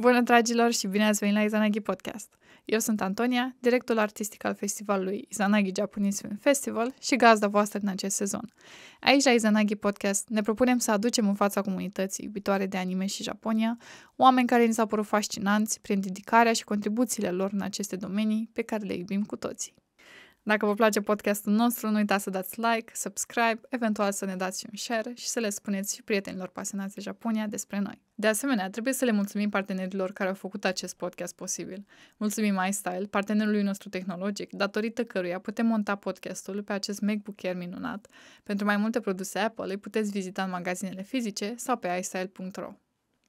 Bună, dragilor, și bine ați venit la Izanagi Podcast! Eu sunt Antonia, directorul artistic al festivalului Izanagi Japanese Film Festival și gazda voastră în acest sezon. Aici, la Izanagi Podcast, ne propunem să aducem în fața comunității iubitoare de anime și Japonia oameni care ni s-au părut fascinanți prin dedicarea și contribuțiile lor în aceste domenii pe care le iubim cu toții. Dacă vă place podcastul nostru, nu uitați să dați like, subscribe, eventual să ne dați și un share și să le spuneți și prietenilor pasionați de Japonia despre noi. De asemenea, trebuie să le mulțumim partenerilor care au făcut acest podcast posibil. Mulțumim MyStyle, partenerului nostru tehnologic, datorită căruia putem monta podcastul pe acest MacBook Air minunat. Pentru mai multe produse Apple, îi puteți vizita în magazinele fizice sau pe iStyle.ro.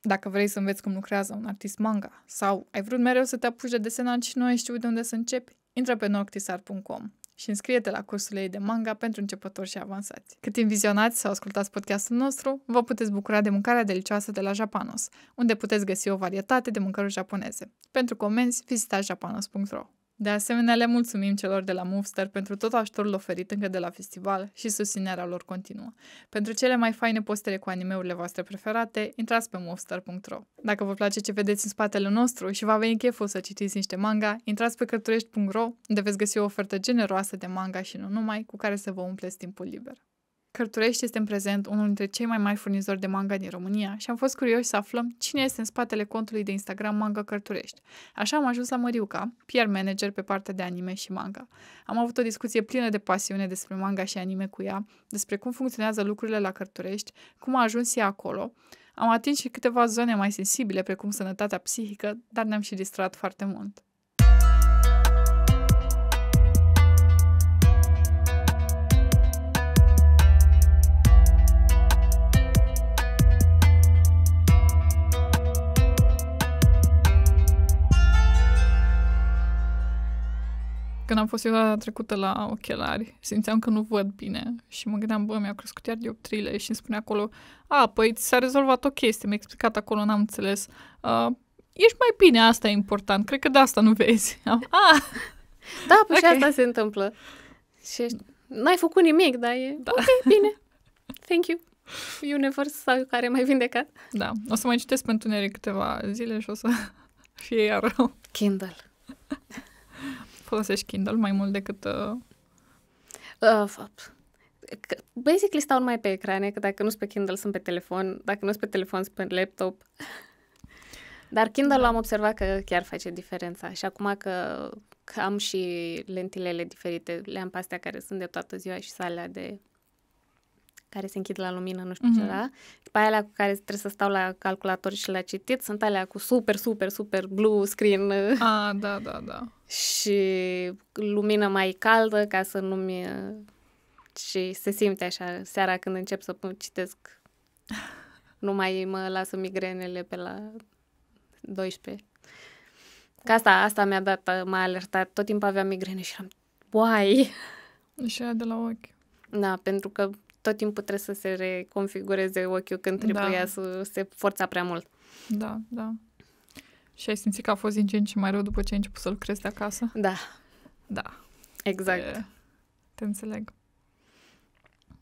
Dacă vrei să înveți cum lucrează un artist manga sau ai vrut mereu să te apuci de desenat și nu ai știut de unde să începi, Intră pe noctisar.com și înscrie-te la cursurile ei de manga pentru începători și avansați. Cât timp vizionați sau ascultați podcastul nostru, vă puteți bucura de mâncarea delicioasă de la Japanos, unde puteți găsi o varietate de mâncăruri japoneze. Pentru comenzi, vizitați japanos.ro de asemenea, le mulțumim celor de la Movster pentru tot ajutorul oferit încă de la festival și susținerea lor continuă. Pentru cele mai faine postere cu animeurile voastre preferate, intrați pe movster.ro. Dacă vă place ce vedeți în spatele nostru și va veni cheful să citiți niște manga, intrați pe cărturești.ro, unde veți găsi o ofertă generoasă de manga și nu numai, cu care să vă umpleți timpul liber. Cărturești este în prezent unul dintre cei mai mari furnizori de manga din România și am fost curioși să aflăm cine este în spatele contului de Instagram Manga Cărturești. Așa am ajuns la Măriuca, PR manager pe partea de anime și manga. Am avut o discuție plină de pasiune despre manga și anime cu ea, despre cum funcționează lucrurile la Cărturești, cum a ajuns ea acolo. Am atins și câteva zone mai sensibile, precum sănătatea psihică, dar ne-am și distrat foarte mult. Când am fost eu data trecută la ochelari, simțeam că nu văd bine și mă gândeam, bă, mi-au crescut iar dioptrile și îmi spune acolo, a, păi ți s-a rezolvat o chestie, mi-a explicat acolo, n-am înțeles. Uh, ești mai bine, asta e important, cred că de asta nu vezi. ah, da, păi okay. și asta se întâmplă. Și ești... n-ai făcut nimic, dar e da. ok, bine. Thank you. Universe sau care mai vindecat. Da, o să mai citesc pentru câteva zile și o să fie iar rău. Kindle. Folosești Kindle mai mult decât... Uh... Uh, fapt. Basically stau numai pe ecrane, că dacă nu sunt pe Kindle, sunt pe telefon. Dacă nu sunt pe telefon, sunt pe laptop. Dar Kindle am observat că chiar face diferența. Și acum că, că am și lentilele diferite, le am pe astea care sunt de toată ziua și salea de care se închid la lumină, nu știu mm-hmm. ce, da? După aia cu care trebuie să stau la calculator și la citit, sunt alea cu super, super, super blue screen. Ah, da, da, da. Și lumină mai caldă ca să nu-mi... Și se simte așa seara când încep să citesc. Nu mai mă lasă migrenele pe la 12. Ca asta, asta mi-a dat, m-a alertat. Tot timpul aveam migrene și am, why? Și de la ochi. Da, pentru că tot timpul trebuie să se reconfigureze ochiul când trebuia da. să se forța prea mult. Da, da. Și ai simțit că a fost din ce în ce mai rău după ce ai început să crezi de acasă? Da. Da. Exact. Te, te înțeleg.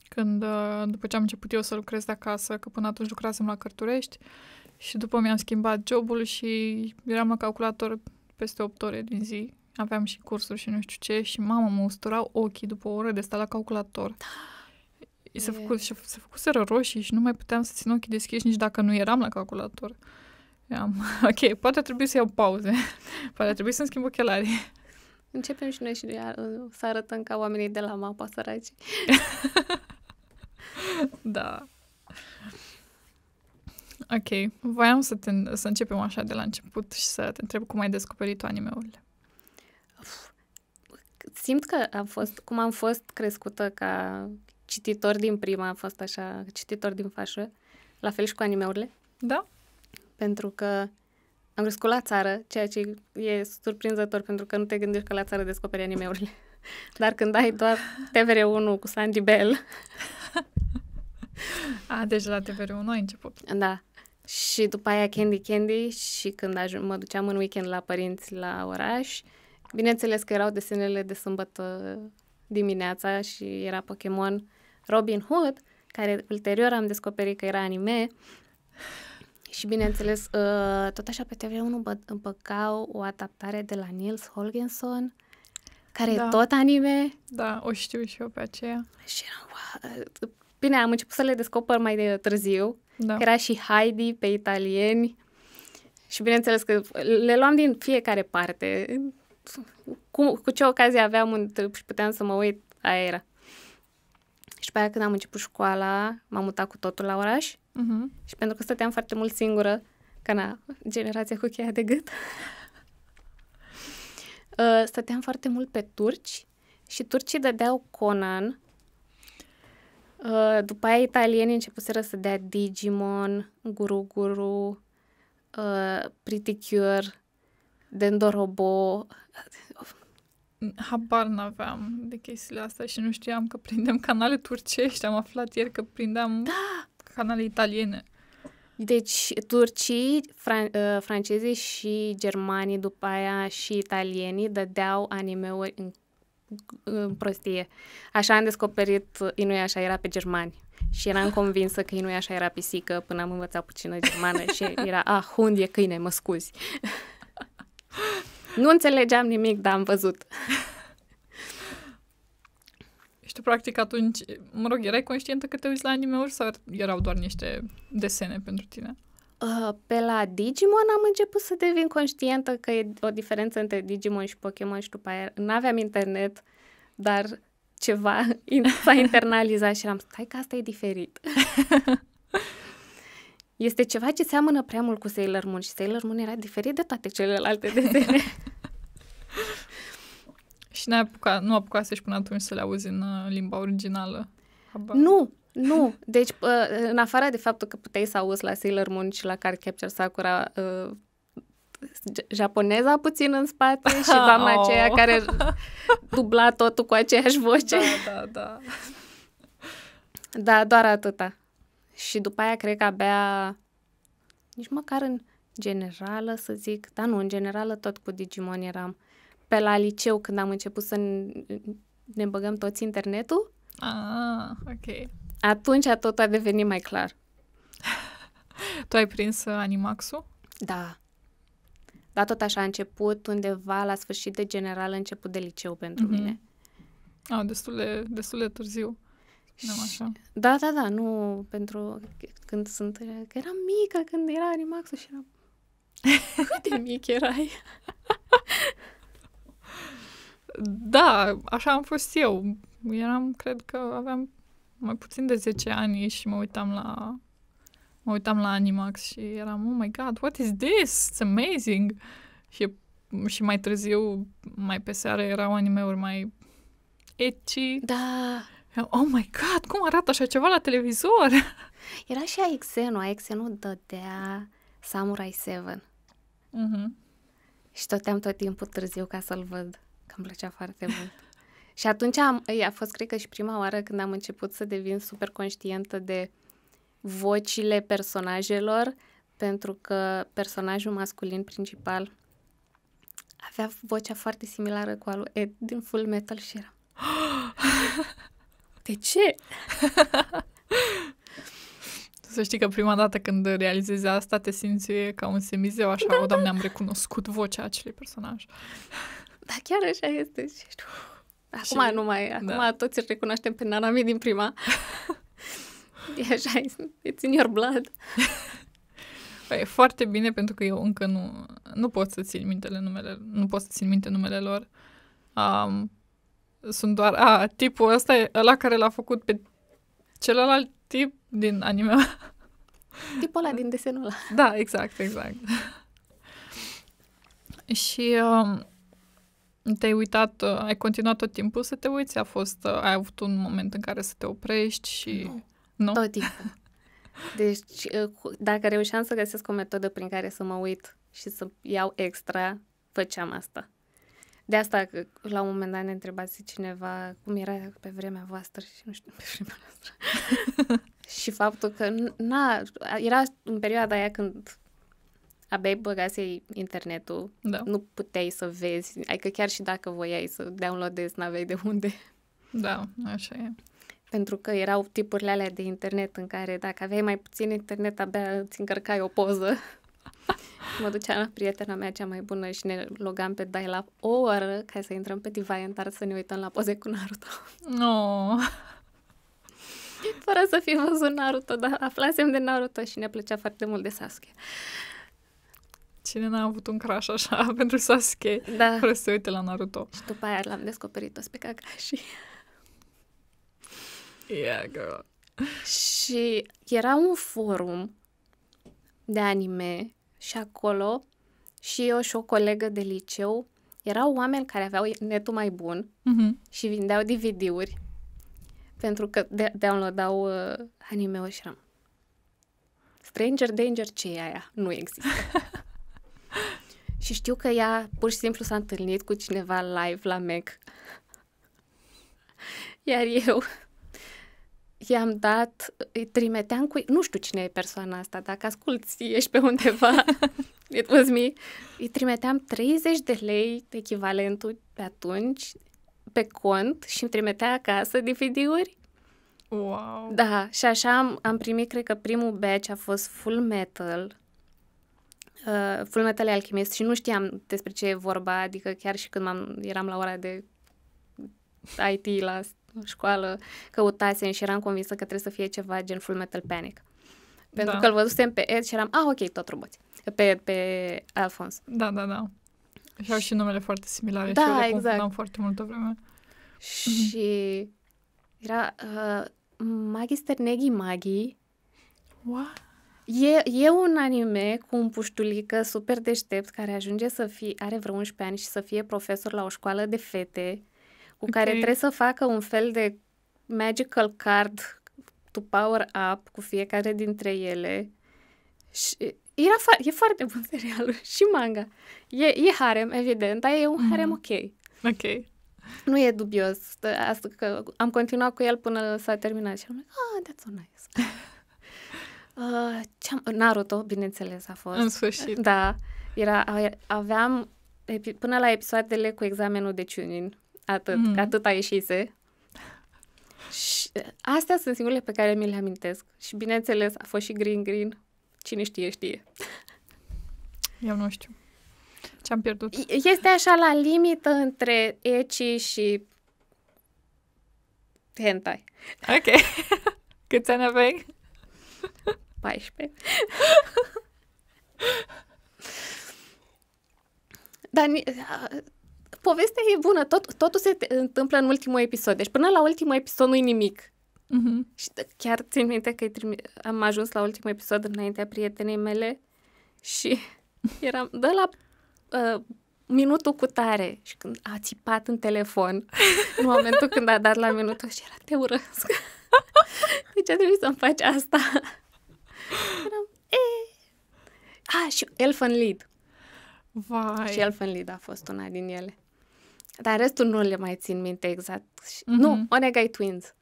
Când, uh, după ce am început eu să lucrez de acasă, că până atunci lucrasem la Cărturești și după mi-am schimbat jobul și eram la calculator peste 8 ore din zi aveam și cursuri și nu știu ce și mama mă usturau ochii după o oră de stat la calculator. Da s-a făcut, și se făcuseră roșii și nu mai puteam să țin ochii deschiși nici dacă nu eram la calculator. Am, ok, poate trebuie să iau pauze, poate trebuie să-mi schimb ochelarii. Începem și noi și noi uh, să arătăm ca oamenii de la mapa săraci. da. Ok, voiam să, te, să începem așa de la început și să te întreb cum ai descoperit tu animeurile. Simt că am fost, cum am fost crescută ca cititor din prima, a fost așa cititor din fașă, la fel și cu animeurile. Da. Pentru că am crescut la țară, ceea ce e surprinzător pentru că nu te gândești că la țară descoperi animeurile. Dar când ai doar TVR1 cu Sandy Bell... A, deci la TVR1 a început. Da. Și după aia Candy Candy și când ajung, mă duceam în weekend la părinți la oraș, bineînțeles că erau desenele de sâmbătă dimineața și era Pokémon Robin Hood, care ulterior am descoperit că era anime, și bineînțeles, uh, tot așa pe TV1 împăcau o adaptare de la Nils Holgensson, care da. e tot anime. Da, o știu și eu pe aceea. Și eram, Bine, am început să le descoper mai de târziu. Da. Era și Heidi pe italieni. Și bineînțeles că le luam din fiecare parte. Cu, cu ce ocazie aveam și puteam să mă uit, aia era. Și pe aia când am început școala, m-am mutat cu totul la oraș uh-huh. și pentru că stăteam foarte mult singură, ca na, generația cu cheia de gât, uh, stăteam foarte mult pe turci și turcii dădeau Conan, uh, după aia italienii începuseră să dea Digimon, Guru Guru, uh, Pretty Cure, Dendorobo, Habar n-aveam de chestiile astea și nu știam că prindem canale turcești. Am aflat ieri că prindeam da! canale italiene. Deci turcii, fran- uh, francezii și germanii după aia și italienii dădeau anime-uri în, în prostie. Așa am descoperit Inuia așa era pe germani. Și eram convinsă că Inuia așa era pisică până am învățat puțină germană și era, ah, hund e câine, mă scuzi. Nu înțelegeam nimic, dar am văzut. și tu, practic, atunci, mă rog, erai conștientă că te uiți la anime-uri sau er- erau doar niște desene pentru tine? Uh, pe la Digimon am început să devin conștientă că e o diferență între Digimon și Pokémon și după aia n-aveam internet, dar ceva s-a internalizat și am stai că asta e diferit. Este ceva ce seamănă prea mult cu Sailor Moon și Sailor Moon era diferit de toate celelalte desene. și n a apucat, nu să-și până atunci să le auzi în uh, limba originală? Habar. Nu, nu, deci în afară de faptul că puteai să auzi la Sailor Moon și la care Capture Sakura uh, japoneza puțin în spate și doamna oh. aceea care dubla totul cu aceeași voce. Da, da, da. Da, doar atâta și după aia cred că abia, nici măcar în generală să zic, dar nu, în generală tot cu Digimon eram. Pe la liceu când am început să ne băgăm toți internetul, ah, ok. atunci tot a devenit mai clar. tu ai prins uh, Animax-ul? Da. Dar tot așa a început undeva la sfârșit de general, început de liceu pentru mm-hmm. mine. Ah, destul de, destul de târziu. Nu așa. Da, da, da, nu pentru când sunt... Că eram mică când era animax și eram... Cât de mic erai? da, așa am fost eu. Eram, cred că aveam mai puțin de 10 ani și mă uitam la mă uitam la Animax și eram, oh my god, what is this? It's amazing! Și, și mai târziu, mai pe seară, erau anime-uri mai ecchi. Da, oh my god, cum arată așa ceva la televizor? Era și Aixenu. Aixenu dădea Samurai 7. Mm-hmm. Și stăteam tot timpul târziu ca să-l văd, că îmi plăcea foarte mult. și atunci am, a fost, cred că, și prima oară când am început să devin super conștientă de vocile personajelor, pentru că personajul masculin principal avea vocea foarte similară cu alu Ed din Full Metal și era... De ce? Să știi că prima dată când realizezi asta, te simți ca un semizeu, așa, da, o, da, doamne, da. am recunoscut vocea acelui personaj. Da, chiar așa este. Și, acum și, nu mai, acum da. toți îl recunoaștem pe Narami din prima. e așa, it's in your blood. Păi, e foarte bine pentru că eu încă nu, nu pot să țin minte numele, nu pot să țin minte numele lor. Um, sunt doar, a, tipul ăsta e ăla care l-a făcut pe celălalt tip din anime. Tipul ăla din desenul ăla. Da, exact, exact. Și um, te-ai uitat, uh, ai continuat tot timpul să te uiți? A fost, uh, ai avut un moment în care să te oprești și... Nu, nu? tot timpul. Deci, uh, dacă reușeam să găsesc o metodă prin care să mă uit și să iau extra, făceam asta. De asta, la un moment dat, ne întrebați cineva cum era pe vremea voastră și nu știu, pe vremea noastră. și faptul că, na, era în perioada aia când abia băgase internetul, da. nu puteai să vezi, adică chiar și dacă voiai să downloadezi, n-aveai de unde. Da, așa e. Pentru că erau tipurile alea de internet în care dacă aveai mai puțin internet, abia îți încărcai o poză mă duceam la prietena mea cea mai bună și ne logam pe dial-up o oră ca să intrăm pe Divine în să ne uităm la poze cu Naruto. No. Fără să fi văzut Naruto, dar aflasem de Naruto și ne plăcea foarte mult de Sasuke. Cine n-a avut un crash așa pentru Sasuke da. fără să se uite la Naruto? Și după aia l-am descoperit toți pe Kakashi. Yeah, girl. Și era un forum de anime și acolo și eu și o colegă de liceu erau oameni care aveau netul mai bun uh-huh. și vindeau DVD-uri pentru că de- downloadau uh, anime-uri și eram Stranger Danger, ce e aia? Nu există. și știu că ea pur și simplu s-a întâlnit cu cineva live la Mac. Iar eu i-am dat, îi trimiteam cu... Nu știu cine e persoana asta, dacă asculti, ești pe undeva, it was me. Îi trimiteam 30 de lei echivalentul pe atunci pe cont și îmi trimitea acasă DVD-uri. Wow! Da, și așa am, am primit, cred că primul batch a fost Full Metal, uh, Full Metal Alchemist și nu știam despre ce e vorba, adică chiar și când m-am, eram la ora de IT la școală căutasem și eram convinsă că trebuie să fie ceva gen Full Metal Panic. Pentru da. că îl văzusem pe Ed și eram, ah, ok, tot roboți. Pe, pe Alfons. Da, da, da. Și au și numele foarte similare da, și eu le exact. foarte multă vreme. Și era uh, Magister Negi Magi. E, e un anime cu un puștulică super deștept care ajunge să fie, are vreo 11 ani și să fie profesor la o școală de fete cu okay. care trebuie să facă un fel de magical card to power up cu fiecare dintre ele. Și era fa- e foarte bun serialul și manga. E, e harem, evident, dar e un mm. harem ok. Ok. Nu e dubios. Asta că am continuat cu el până s-a terminat și am zis, ah, that's so nice. uh, ce-am, Naruto, bineînțeles, a fost. În sfârșit. Da. Era, aveam epi- până la episoadele cu examenul de Chunin. Atât, mm. atâta ieșise. Și astea sunt singurele pe care mi le amintesc. Și bineînțeles, a fost și Green Green. Cine știe, știe. Eu nu știu. Ce am pierdut? Este așa la limită între Eci și hentai. Ok. Câți ani aveai? 14. Dar povestea e bună, tot, totul se întâmplă în ultimul episod. Deci până la ultimul episod nu-i nimic. Mm-hmm. Și chiar țin minte că am ajuns la ultimul episod înaintea prietenei mele și eram de la uh, minutul cu tare și când a țipat în telefon, în momentul când a dat la minutul și era te urăsc. deci a trebuit să-mi faci asta. Eram, e. A, și în Lead. Vai. Și în Lead a fost una din ele. Dar restul nu le mai țin minte exact. Mm-hmm. Nu, mhm. Onegai Twins.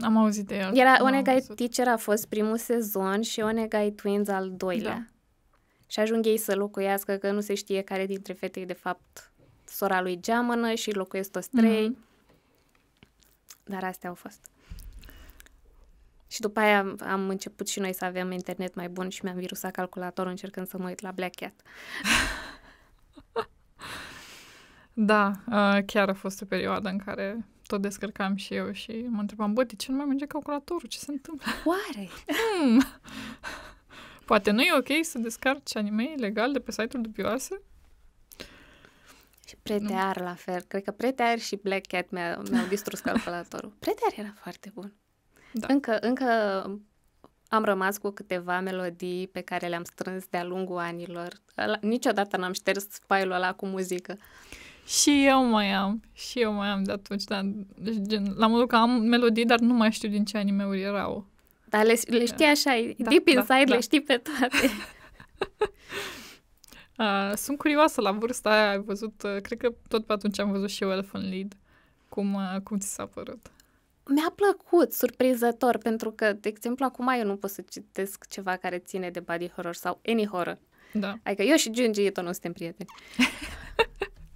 Am auzit de el. Era Onega Teacher a fost primul sezon și Onegai Twins al doilea. Da. Și ajung ei să locuiască, că nu se știe care dintre fete e de fapt sora lui geamănă și locuiesc toți mhm. trei. Mm-hmm. Dar astea au fost. Și după aia am, am început și noi să avem internet mai bun și mi-am virusat calculatorul încercând să mă uit la Black Cat. Da, ă, chiar a fost o perioadă în care tot descărcam și eu și mă întrebam, bă, de ce nu mai merge calculatorul? Ce se întâmplă? Oare? Hmm. Poate nu e ok să descarci anime legal de pe site-ul dubioase? Și Pretear la fel. Cred că Pretear și Black Cat mi-au, mi-au distrus calculatorul. Pretear era foarte bun. Da. Încă, încă am rămas cu câteva melodii pe care le-am strâns de-a lungul anilor. Niciodată n-am șters file-ul ăla cu muzică. Și eu mai am, și eu mai am de atunci, dar deci, gen, la modul că am melodii, dar nu mai știu din ce anime-uri erau. Dar le, le da. știi așa, da, deep da, inside da, da. le știi pe toate. uh, sunt curioasă, la vârsta aia ai văzut, uh, cred că tot pe atunci am văzut și eu Elf Lead. Cum, uh, cum ți s-a părut? mi-a plăcut surprinzător, pentru că, de exemplu, acum eu nu pot să citesc ceva care ține de body horror sau any horror. Da. Adică eu și Junji Ito nu suntem prieteni.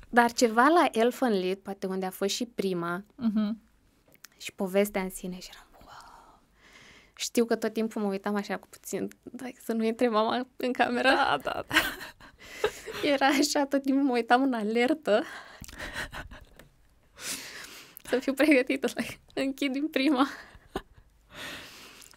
Dar ceva la Elfenlied, poate unde a fost și prima, uh-huh. și povestea în sine și eram, wow. Știu că tot timpul mă uitam așa cu puțin, dai să nu intre mama în camera. Da, da, da. Era așa, tot timpul mă uitam în alertă. să fiu pregătită să închid din prima.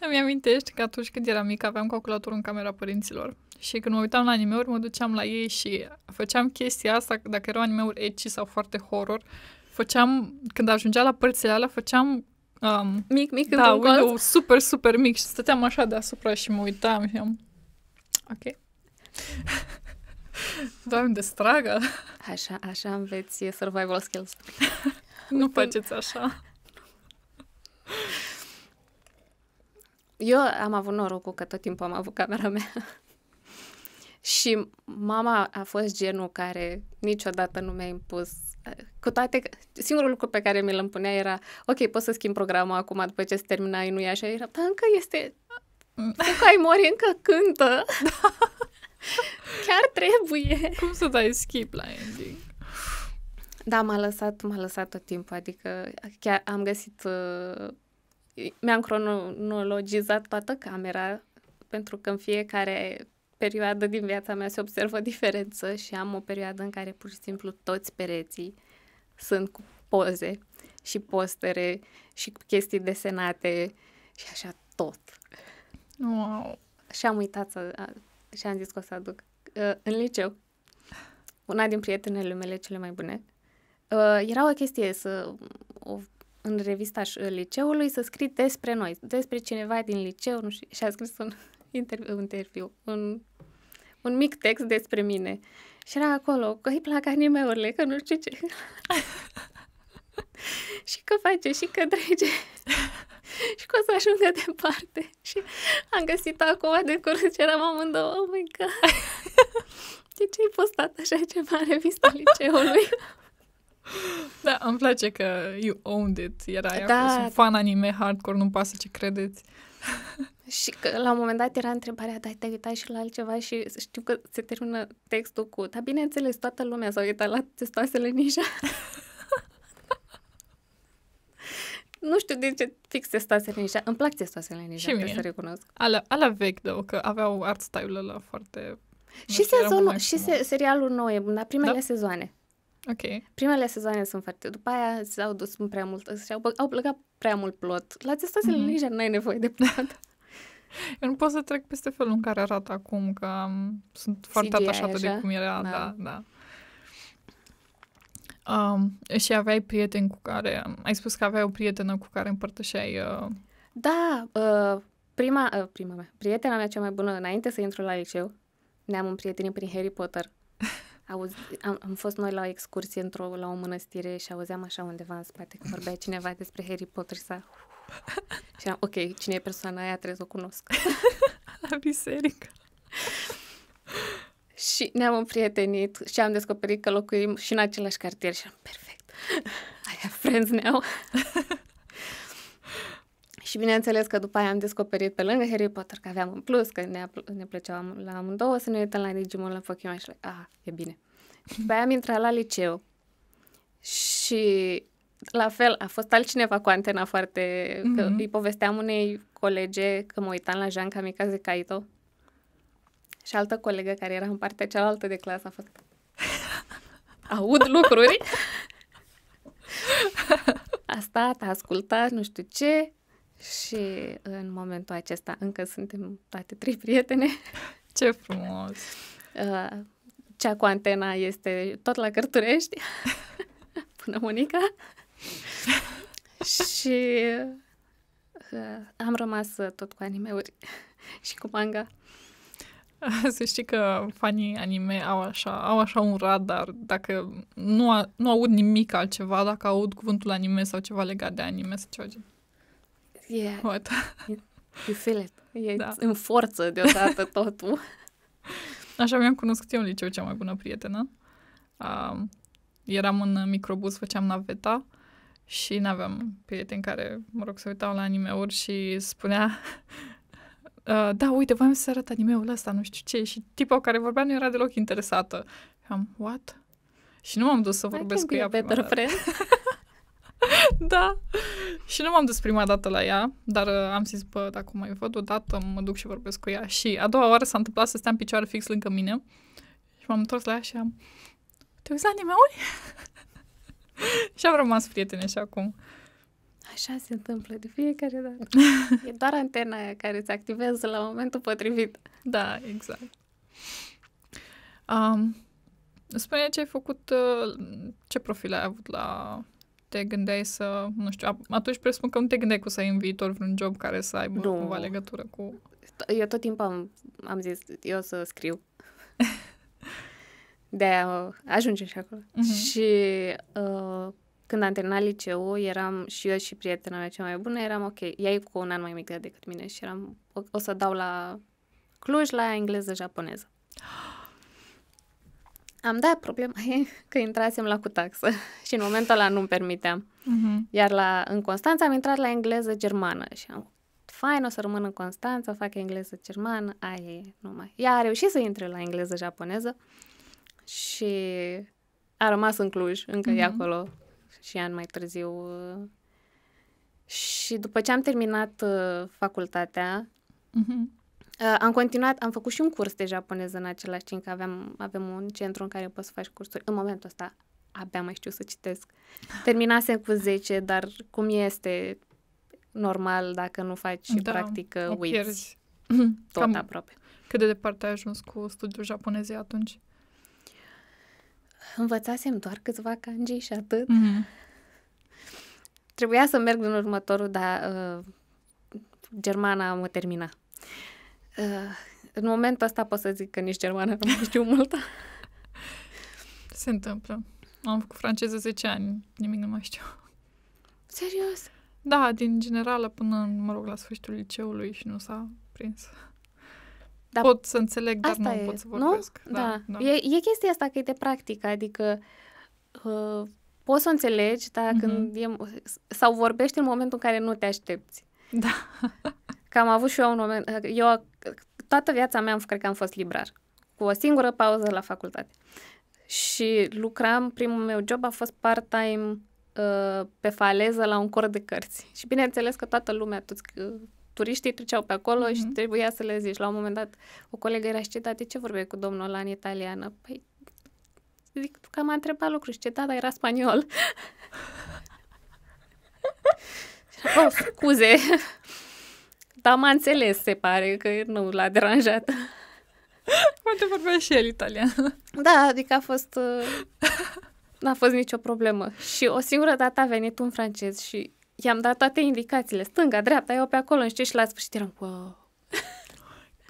Îmi amintești că atunci când eram mică aveam calculatorul în camera părinților și când mă uitam la anime mă duceam la ei și făceam chestia asta, dacă erau anime-uri ecchi sau foarte horror, făceam, când ajungea la părțile alea, făceam um, mic, mic da, window super, super mic și stăteam așa deasupra și mă uitam și am ok. Doamne, de stragă! Așa, așa înveți survival skills. Nu faceți așa. Eu am avut norocul că tot timpul am avut camera mea. Și mama a fost genul care niciodată nu mi-a impus. Cu toate că singurul lucru pe care mi l împunea era ok, poți să schimb programul acum după ce se termina nu e așa. Era, dar încă este... încă mm. ai mori încă cântă. Da. Chiar trebuie. Cum să dai skip la ending? Da, m-a lăsat, m-a lăsat tot timpul, adică chiar am găsit, uh, mi-am cronologizat toată camera, pentru că în fiecare perioadă din viața mea se observă diferență și am o perioadă în care pur și simplu toți pereții sunt cu poze și postere și cu chestii desenate și așa tot. Wow. Și am uitat să, și am zis că o să aduc. Uh, în liceu, una din prietenele mele cele mai bune Uh, era o chestie să o, în revista uh, liceului să scrii despre noi, despre cineva din liceu nu știu, și a scris un interviu, interviu un, un mic text despre mine. Și era acolo că îi plac animeurile, că nu știu ce. și că face, și că trece. și că o să ajungă departe. Și am găsit acum de curând și eram amândouă, oh my god. De ce ai postat așa ceva în revista liceului? Da, îmi place că you owned it. Era da. sunt fan anime hardcore, nu-mi pasă ce credeți. și că la un moment dat era întrebarea, dar te uitat și la altceva și știu că se termină textul cu, dar bineînțeles, toată lumea s-a uitat la testoasele nișa. nu știu de ce fix testoasele nișa. Îmi plac testoasele Ninja, și să recunosc. Ala, ala vechi, dău, că aveau art style-ul ăla foarte... Și, sezonul, și se, serialul nou e bun, dar primele da? sezoane. Ok. Primele sezoane sunt foarte... După aia s-au dus prea mult, au, au plăcat prea mult plot. La se mm-hmm. nici n-ai nevoie de plot. Eu nu pot să trec peste felul în care arată acum, că um, sunt foarte CGI atașată așa? de cum era, da, da. da. Um, și aveai prieteni cu care... Ai spus că aveai o prietenă cu care împărtășeai... Uh... Da, uh, prima, uh, prima mea, prietena mea cea mai bună, înainte să intru la liceu, ne-am împrietenit prin Harry Potter. Auzi, am, am fost noi la o excursie într-o, la o mănăstire și auzeam așa undeva în spate că vorbea cineva despre Harry Potter și Și am, ok, cine e persoana aia trebuie să o cunosc. la biserică. și ne-am împrietenit și am descoperit că locuim și în același cartier și am, perfect, I have friends now. Și bineînțeles că după aia am descoperit pe lângă Harry Potter că aveam în plus, că ne, ne plăceau la amândouă să ne uităm la Digimon, la Pokémon și la, ah, e bine. Și după aia am intrat la liceu și la fel, a fost altcineva cu antena foarte... Mm-hmm. Că mhm. îi povesteam unei colege că mă uitam la Jean Kamikaze Kaito și altă colegă care era în partea cealaltă de clasă a fost... Aud lucruri? a stat, a ascultat, nu știu ce și în momentul acesta încă suntem toate trei prietene. Ce frumos! Uh, cea cu antena este tot la Cărturești, până Monica. și uh, am rămas uh, tot cu animeuri și cu manga. Să știi că fanii anime au așa, au așa un radar. Dacă nu, a, nu aud nimic altceva, dacă aud cuvântul anime sau ceva legat de anime sau ceva Yeah. What? You, feel it. E da. în forță deodată totul. Așa mi-am cunoscut eu în liceu cea mai bună prietenă. Uh, eram în microbus, făceam naveta și n-aveam prieteni care, mă rog, se uitau la anime-uri și spunea Uh, da, uite, v-am să arăt anime-ul ăsta, nu știu ce, și tipa care vorbea nu era deloc interesată. Am, what? Și nu m-am dus să vorbesc cu ea Better friend. da. Și nu m-am dus prima dată la ea, dar uh, am zis, bă, dacă mai văd o dată, mă duc și vorbesc cu ea. Și a doua oară s-a întâmplat să stea în picioare fix lângă mine și m-am întors la ea și am... Te uiți la nimeni? și am rămas prietene și acum. Așa se întâmplă de fiecare dată. e doar antena aia care se activează la momentul potrivit. Da, exact. Um, spune ce ai făcut, uh, ce profil ai avut la te gândeai să, nu știu, atunci presupun că nu te gândeai cu să ai în viitor vreun job care să aibă nu. cumva legătură cu... Eu tot timpul am, am zis, eu să scriu. de uh, ajunge și acolo. Uh-huh. Și uh, când am terminat liceul, eram și eu și prietena mea cea mai bună, eram ok. Ea e cu un an mai mică decât mine și eram, o, o să dau la Cluj, la engleză, japoneză. Am dat problema e că intrasem la cu taxă și în momentul ăla nu-mi permiteam. Mhm. Uh-huh. Iar la, în Constanța am intrat la engleză-germană și am fain, o să rămân în Constanța, fac engleză-germană, aia e, numai. Ea a reușit să intre la engleză-japoneză și a rămas în Cluj, încă uh-huh. e mhm. acolo și ani mai târziu. Uh, și după ce am terminat uh, facultatea, uh-huh Uh, am continuat, am făcut și un curs de japoneză în același timp, că aveam, avem un centru în care poți să faci cursuri. În momentul ăsta abia mai știu să citesc. Terminasem cu 10, dar cum este normal dacă nu faci da, practică, uiți pierzi. tot Cam aproape. Cât de departe ai ajuns cu studiul japonezei atunci? Învățasem doar câțiva kanji și atât. Mm-hmm. Trebuia să merg în următorul, dar uh, germana mă termina. Eh, în momentul ăsta pot să zic că nici germană nu știu multă. Se întâmplă. Am făcut franceză 10 ani, nimic nu mai știu. Serios? Da, din generală până, mă rog, la sfârșitul liceului și nu s-a prins. Da, pot să înțeleg, dar nu e, pot să vorbesc. Nu? Da, da. da. E, e chestia asta că e de practică, adică uh, poți să o înțelegi, dar mm-hmm. când e, sau vorbești în momentul în care nu te aștepți. Da. Că am avut și eu un moment, eh, eu toată viața mea, am, cred că am fost librar, cu o singură pauză la facultate. Și lucram, primul meu job a fost part-time uh, pe faleză la un cor de cărți. Și bineînțeles că toată lumea, toți uh, turiștii treceau pe acolo uh-huh. și mhm. trebuia să le zici. La un moment dat, o colegă era și de ce vorbeai cu domnul ăla în italiană? Păi, zic, că m-a întrebat lucruri și da, dar era spaniol. oh, scuze. Dar m-a înțeles, se pare, că nu l-a deranjat. Poate vorbea și el italian. Da, adică a fost... Uh, n-a fost nicio problemă. Și o singură dată a venit un francez și i-am dat toate indicațiile. Stânga, dreapta, eu pe acolo, nu știu, și la sfârșit eram, wow.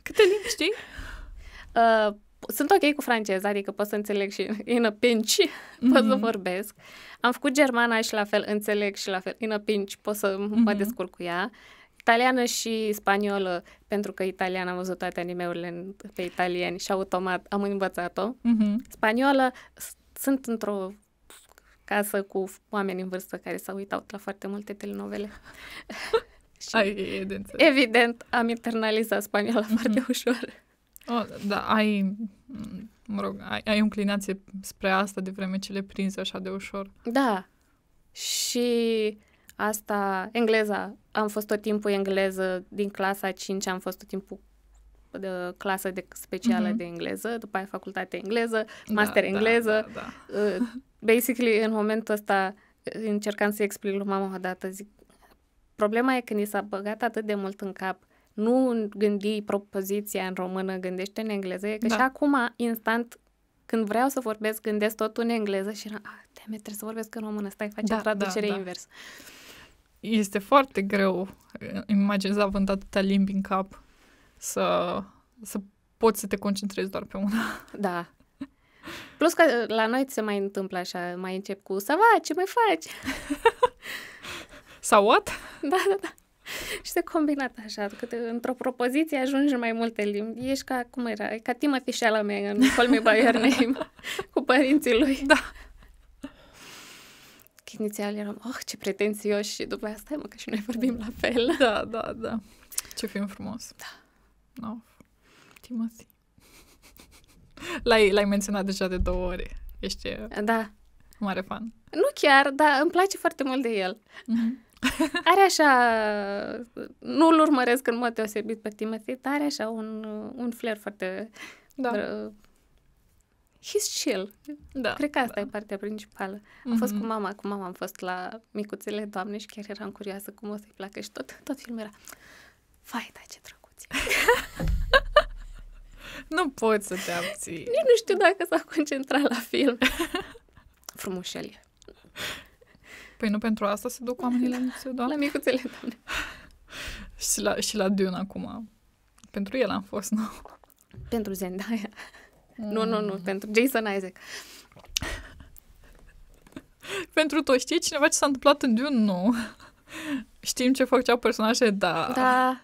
Câte limbi știi? Uh, sunt ok cu franceza, adică pot să înțeleg și in a pinch, mm-hmm. pot să mhm. vorbesc. Am făcut germana și la fel înțeleg și la fel in a pinch, pot să mm-hmm. mă mhm. descurc cu ea italiană și spaniolă, pentru că italiană am văzut toate animeurile pe italieni și automat am învățat-o. Uh-huh. Spaniolă, sunt într-o casă cu oameni în vârstă care s-au uitat la foarte multe telenovele. și, ai, evident. evident, am internalizat spaniola uh-huh. Mhm. foarte ușor. Oh, da, ai, mă rog, ai, ai înclinație spre asta de vreme ce le prinzi așa de ușor. Da. Și Asta, engleza, am fost tot timpul engleză, din clasa 5 am fost tot timpul de clasă de specială mm-hmm. de engleză, după aia facultate engleză, da, master da, engleză. Da, da, da. Basically, în momentul ăsta uh, încercam să explic lui mama odată, zic, problema e când i s-a băgat atât de mult în cap, nu gândi propoziția în română, gândește în engleză, e că da. și acum, instant, când vreau să vorbesc, gândesc tot în engleză și era, ah, trebuie să vorbesc în română, stai, face da, da, traducere da, da. invers este foarte greu, imaginez având atâta limbi în cap, să, să poți să te concentrezi doar pe una. Da. Plus că la noi se mai întâmplă așa, mai încep cu să va, ce mai faci? Sau what? Da, da, da. Și se combinat așa, că într-o propoziție ajungi mai multe limbi. Ești ca, cum era, e ca Timothy Chalamet în Call Me By Your Name, cu părinții lui. Da inițial eram, oh, ce pretențioși și după asta stai mă că și noi vorbim la fel. Da, da, da. Ce film frumos. Da. No. Timothy. L-ai, l-ai menționat deja de două ori. Ești uh, da. mare fan. Nu chiar, dar îmi place foarte mult de el. Mm-hmm. Are așa, uh, nu-l urmăresc în mod deosebit pe Timothy, dar are așa un, uh, un flair foarte da he's chill. Da, Cred că asta da. e partea principală. Mm-hmm. Am fost cu mama, cu mama am fost la micuțele doamne și chiar eram curioasă cum o să-i placă și tot, tot filmul era Vai, da, ce drăguț Nu poți să te abții. Nici nu știu dacă s-a concentrat la film. Frumușelie. Păi nu pentru asta se duc oamenii la da, micuțele doamne? La micuțele doamne. și, la, și la Dune acum. Pentru el am fost, nu? Pentru Zendaya. Mm. Nu, nu, nu, mm. pentru Jason Isaac. pentru toți. știi cineva ce s-a întâmplat în Dune? Nu. Știm ce făceau personaje, da. Da.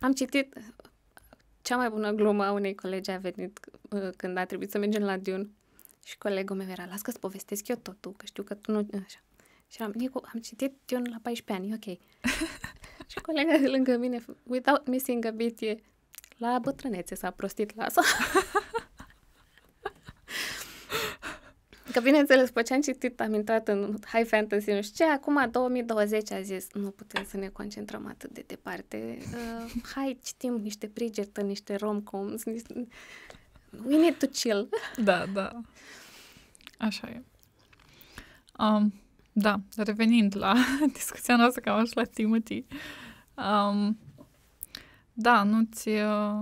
Am citit cea mai bună glumă a unei colegi a venit uh, când a trebuit să mergem la Dune și colegul meu era, las că-ți povestesc eu totul, că știu că tu nu... Așa. Și am, Nicu, am citit Dune la 14 ani, ok. și colega de lângă mine, without missing a beat, e la bătrânețe s-a prostit la asta. Că bineînțeles, după ce am citit, am intrat în high fantasy, nu știu ce, acum 2020 a zis, nu putem să ne concentrăm atât de departe. Uh, hai, citim niște prigetă, niște rom-coms, niște... we need to chill. Da, da. Așa e. Um, da, revenind la discuția noastră, am așa la Timothy. Um, da, nu-ți... Uh,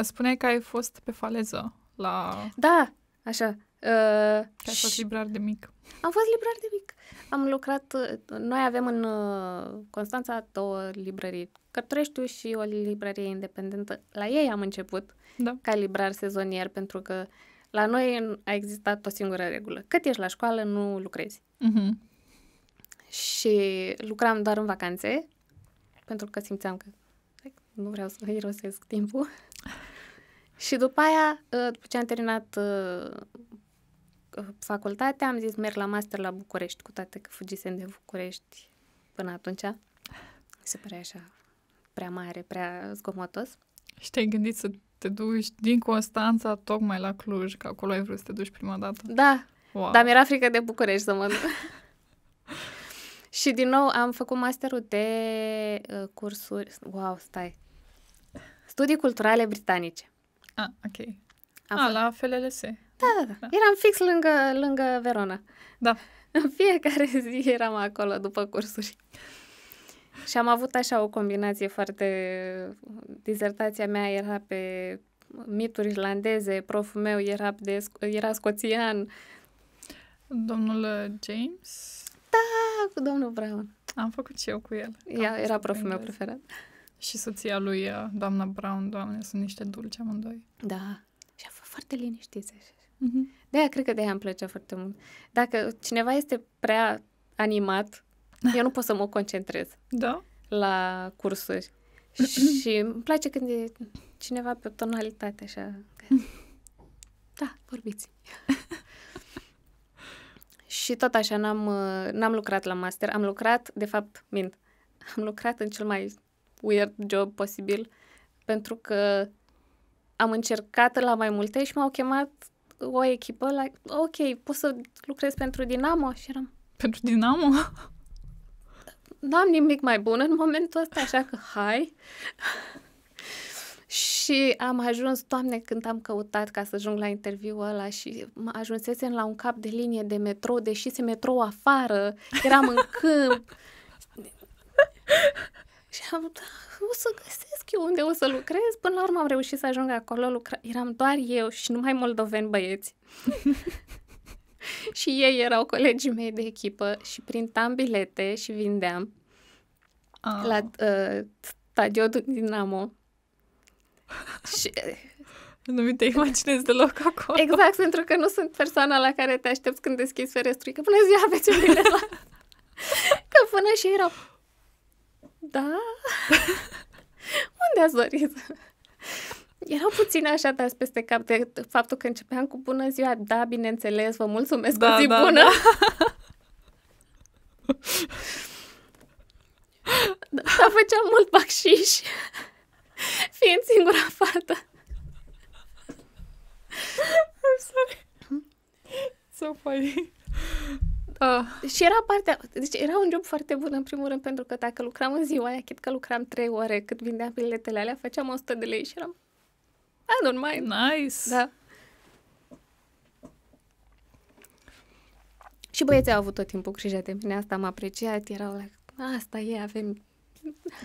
spuneai că ai fost pe faleză la... Da, așa. Uh, ai și... fost librar de mic. Am fost librar de mic. Am lucrat... Uh, noi avem în uh, Constanța două librării. Cărturești și o librărie independentă. La ei am început da. ca librar sezonier pentru că la noi a existat o singură regulă. Cât ești la școală, nu lucrezi. Uh-huh. Și lucram doar în vacanțe pentru că simțeam că nu vreau să irosesc timpul. și după aia, ă, după ce am terminat ă, ă, facultatea, am zis merg la master la București, cu toate că fugisem de București până atunci. Se părea așa prea mare, prea zgomotos. Și te-ai gândit să te duci din Constanța tocmai la Cluj, că acolo ai vrut să te duci prima dată. Da, wow. dar mi-era frică de București să mă duc. și din nou am făcut masterul de uh, cursuri. Wow, stai. Studii culturale britanice. Ah, ok. Am A, ah, fost... la FLLS. Da, da, da, da. Eram fix lângă, lângă Verona. Da. În fiecare zi eram acolo după cursuri. Și am avut așa o combinație foarte... Dizertația mea era pe mituri irlandeze, proful meu era, de, era scoțian. Domnul uh, James? Da, cu domnul Brown. Am făcut și eu cu el. Ea, era proful meu preferat. Și soția lui, uh, doamna Brown, doamne, sunt niște dulci amândoi. Da. Și a fost foarte liniștiți așa. Mm-hmm. de cred că de-aia îmi plăcea foarte mult. Dacă cineva este prea animat, eu nu pot să mă concentrez. Da? La cursuri. și îmi place când e cineva pe tonalitate așa. Da, vorbiți. și tot așa n-am, uh, n-am lucrat la master. Am lucrat, de fapt, mint. Am lucrat în cel mai weird job posibil, pentru că am încercat la mai multe și m-au chemat o echipă la, ok, poți să lucrezi pentru Dinamo? Și eram... Pentru Dinamo? Da, n-am nimic mai bun în momentul ăsta, așa că hai. și am ajuns, doamne, când am căutat ca să ajung la interviu ăla și mă ajunsesem la un cap de linie de metrou, deși se metrou afară, eram în câmp. Și am, da, o să găsesc eu unde o să lucrez. Până la urmă am reușit să ajung acolo. Lucra... Eram doar eu și numai moldoveni băieți. și ei erau colegii mei de echipă și printam bilete și vindeam oh. la uh, stadionul Dinamo. și eh, nu mi te imaginez deloc acolo. Exact, pentru că nu sunt persoana la care te aștepți când deschizi ferestrul. Că până ziua, aveți un bilet la... că până și erau, da? Unde ați dorit? Erau puțin așa de peste cap de faptul că începeam cu bună ziua, da, bineînțeles, vă mulțumesc, da, cu zi da, bună. Da. Da, da făceam mult bacșiș, fiind singura fată. I'm sorry. So funny. Uh. Și era partea, deci era un job foarte bun în primul rând pentru că dacă lucram în ziua aia, cred că lucram trei ore cât vindeam biletele alea, făceam 100 de lei și eram I don't mind. Nice. Da. Și băieții au avut tot timpul grijă de mine, asta am apreciat, erau la, asta e, avem...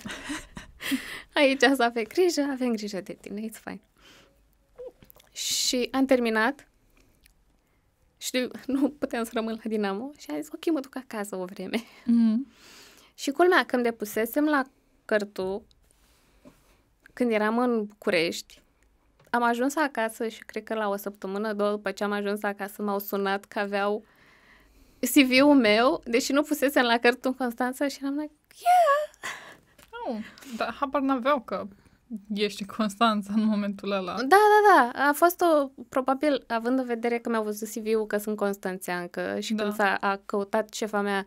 Aici să avem grijă, avem grijă de tine, it's fine. Și am terminat și nu puteam să rămân la Dinamo și am zis, ok, mă duc acasă o vreme. Mm-hmm. Și culmea, când depusesem la cărtu, când eram în București, am ajuns acasă și cred că la o săptămână, două după ce am ajuns acasă, m-au sunat că aveau CV-ul meu, deși nu pusesem la cărtu în Constanța și am like, yeah! Nu, oh, dar habar n-aveau că ești în Constanța în momentul ăla. Da, da, da. A fost o, probabil, având în vedere că mi-au văzut CV-ul că sunt constanțeancă și da. când s-a a căutat șefa mea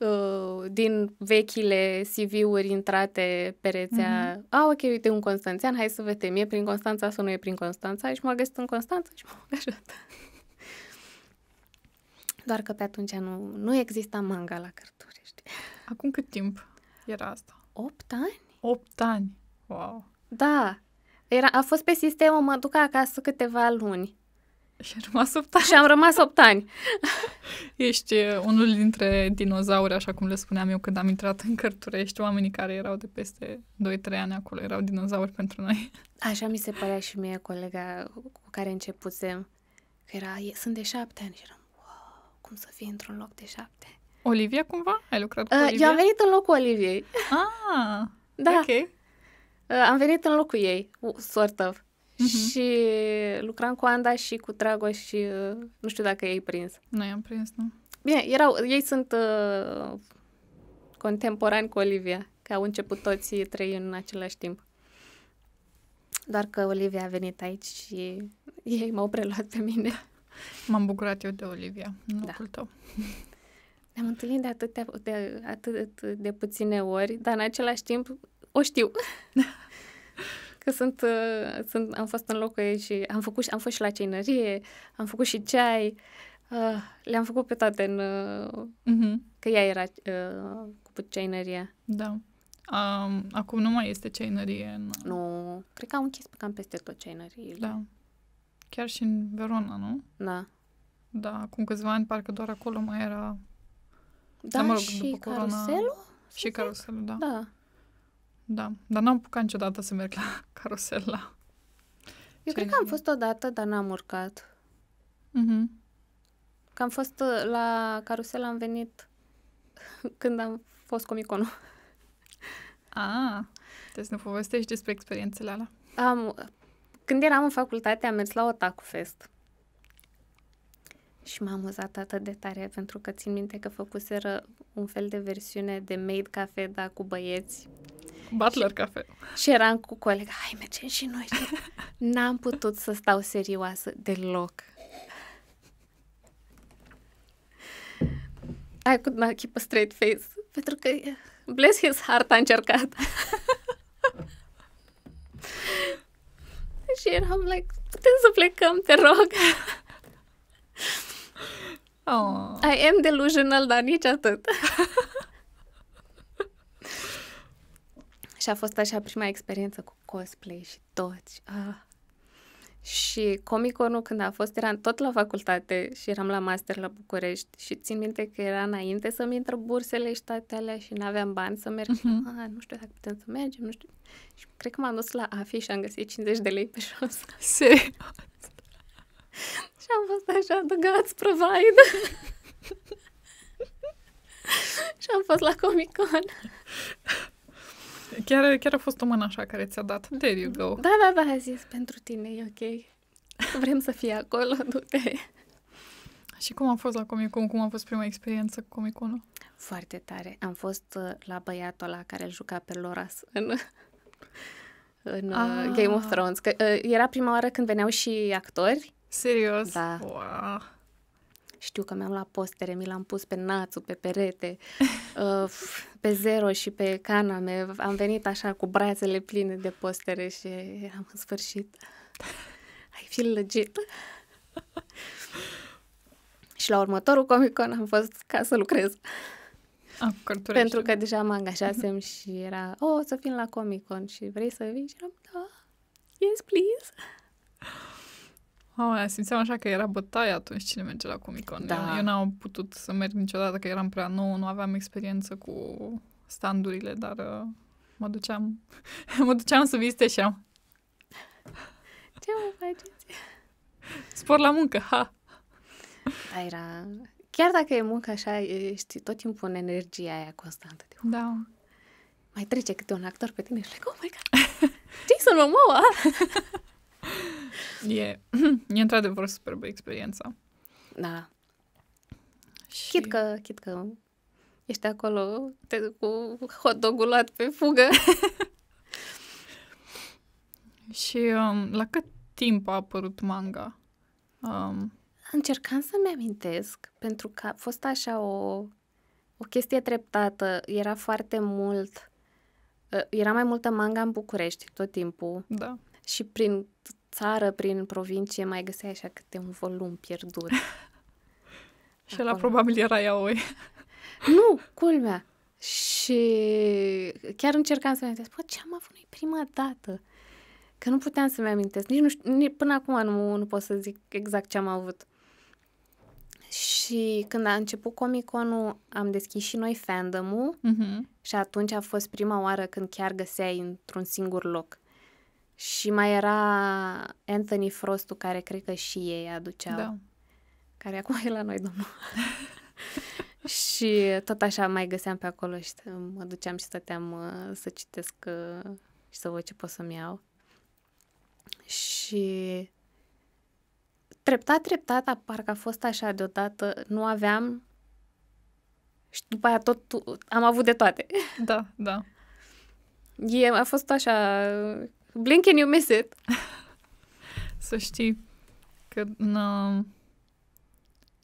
uh, din vechile CV-uri intrate pe rețea, mm-hmm. a, ok, uite, un constanțean, hai să vedem, e prin Constanța sau nu e prin Constanța și m-a găsit în Constanța și m-a Doar că pe atunci nu, nu exista manga la cărturi, știi? Acum cât timp era asta? 8 ani? 8 ani. Wow. Da. Era, a fost pe sistemul, mă duc acasă câteva luni. Și am rămas 8 ani. Și am rămas 8 ani. Ești uh, unul dintre dinozauri, așa cum le spuneam eu când am intrat în Cărturești. Oamenii care erau de peste 2-3 ani acolo erau dinozauri pentru noi. Așa mi se părea și mie colega cu care începusem. Că era, sunt de 7 ani și eram, wow, cum să fii într-un loc de 7? Olivia cumva? Ai lucrat cu Olivia? Uh, eu am venit în locul Oliviei. Ah, da. ok. Uh, am venit în locul ei, sort of. Uh-huh. Și lucram cu Anda și cu Trago și uh, nu știu dacă ei prins. Nu i am prins, nu? Bine, erau, ei sunt uh, contemporani cu Olivia, că au început toți trei în același timp. Doar că Olivia a venit aici și ei m-au preluat pe mine. M-am bucurat eu de Olivia, în da. tău. Ne-am întâlnit de atâtea, de, atât de puține ori, dar în același timp o știu. că sunt, uh, sunt, am fost în locuri și am făcut am fost și la ceinărie, am făcut și ceai, uh, le-am făcut pe toate în... Uh, uh-huh. Că ea era uh, cu ceinăria. Da. Um, acum nu mai este ceinărie în... Nu, cred că au închis pe cam peste tot ceinăriile. Da. Chiar și în Verona, nu? Da. Da, acum câțiva ani parcă doar acolo mai era... Da, da mă rog, și după corona, Și caruselul, da. Da da. Dar n-am apucat niciodată să merg la carusel, la... Eu cred că am fost odată, dar n-am urcat. Mhm. Că am fost uh, la carusel, am venit când am fost cu Miconul. Ah, trebuie să ne povestești despre experiențele alea. Am, când eram în facultate, am mers la Otaku Fest. Și m-am amuzat atât de tare, pentru că țin minte că făcuseră un fel de versiune de made cafe da cu băieți Butler Cafe. Și eram cu colega, hai mergem și noi. N-am putut să stau serioasă deloc. I could not keep a straight face. Pentru că, bless his heart, a încercat. și eram like, putem să plecăm, te rog. Oh. I am delusional, dar nici atât. Și a fost așa prima experiență cu cosplay și toți. Ah. Și comiconul când a fost, eram tot la facultate și eram la master la București și țin minte că era înainte să-mi intră bursele și toate alea și n-aveam bani să merg. Uh-huh. Ah, nu știu dacă putem să mergem, nu știu. Și cred că m-am dus la AFI și am găsit 50 de lei pe jos. Serios? și am fost așa, the gods provide. și am fost la Comic Con. Chiar, chiar a fost o mână așa care ți-a dat. There you go. Da, da, da, a zis, pentru tine e ok. Vrem să fie acolo, du-te. Și cum a fost la Comic Con? Cum a fost prima experiență cu Comic Con? Foarte tare. Am fost uh, la băiatul ăla care îl juca pe Loras în, în uh, ah. Game of Thrones. Că, uh, era prima oară când veneau și actori. Serios? Da. Wow. Știu că mi-am luat postere, mi l-am pus pe națul, pe perete. uh, pe zero și pe caname. Am venit așa cu brațele pline de postere și am în sfârșit. Ai fi legit și la următorul Comic Con am fost ca să lucrez. A, Pentru că deja mă angajasem mhm. și era, o, oh, să fim la Comic Con și vrei să vii? Și eram, da, yes, please. Aolea, simțeam așa că era bătaie atunci cine merge la Comic-Con. Da. Eu, eu n-am putut să merg niciodată, că eram prea nou, nu aveam experiență cu standurile, dar uh, mă duceam, mă duceam să am Ce mai faceți? Spor la muncă, ha! Da, era... Chiar dacă e muncă așa, ești tot timpul în energia aia constantă. De da. Mai trece câte un actor pe tine și like, oh my god, Jason Momoa! E, e într-adevăr superbă experiența. Da. Și... Chit că, chit că ești acolo te, cu hot dog luat pe fugă. și um, la cât timp a apărut manga? Um... Încercam să-mi amintesc, pentru că a fost așa o, o chestie treptată. Era foarte mult... Uh, era mai multă manga în București tot timpul. Da. Și prin țară, prin provincie, mai găseai așa câte un volum pierdut. și la probabil era Iaoi. nu, culmea. Și chiar încercam să-mi amintesc, bă, ce am avut noi prima dată? Că nu puteam să-mi amintesc. Nici nu știu, nici până acum nu, nu pot să zic exact ce am avut. Și când a început comic am deschis și noi fandom-ul uh-huh. și atunci a fost prima oară când chiar găseai într-un singur loc. Și mai era Anthony Frostu, care cred că și ei aduceau. Da. Care acum e la noi, domnul. și tot așa mai găseam pe acolo și mă duceam și stăteam uh, să citesc uh, și să văd ce pot să-mi iau. Și treptat, treptat, parcă a fost așa deodată, nu aveam și după aia tot am avut de toate. Da, da. E, a fost așa Blink and you miss it. Să știi că în... Mm, um,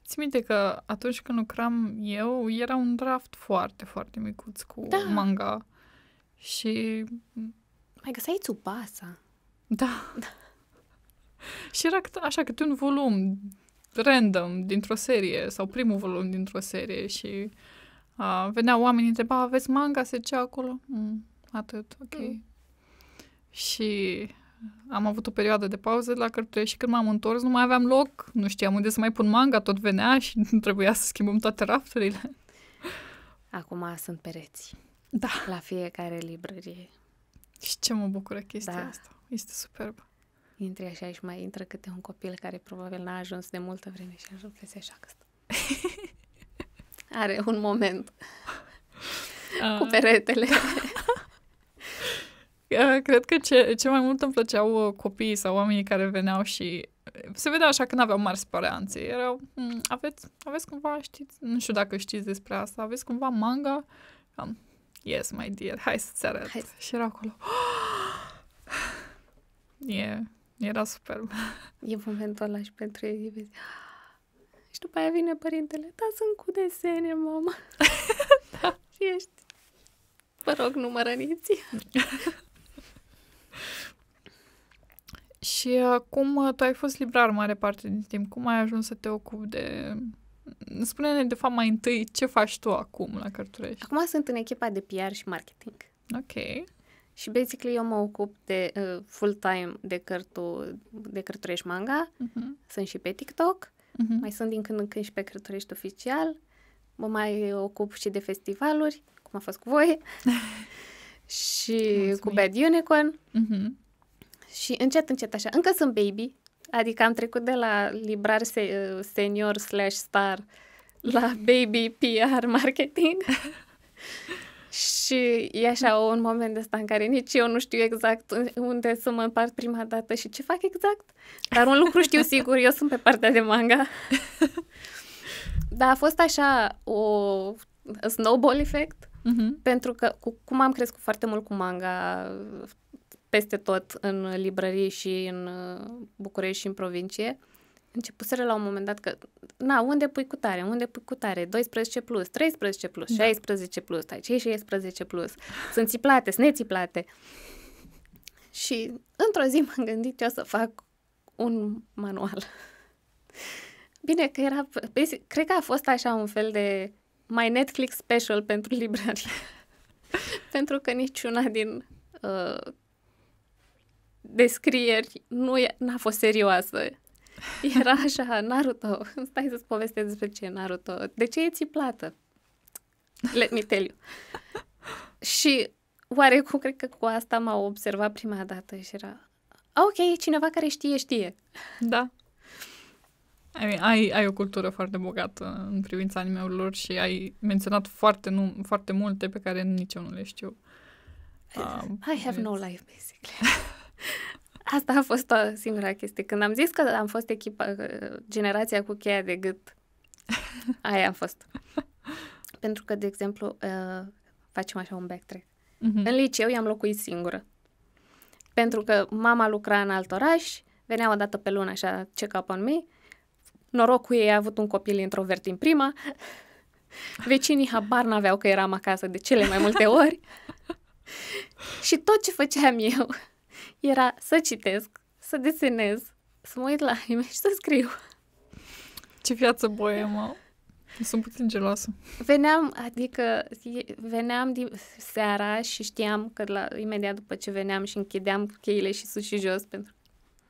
ți minte că atunci când lucram eu, era un draft foarte, foarte micuț cu da. manga. Și... Mai găseai Tsubasa. Da. da. și era așa câte un volum random dintr-o serie sau primul volum dintr-o serie și uh, veneau oamenii întreba, aveți manga? Se ce acolo? Mm, atât, ok. Mm și am avut o perioadă de pauză de la cărture și când m-am întors nu mai aveam loc, nu știam unde să mai pun manga, tot venea și trebuia să schimbăm toate rafturile. Acum sunt pereți. Da. La fiecare librărie. Și ce mă bucură chestia da. asta. Este superbă. Intri așa și mai intră câte un copil care probabil n-a ajuns de multă vreme și ajunge așa că stă. Are un moment cu peretele. cred că ce, ce mai mult îmi plăceau uh, copiii sau oamenii care veneau și uh, se vedea așa că nu aveau mari speranțe. Erau, mm, aveți, aveți cumva, știți, nu știu dacă știți despre asta, aveți cumva manga? Um, yes, my dear, hai să-ți arăt. Hai. Și erau acolo. e era superb. E momentul ăla și pentru ei, vezi. Și după aia vine părintele, da, sunt cu desene, mama. da. Și ești, vă rog, nu mă răniți. Și acum uh, tu ai fost librar mare parte din timp. Cum ai ajuns să te ocupi de... Mm, spune-ne, de fapt, mai întâi, ce faci tu acum la Cărturești? Acum sunt în echipa de PR și marketing. Ok. Și, basically, eu mă ocup de uh, full-time de, cărtu, de Cărturești Manga. Uh-huh. Sunt și pe TikTok. Uh-huh. Mai sunt din când în când și pe Cărturești Oficial. Mă mai ocup și de festivaluri, cum a fost cu voi. și Mulțumim. cu Bad Unicorn. Uh-huh și încet, încet așa, încă sunt baby, adică am trecut de la librar se- senior slash star la baby PR marketing și e așa un moment de în care nici eu nu știu exact unde să mă împart prima dată și ce fac exact, dar un lucru știu sigur, eu sunt pe partea de manga. Dar a fost așa o snowball effect, uh-huh. pentru că cu, cum am crescut foarte mult cu manga, peste tot în librării și în uh, București și în provincie, începuseră la un moment dat că, na, unde pui cu tare, unde pui cu tare, 12 plus, 13 plus, 16 plus, da. ce 16 plus, sunt țiplate, sunt nețiplate. Și într-o zi m-am gândit o să fac un manual. Bine că era, cred că a fost așa un fel de mai Netflix special pentru librărie. pentru că niciuna din uh, descrieri nu a fost serioasă. Era așa, Naruto, stai să-ți povestesc despre ce e Naruto. De ce e țiplată? Let me tell you. și oarecum cred că cu asta m-au observat prima dată și era, ah, ok, cineva care știe, știe. Da. I mean, ai, ai o cultură foarte bogată în privința animeurilor și ai menționat foarte, nu, foarte multe pe care nici eu nu le știu. Um, I have um, no life, basically. Asta a fost o singura chestie. Când am zis că am fost echipa, generația cu cheia de gât, aia am fost. Pentru că, de exemplu, ă, facem așa un backtrack. Mm-hmm. În liceu i-am locuit singură. Pentru că mama lucra în alt oraș, venea o dată pe lună așa, ce up on me. Norocul ei a avut un copil introvert în prima. Vecinii habar n-aveau că eram acasă de cele mai multe ori. și tot ce făceam eu era să citesc, să desenez, să mă uit la anime și să scriu. Ce viață boemă! Sunt puțin geloasă. Veneam, adică veneam din seara și știam că la, imediat după ce veneam și închideam cheile și sus și jos pentru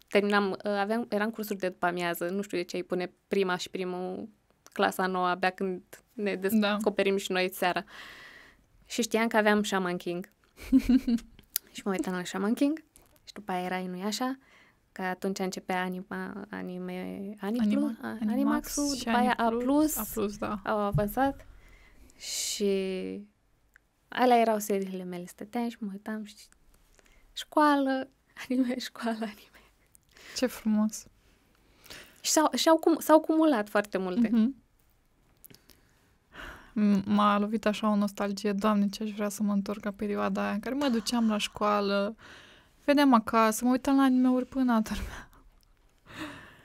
terminam, uh, aveam, eram cursuri de după amiază, nu știu de ce ai pune prima și primul clasa nouă abia când ne da. descoperim da. și noi seara. Și știam că aveam Shaman King. și mă uitam la Shaman King și după aia era nu așa? Că atunci începea anima, anime, anime, anima, Animax, Animax-ul, după aia A+, plus, A+, plus, da. au apăsat și alea erau seriile mele. Stăteam și mă uitam și școală, anime, școală, anime. Ce frumos! Și s-au, și-au s-au cumulat foarte multe. Mm-hmm. M-a lovit așa o nostalgie, doamne, ce aș vrea să mă întorc la perioada aia în care mă duceam la școală, Vedem acasă, mă uitam la anime-uri până adormeam.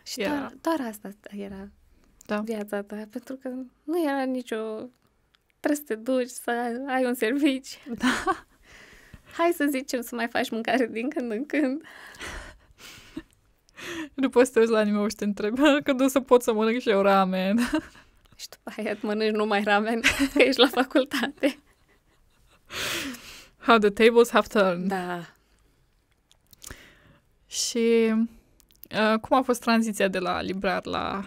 Și era. doar, doar asta era da. viața ta, pentru că nu era nicio... Trebuie să te duci, să ai un serviciu. Da. Hai să zicem să mai faci mâncare din când în când. După să te uiți la anime și te întreb când o să pot să mănânc și eu ramen. și după aia îți mănânci numai ramen, că ești la facultate. How the tables have turned. Da. Și uh, cum a fost tranziția de la librar la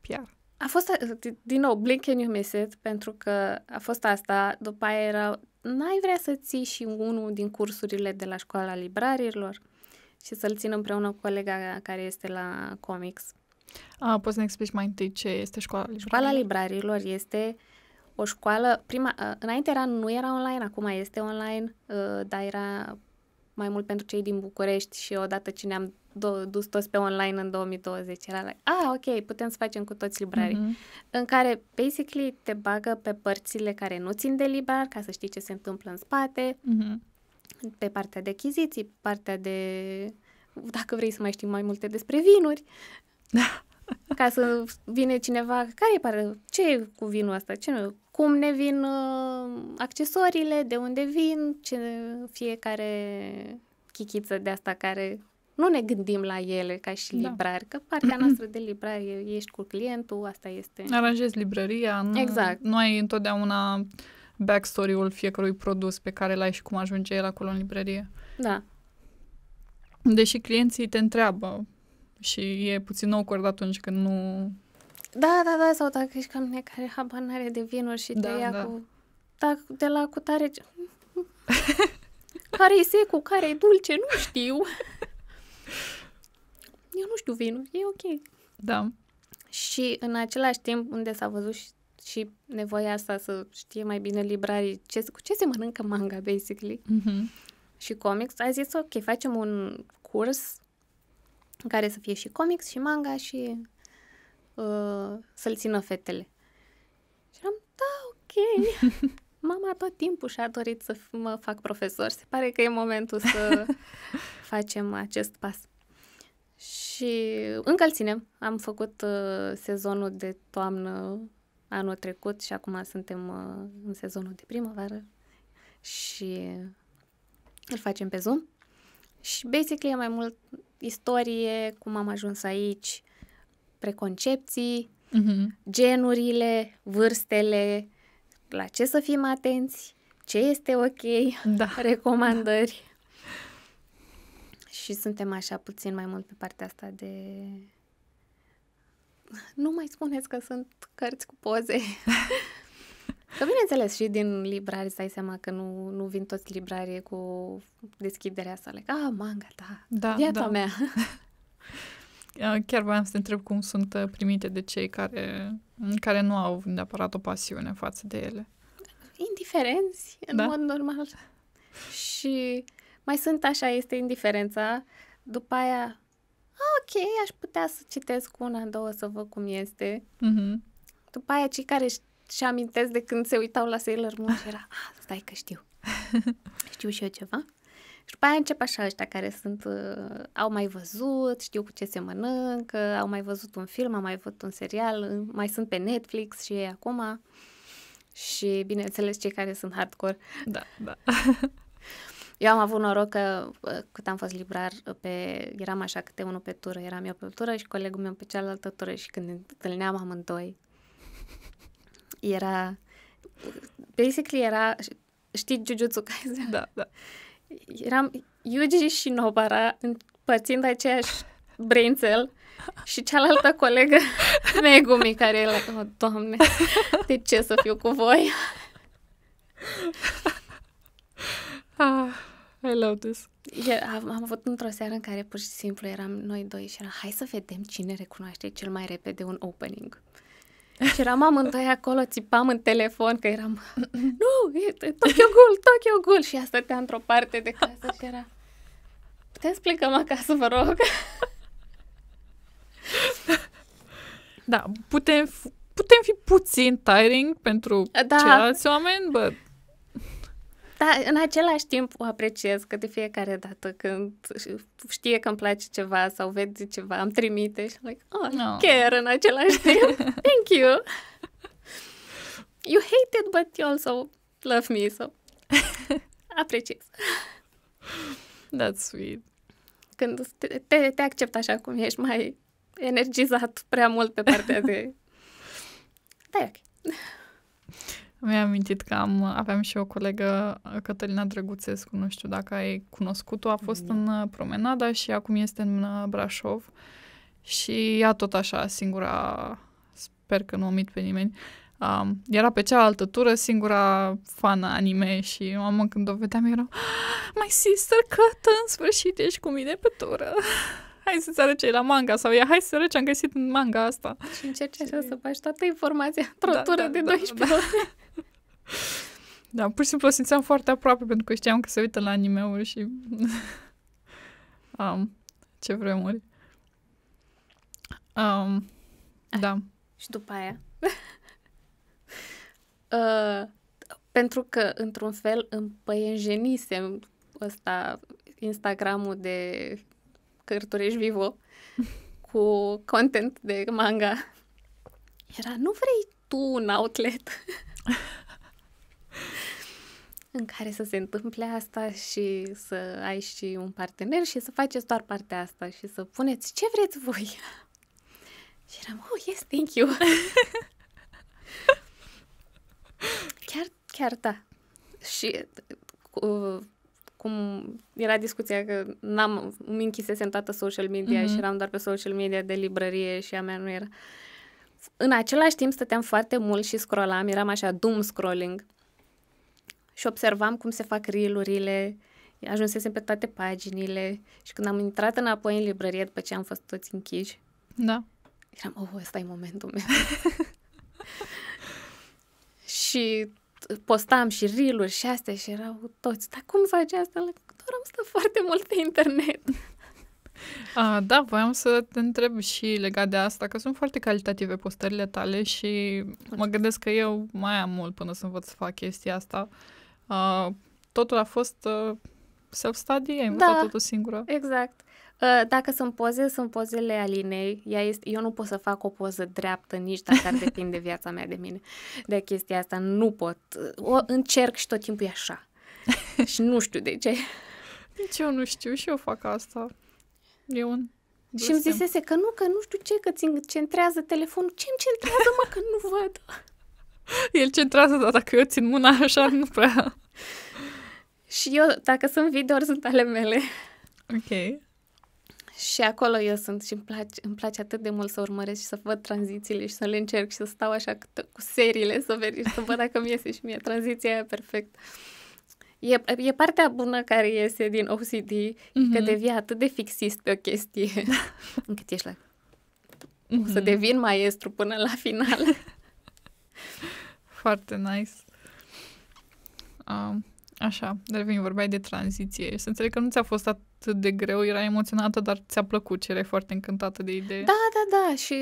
PR? A fost, uh, din nou, blink and you miss it, pentru că a fost asta, după aia era, n-ai vrea să ții și unul din cursurile de la școala librarilor și să-l țin împreună cu colega care este la comics. A, poți să ne explici mai întâi ce este școala librarilor? Școala librarilor este o școală, prima, uh, înainte era, nu era online, acum este online, uh, dar era mai mult pentru cei din București și odată ce ne-am do- dus toți pe online în 2020, era like, ah, ok, putem să facem cu toți librarii. Mm-hmm. În care, basically, te bagă pe părțile care nu țin de liber, ca să știi ce se întâmplă în spate, mm-hmm. pe partea de achiziții, partea de... dacă vrei să mai știi mai multe despre vinuri. Da. Ca să vine cineva, care pare, ce e cu vinul ăsta? Ce nu? Cum ne vin uh, accesoriile, de unde vin, ce, fiecare chichiță de asta care nu ne gândim la ele ca și da. librari, da. că partea noastră de librari ești cu clientul, asta este. Aranjezi librăria, nu, exact. nu ai întotdeauna backstory-ul fiecărui produs pe care l-ai și cum ajunge el acolo în librărie. Da. Deși clienții te întreabă și e puțin nou awkward atunci când nu... Da, da, da, sau dacă ești ca mine care habar n-are de vinuri și da, te ia da. cu... Da, de la cutare... care e secu, care e dulce, nu știu. Eu nu știu vinul, e ok. Da. Și în același timp unde s-a văzut și, și nevoia asta să știe mai bine librarii ce, cu ce se mănâncă manga, basically, mm-hmm. și comics, a zis, ok, facem un curs în care să fie și comics și manga și uh, să-l țină fetele. Și am, da, ok. Mama tot timpul și-a dorit să mă fac profesor. Se pare că e momentul să facem acest pas. Și încă îl ținem. Am făcut uh, sezonul de toamnă anul trecut și acum suntem uh, în sezonul de primăvară și îl facem pe Zoom. Și basically e mai mult istorie, cum am ajuns aici, preconcepții, uh-huh. genurile, vârstele, la ce să fim atenți, ce este ok, da. recomandări. Da. Și suntem așa puțin mai mult pe partea asta de... Nu mai spuneți că sunt cărți cu poze. Că bineînțeles, și din librari îți dai seama că nu, nu vin toți librarii cu deschiderea asta. Like, ah, manga ta, da, viața da. mea. Chiar voiam să te întreb cum sunt uh, primite de cei care, care nu au neapărat o pasiune față de ele. Indiferenți, în da? mod normal. Și mai sunt așa, este indiferența. După aia, ok, aș putea să citesc una, două, să văd cum este. Mm-hmm. După aia, cei care și amintesc de când se uitau la Sailor Moon și era, ah, stai că știu. știu și eu ceva. Și după aia încep așa ăștia care sunt, uh, au mai văzut, știu cu ce se mănâncă, au mai văzut un film, au mai văzut un serial, mai sunt pe Netflix și ei acum. Și bineînțeles cei care sunt hardcore. Da, da. eu am avut noroc că uh, cât am fost librar, uh, pe, eram așa câte unul pe tură, eram eu pe tură și colegul meu pe cealaltă tură și când ne întâlneam amândoi, era... Basically era... Știi Jujutsu Kaisen? Da, da. Eram Yuji și Nobara împărțind aceeași brain cell și cealaltă colegă Megumi care e oh, doamne, de ce să fiu cu voi? ah, I love this. Yeah, am, am avut într-o seară în care pur și simplu eram noi doi și eram hai să vedem cine recunoaște cel mai repede un opening. Și deci eram amândoi acolo, țipam în telefon că eram, nu, e Tokyo Ghoul, Tokyo Ghoul. Și ea stătea într-o parte de casă și era, puteți să plecăm acasă, vă rog? Da, putem, putem fi puțin tiring pentru da. ceilalți oameni, but dar în același timp o apreciez că de fiecare dată când știe că îmi place ceva sau vede ceva, îmi trimite și like, oh, no. care în același timp. Thank you. You hate it, but you also love me, so apreciez. That's sweet. Când te, te, te accept așa cum ești, mai energizat prea mult pe partea de... Da, e ok. Mi-am amintit că am, aveam și o colegă, Cătălina Drăguțescu, nu știu dacă ai cunoscut-o, a fost mm. în uh, Promenada și acum este în uh, Brașov. Și ea tot așa, singura, sper că nu omit pe nimeni, um, era pe cealaltă tură singura fana anime și mamă când o vedeam era ah, My sister Cut, în sfârșit ești cu mine pe tură hai să-ți arăt ce la manga sau ia, hai să arăt ce am găsit în manga asta. Și încerci așa să faci toată informația într-o da, tură da, de da, 12 da, da. da, pur și simplu o simțeam foarte aproape pentru că știam că se uită la anime-uri și am ce vremuri. Um, da. Și după aia. uh, pentru că, într-un fel, împăienjenisem ăsta Instagramul de Cărturești Vivo cu content de manga. Era, nu vrei tu un outlet în care să se întâmple asta și să ai și un partener și să faceți doar partea asta și să puneți ce vreți voi. Și eram, oh, yes, thank you. chiar, chiar da. Și uh, cum era discuția că n-am, îmi în toată social media mm-hmm. și eram doar pe social media de librărie și a mea nu era. În același timp stăteam foarte mult și scrollam, eram așa doom scrolling și observam cum se fac reel-urile, ajunsesem pe toate paginile și când am intrat înapoi în librărie după ce am fost toți închiși, da. eram, oh, ăsta e momentul meu. și postam și riluri și astea și erau toți, dar cum faci asta? Doar am stat foarte mult pe internet. A, da, voiam să te întreb și legat de asta, că sunt foarte calitative postările tale și Mulțumesc. mă gândesc că eu mai am mult până să învăț să fac chestia asta. A, totul a fost uh, self-study? Ai învățat da, totul singură? exact. Ă, dacă sunt poze, sunt pozele Alinei. Ea este, eu nu pot să fac o poză dreaptă nici dacă ar depinde viața mea de mine. De chestia asta nu pot. O încerc și tot timpul e așa. și nu știu de ce. Nici eu nu știu și eu fac asta. E un și îmi zisese că nu, că nu știu ce, că ți centrează telefonul. Ce îmi centrează, mă, că nu văd. El centrează, dar dacă eu țin mâna așa, nu prea. și eu, dacă sunt video, sunt ale mele. Ok. Și acolo eu sunt și îmi place, îmi place atât de mult să urmăresc și să văd tranzițiile și să le încerc și să stau așa cu seriile să, ver, să văd dacă mi iese și mie tranziția aia perfect. E, e partea bună care iese din OCD, mm-hmm. că mhm. devii atât de fixist pe o chestie, încât ești la... Mm-hmm. O să mhm. devin maestru până la final. Foarte nice. Um, Așa, dar vin, vorbeai de tranziție să înțeleg că nu ți-a fost atât de greu, era emoționată, dar ți-a plăcut și erai foarte încântată de idee. Da, da, da și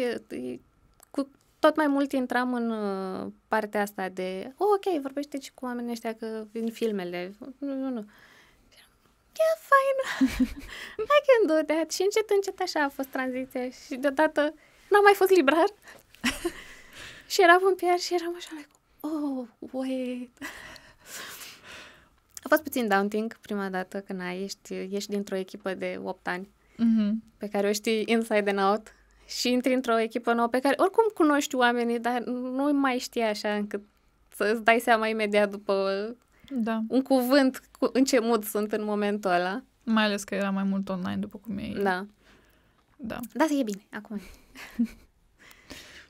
cu tot mai mult intram în uh, partea asta de oh, ok, vorbește și cu oamenii ăștia că vin filmele, nu, nu, nu. Yeah, fain! I can do that. Și încet, încet așa a fost tranziția și deodată n-am mai fost librar și eram în PR și eram așa, like, oh, wait. A fost puțin daunting prima dată când ai, ești, ești dintr-o echipă de 8 ani mm-hmm. pe care o știi inside and out și intri într-o echipă nouă pe care oricum cunoști oamenii, dar nu mai știi așa încât să îți dai seama imediat după da. un cuvânt cu, în ce mod sunt în momentul ăla. Mai ales că era mai mult online după cum e. Da. Da. Da, e bine, acum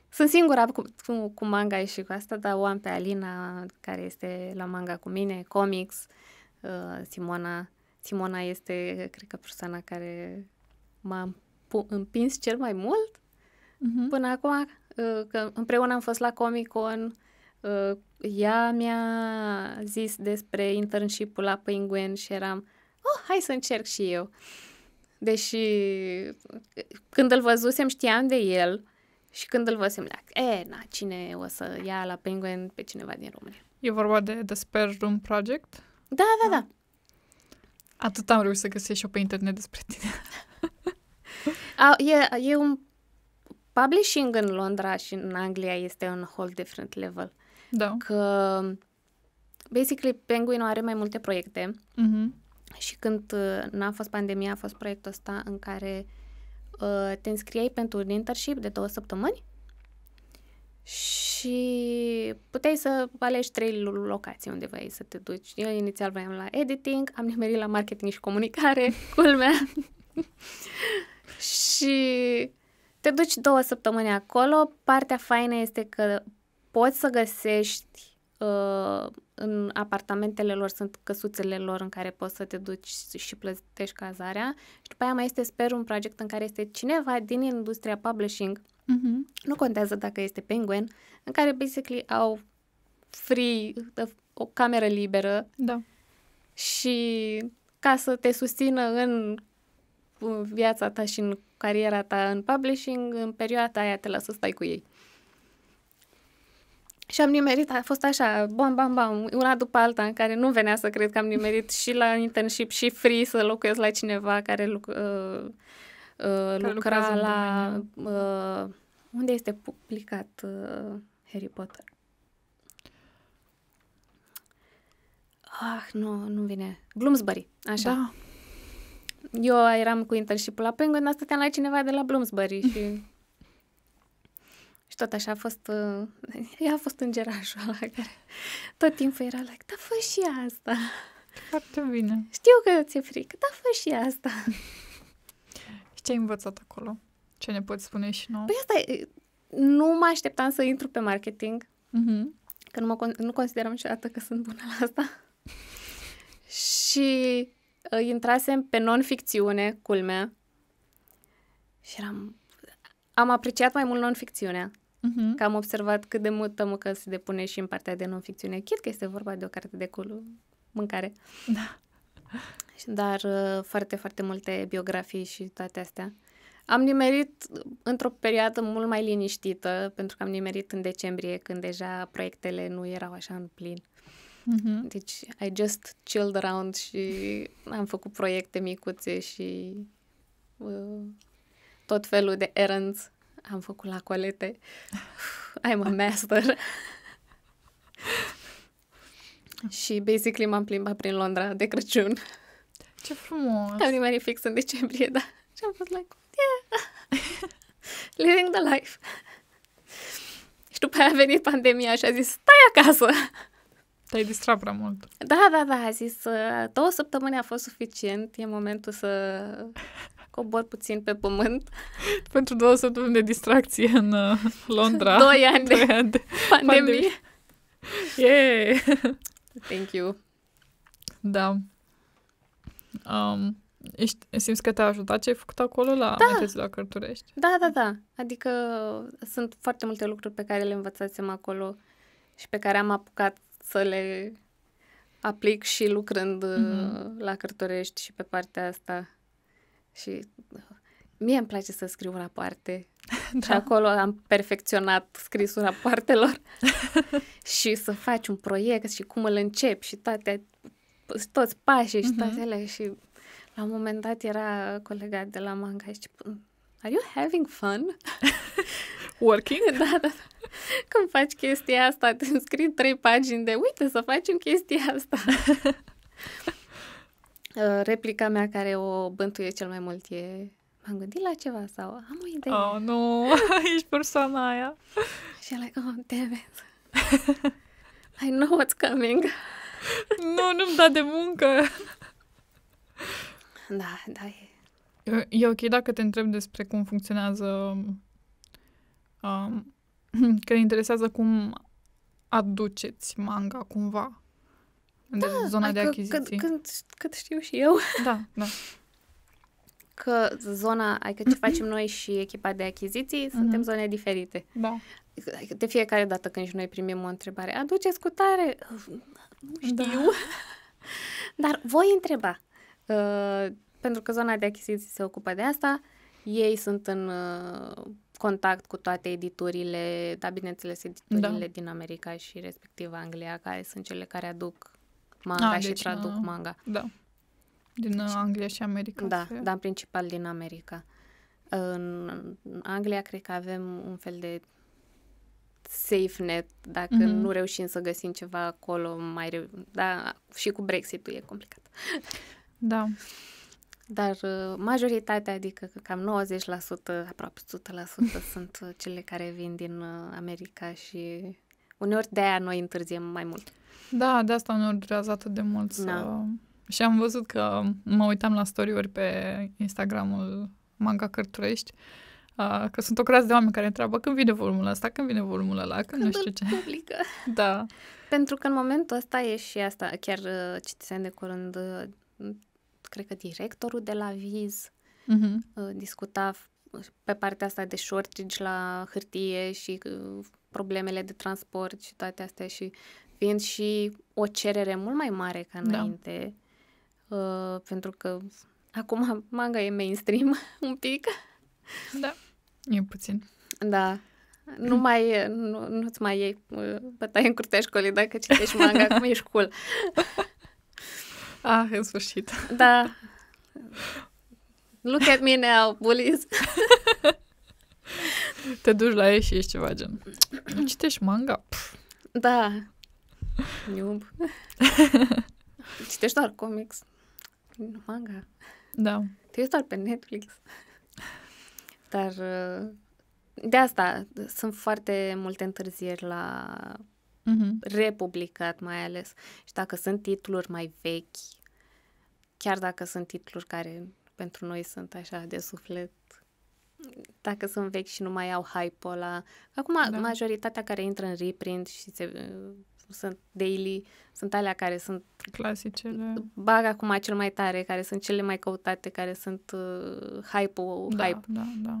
Sunt singura cu, cu, cu manga și cu asta, dar o am pe Alina, care este la manga cu mine, comics. Uh, Simona, Simona este, cred că, persoana care m-a împins cel mai mult uh-huh. până acum, uh, că împreună am fost la Comic-Con, uh, ea mi-a zis despre internship-ul la Penguin și eram, oh, hai să încerc și eu. Deși când îl văzusem știam de el și când îl văzusem, like, e, na, cine o să ia la Penguin pe cineva din România. E vorba de The Spare Room Project? Da, da, da. A da. Atât am reușit să găsești și pe internet despre tine. A, e, e un publishing în Londra și în Anglia este un whole different level. Da. Că basically Penguin are mai multe proiecte mm-hmm. și când uh, n-a fost pandemia a fost proiectul ăsta în care uh, te înscriei pentru un internship de două săptămâni și puteai să alegi trei locații unde vrei să te duci. Eu inițial voiam la editing, am nimerit la marketing și comunicare, culmea. și te duci două săptămâni acolo. Partea faină este că poți să găsești în apartamentele lor sunt căsuțele lor în care poți să te duci și plătești cazarea și după aia mai este, sper, un proiect în care este cineva din industria publishing, mm-hmm. nu contează dacă este Penguin, în care basically au free, o cameră liberă da. și ca să te susțină în viața ta și în cariera ta în publishing, în perioada aia te lasă să stai cu ei. Și am nimerit, a fost așa, bam, bam, bam, una după alta, în care nu venea să cred că am nimerit și la internship și free să locuiesc la cineva care, luc- uh, uh, lucra la... Uh, unde este publicat uh, Harry Potter? Ah, nu, nu vine. Bloomsbury, așa. Da. Eu eram cu internship la Penguin, dar stăteam la cineva de la Bloomsbury și și tot așa a fost, uh, ea a fost îngerașul ăla care tot timpul era like, da, fă și asta. Foarte bine. Știu că ți-e frică, da, fă și asta. și ce ai învățat acolo? Ce ne poți spune și nouă? Păi asta, nu mă așteptam să intru pe marketing, uh-huh. că nu, mă, nu consideram niciodată că sunt bună la asta. și uh, intrasem pe non-ficțiune, culmea, și eram... Am apreciat mai mult non-ficțiunea Uh-huh. Că am observat cât de multă muncă se depune și în partea de non-ficțiune. Chit că este vorba de o carte de cul mâncare. Da. Dar uh, foarte, foarte multe biografii și toate astea. Am nimerit într-o perioadă mult mai liniștită, pentru că am nimerit în decembrie, când deja proiectele nu erau așa în plin. Mm-hmm. Deci I just chilled around și am făcut proiecte micuțe și uh, tot felul de errands am făcut la colete. I'm a master. și basically m-am plimbat prin Londra de Crăciun. Ce frumos! Am Calimari fix în decembrie, da. Și am fost like, yeah, living the life. și după aia a venit pandemia și a zis, stai acasă! Te-ai distrat prea mult. Da, da, da, a zis, două săptămâni a fost suficient, e momentul să cobor puțin pe pământ. Pentru două săptămâni de distracție în uh, Londra. Doi ani de, doi ani de pandemie. Yeah! Thank you! Da. Um, ești, simți că te-a ajutat ce ai făcut acolo la da. la Cărturești? Da, da, da. Adică uh, sunt foarte multe lucruri pe care le învățasem acolo și pe care am apucat să le aplic și lucrând mm-hmm. la Cărturești și pe partea asta. Și uh, mie îmi place să scriu rapoarte. Da. Și acolo am perfecționat scrisul rapoartelor și să faci un proiect și cum îl începi și toate, toți pașii și mhm. toate alea. Și la un moment dat era colega de la manga și mm, Are you having fun? Working? da, da. da. Când faci chestia asta, te scrii trei pagini de uite să facem chestia asta. Uh, replica mea care o bântuie cel mai mult e m-am gândit la ceva sau am o idee. Oh, nu, ești persoana aia. Și like, oh, damn it. I know what's coming. nu, nu-mi da de muncă. Da, da, e. E, ok dacă te întreb despre cum funcționează, um, că interesează cum aduceți manga cumva da, de zona adică de achiziții. Cât, cât, cât știu și eu. Da, da. Că zona, adică ce facem noi și echipa de achiziții, mm-hmm. suntem zone diferite. Da. De fiecare dată când și noi primim o întrebare, aduceți cu tare, nu știu. Da. Dar voi întreba, uh, pentru că zona de achiziții se ocupă de asta, ei sunt în uh, contact cu toate editurile, da, bineînțeles, da. editurile da. din America și respectiv Anglia, care sunt cele care aduc manga A, ah, și deci, traduc în, uh, manga. Da. Din uh, deci, Anglia și America. Da, se... dar în principal din America. În Anglia cred că avem un fel de safe net dacă mm-hmm. nu reușim să găsim ceva acolo mai reu- da, și cu Brexit-ul e complicat. Da. Dar uh, majoritatea, adică cam 90%, aproape 100% sunt cele care vin din America și uneori de aia noi întârziem mai mult. Da, de asta nu durează atât de mult să... Da. Și am văzut că mă uitam la story-uri pe Instagramul Manga Cărturești că sunt o de oameni care întreabă când vine volumul ăsta, când vine volumul ăla, când, când nu știu ce. publică. Da. Pentru că în momentul ăsta e și asta, chiar uh, citisem de curând, uh, cred că directorul de la Viz uh-huh. discuta pe partea asta de shortage la hârtie și uh, problemele de transport și toate astea și fiind și o cerere mult mai mare ca da. înainte, da. uh, pentru că acum manga e mainstream un pic. Da, e puțin. Da, nu mai, nu, nu-ți mai iei uh, bătaie în curtea școlii dacă citești manga, acum ești cool. ah, în sfârșit. Da. Look at me now, bullies. Te duci la ei și ești ceva gen. Nu citești manga? Pff. Da, Iub. Citești doar comics. Manga. Da. Te uiți doar pe Netflix. Dar uh, de asta sunt foarte multe întârzieri la mm-hmm. republicat mai ales. Și dacă sunt titluri mai vechi, chiar dacă sunt titluri care pentru noi sunt așa de suflet, dacă sunt vechi și nu mai au hype-ul ăla. Acum, da. majoritatea care intră în reprint și se sunt daily, sunt alea care sunt clasicele. Bag acum cel mai tare, care sunt cele mai căutate, care sunt uh, hype-ul, da, hype. Da, da.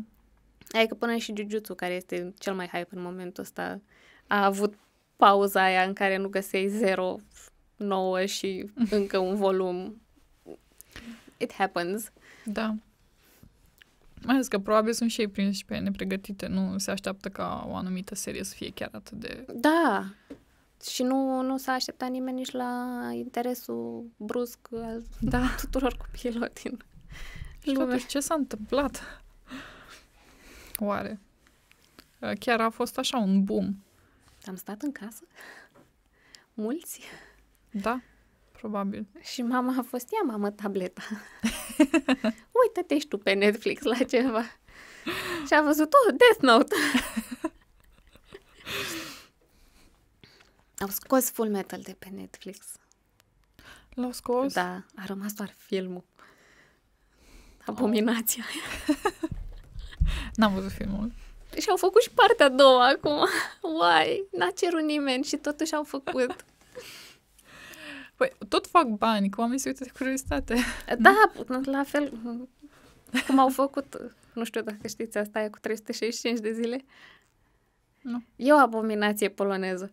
Adică până și Jujutsu, care este cel mai hype în momentul ăsta, a avut pauza aia în care nu găseai 0, 9 și încă un volum. It happens. Da. Mai ales că probabil sunt și ei prinși pe nepregătite, nu se așteaptă ca o anumită serie să fie chiar atât de... Da, și nu, nu s-a așteptat nimeni nici la interesul brusc al da. tuturor copiilor din lume. Și ce s-a întâmplat? Oare? Chiar a fost așa un boom. Am stat în casă? Mulți? Da, probabil. Și mama a fost, ia mamă tableta. Uită-te și tu pe Netflix la ceva. Și a văzut, oh, Death Note. Au scos Full Metal de pe Netflix. L-au scos? Da, a rămas doar filmul. Abominația. Oh. N-am văzut filmul. Și au făcut și partea a doua acum. Uai, n-a cerut nimeni și totuși au făcut. Păi, tot fac bani, cu oamenii se uită de curiozitate. Da, la fel cum au făcut, nu știu dacă știți, asta e cu 365 de zile. Nu. E o abominație poloneză,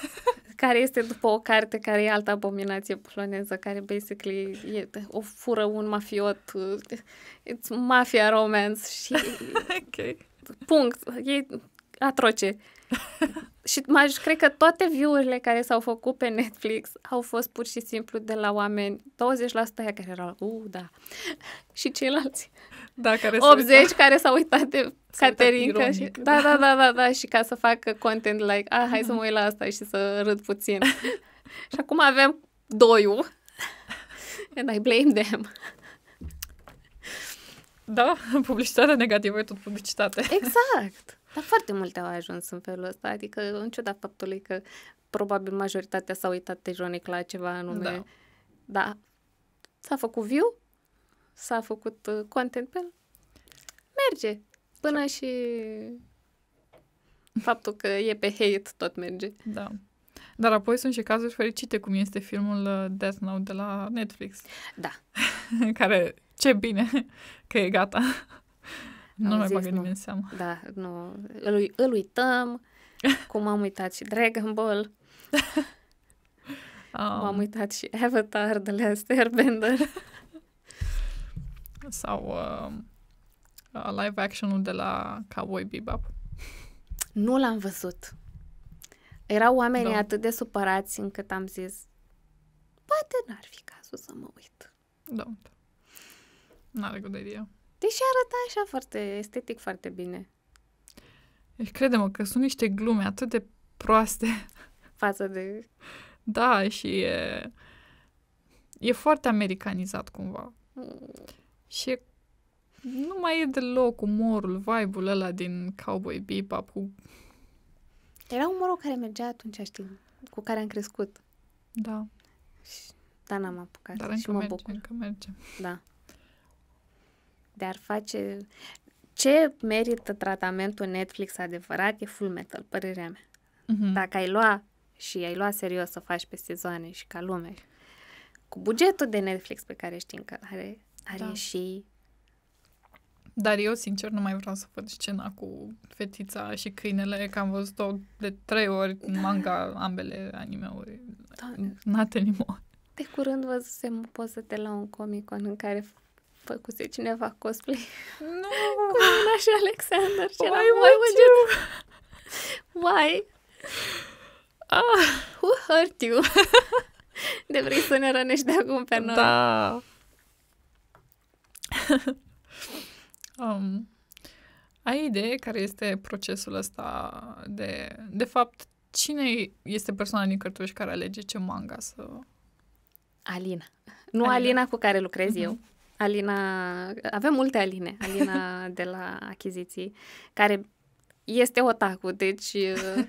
care este după o carte care e altă abominație poloneză, care basically e, o fură un mafiot, it's mafia romance și... okay. Punct. E atroce. și mai cred că toate view-urile care s-au făcut pe Netflix au fost pur și simplu de la oameni, 20% aia care erau, u, uh, da, și ceilalți, da, care 80 uita. care s-au uitat de Caterinca și... Da, da, da, da, da, și ca să facă content like, ah, hai să mă uit la asta și să râd puțin. și acum avem doiu. And I blame them. Da, publicitatea negativă e tot publicitate. Exact. Dar foarte multe au ajuns în felul ăsta, adică în ciuda faptului că probabil majoritatea s au uitat ironic la ceva anume. Da. da. S-a făcut view s-a făcut uh, content pe el, merge. Până da. și faptul că e pe hate tot merge. Da. Dar apoi sunt și cazuri fericite, cum este filmul uh, Death Note de la Netflix. Da. Care, ce bine că e gata. Nu mai bagă nu. nimeni seama. Da, nu. Îl, îl uităm, cum am uitat și Dragon Ball. um, am uitat și Avatar de la Stairbender sau uh, uh, live action-ul de la Cowboy Bebop. Nu l-am văzut. Erau oamenii da. atât de supărați încât am zis poate n-ar fi cazul să mă uit. Da. N-are good idea. Deși arăta așa foarte estetic, foarte bine. Deci crede că sunt niște glume atât de proaste. Față de... Da, și e, e foarte americanizat cumva. Mm. Și nu mai e deloc umorul, vibe-ul ăla din Cowboy Bebop cu... Era umorul care mergea atunci, știi, cu care am crescut. Da. Și, da, n-am apucat. Dar încă mă merge, bucur. încă merge. Da. Dar face... Ce merită tratamentul Netflix adevărat e Full Metal, părerea mea. Mm-hmm. Dacă ai lua și ai lua serios să faci pe sezoane și ca lume, cu bugetul de Netflix pe care știm că are, ar da. ieși... Dar eu, sincer, nu mai vreau să văd scena cu fetița și câinele, că am văzut-o de trei ori în da. manga, ambele anime-uri. Da. Not anymore. De curând văzusem o poză de la un comic în care făcuse cineva cosplay nu cu Luna și Alexander și Why eram, mai you? Why? Ah. Who hurt you? de vrei să ne rănești de acum pe noi. Da. um, ai idee care este procesul ăsta de... De fapt, cine este persoana din cărtuși care alege ce manga să... Alina. Nu Alina, Alina cu care lucrez uh-huh. eu. Alina... Avem multe Aline. Alina de la achiziții, care este otaku, deci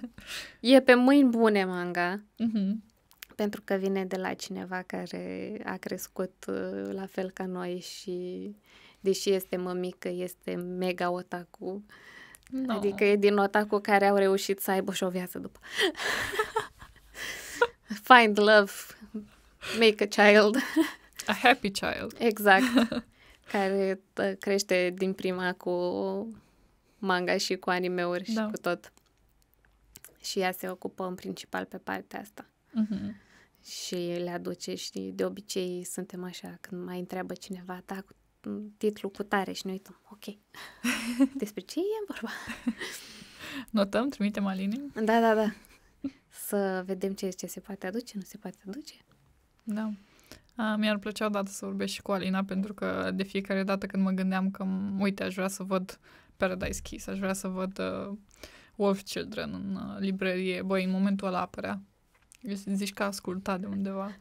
e pe mâini bune manga. Uh-huh pentru că vine de la cineva care a crescut uh, la fel ca noi și deși este mămică, este mega otaku. No. Adică e din otaku care au reușit să aibă și o viață după. Find love, make a child. A happy child. Exact. Care ă, crește din prima cu manga și cu animeuri da. și cu tot. Și ea se ocupă în principal pe partea asta. Mm-hmm și le aduce și de obicei suntem așa când mai întreabă cineva ta da, cu mm, titlul cu tare și noi uităm, ok, despre ce e în vorba? Notăm, trimitem Alinei? Da, da, da. Să vedem ce, ce se poate aduce, nu se poate aduce. Da. A, mi-ar plăcea odată să vorbesc și cu Alina, pentru că de fiecare dată când mă gândeam că, uite, aș vrea să văd Paradise Kiss, aș vrea să văd uh, Wolf Children în uh, librărie, băi, în momentul ăla apărea Zici că ascultat de undeva.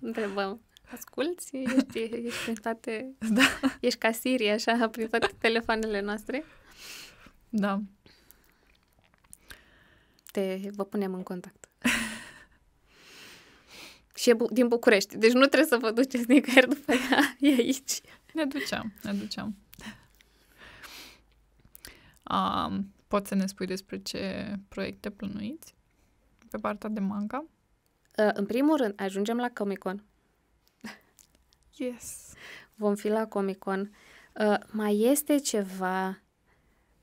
Întrebăm. Da, asculți? Ești, ești prin toate... Da. Ești ca Siri, așa, prin toate telefoanele noastre? Da. Te, vă punem în contact. și e bu- din București. Deci nu trebuie să vă duceți nicăieri după ea. E aici. Ne duceam, ne duceam. Um, poți să ne spui despre ce proiecte plănuiți pe partea de manga? Eh, în primul rând, ajungem la Comic-Con. Yes. Vom fi la Comic-Con. Uh, eh, mai este ceva,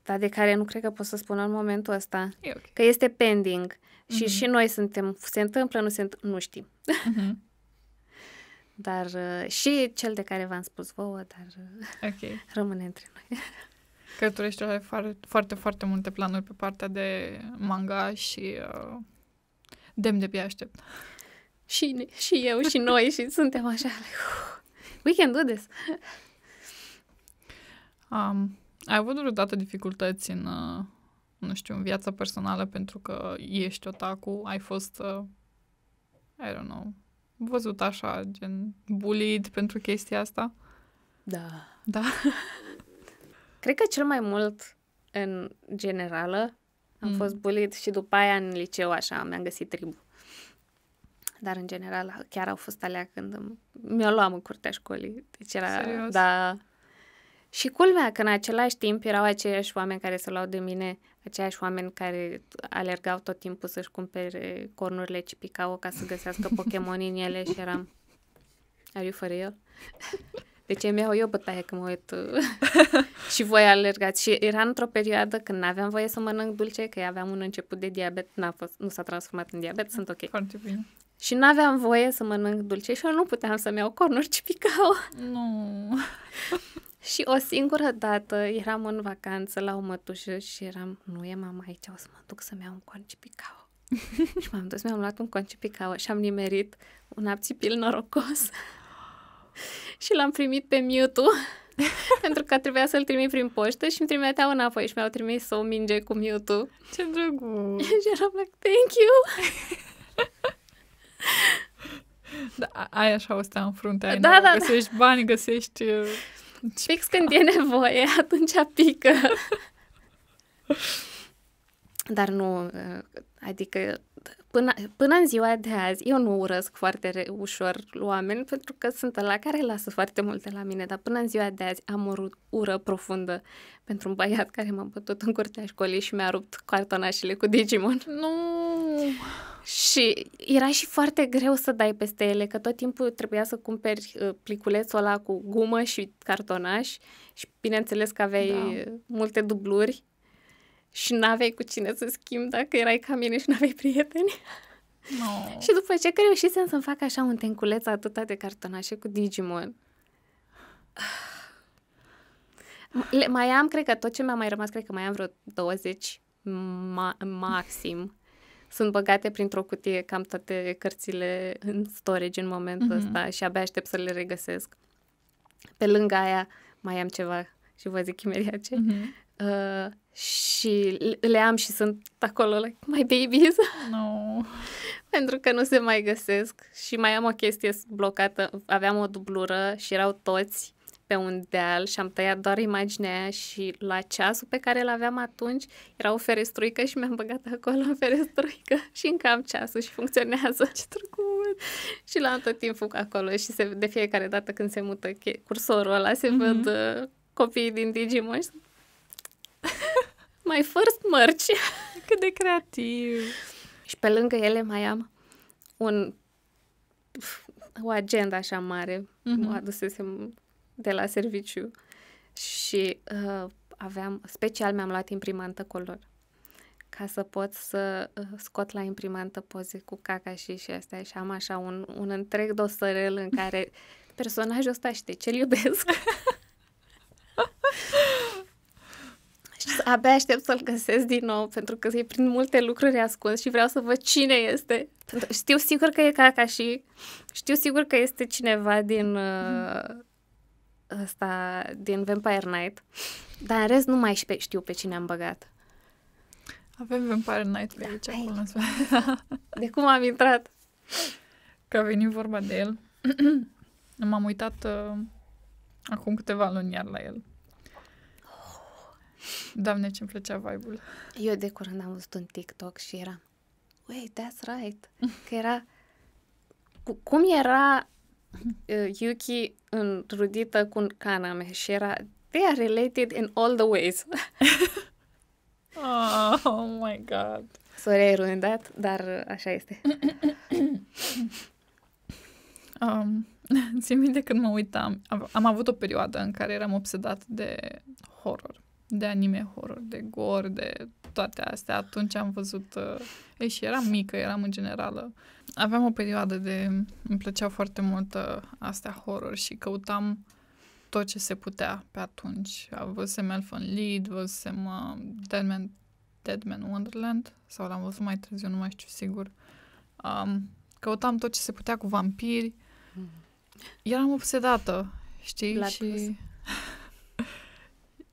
dar de care nu cred că pot să spun în momentul ăsta, e okay. că este pending mm-hmm. și mhm. și noi suntem, se întâmplă, nu se întâmplă, nu știm. Mm-hmm. dar uh, și cel de care v-am spus vouă, dar uh, okay. rămâne între noi. Cărturești, are foarte, foarte, foarte multe planuri pe partea de manga și uh, demn de pe aștept. Și, și eu și noi și suntem așa. We can do this. Um, ai avut vreodată dificultăți în, uh, nu știu, în viața personală pentru că ești otaku, ai fost, uh, I don't know, văzut așa, gen bullied pentru chestia asta? Da. Da? Cred că cel mai mult, în generală, am mm. fost bulit și după aia în liceu așa mi-am găsit tribul. Dar în general chiar au fost alea când mi-o luam în curtea școlii. Deci era, Serios? da, și culmea că în același timp erau aceiași oameni care se luau de mine, aceiași oameni care alergau tot timpul să-și cumpere cornurile picau ca să găsească Pokémon în ele și eram... Are you for real? Deci ei mi-au eu bătaie că mă uit uh, și voi alergați. Și era într-o perioadă când n-aveam voie să mănânc dulce, că aveam un început de diabet, n-a fost, nu s-a transformat în diabet, sunt ok. Foarte bine. Și n-aveam voie să mănânc dulce și eu nu puteam să-mi iau cornuri ce picau. Nu. și o singură dată eram în vacanță la o mătușă și eram, nu e mama aici, o să mă duc să-mi iau un corn ce picau. și m-am dus, mi-am luat un conci picau și am nimerit un apțipil norocos. și l-am primit pe Mewtwo. pentru că trebuia să-l trimit prin poștă și îmi trimiteau înapoi și mi-au trimis o minge cu Mewtwo. Ce drăguț! și eram like, thank you! da, ai așa o stea în frunte, ai da, da, da, găsești da. bani, găsești... Uh, Fix când e nevoie, atunci pică. Dar nu, uh, adică până, până în ziua de azi, eu nu urăsc foarte re- ușor oameni, pentru că sunt la care lasă foarte multe la mine, dar până în ziua de azi am o ură profundă pentru un băiat care m-a bătut în curtea școlii și mi-a rupt cartonașele cu Digimon. Nu! Și era și foarte greu să dai peste ele, că tot timpul trebuia să cumperi uh, pliculețul ăla cu gumă și cartonaș și bineînțeles că aveai da. Uh, multe dubluri și n-aveai cu cine să schimbi dacă erai ca mine și n-aveai prieteni. No. și după ce că reușisem să-mi fac așa un tenculeț atâta de cartonașe cu Digimon, le mai am, cred că tot ce mi-a mai rămas, cred că mai am vreo 20 ma- maxim. Sunt băgate printr-o cutie cam toate cărțile în storage în momentul mm-hmm. ăsta și abia aștept să le regăsesc. Pe lângă aia mai am ceva și vă zic imediat ce. Mm-hmm. Uh, și le am și sunt acolo, like, my babies. No. Pentru că nu se mai găsesc și mai am o chestie blocată. Aveam o dublură și erau toți pe un deal și am tăiat doar imaginea aia și la ceasul pe care îl aveam atunci era o ferestruică și mi-am băgat acolo în ferestruică și încă am ceasul și funcționează. Ce drăguț! și l-am tot timpul acolo și se, de fiecare dată când se mută cursorul ăla se mm-hmm. văd uh, copiii din Digimon și My first mărci. Cât de creativ. Și pe lângă ele mai am un o agenda așa mare. Mm-hmm. O adusesem de la serviciu și uh, aveam, special mi-am luat imprimantă color ca să pot să uh, scot la imprimantă poze cu caca și și astea și am așa un, un întreg dosărel în care personajul ăsta știe ce-l iubesc și abia aștept să-l găsesc din nou, pentru că e prin multe lucruri ascuns și vreau să văd cine este. Pentru, știu sigur că e ca și știu sigur că este cineva din uh, ăsta, din Vampire Night, dar în rest nu mai știu pe cine am băgat. Avem Vampire Night pe da, aici, hai. acum. De cum am intrat? Că a venit vorba de el. M-am uitat uh, acum câteva luni iar la el. Doamne, ce-mi plăcea vibe-ul. Eu de curând am văzut un TikTok și era Wait, that's right. Că era... Cu, cum era uh, Yuki înrudită cu Kaname și era They are related in all the ways. oh, oh my god. Sorry, ai ruindat, dar așa este. um, țin minte când mă uitam, am avut o perioadă în care eram obsedat de horror de anime horror, de gore, de toate astea. Atunci am văzut, uh, e, și eram mică, eram în generală. Aveam o perioadă de, îmi plăceau foarte mult uh, astea horror și căutam tot ce se putea pe atunci. Am Văzusem Elf in Lead, văzusem uh, dead man Wonderland sau l-am văzut mai târziu, nu mai știu sigur. Um, căutam tot ce se putea cu vampiri. Mm-hmm. Eram obsedată, știi? Blood și...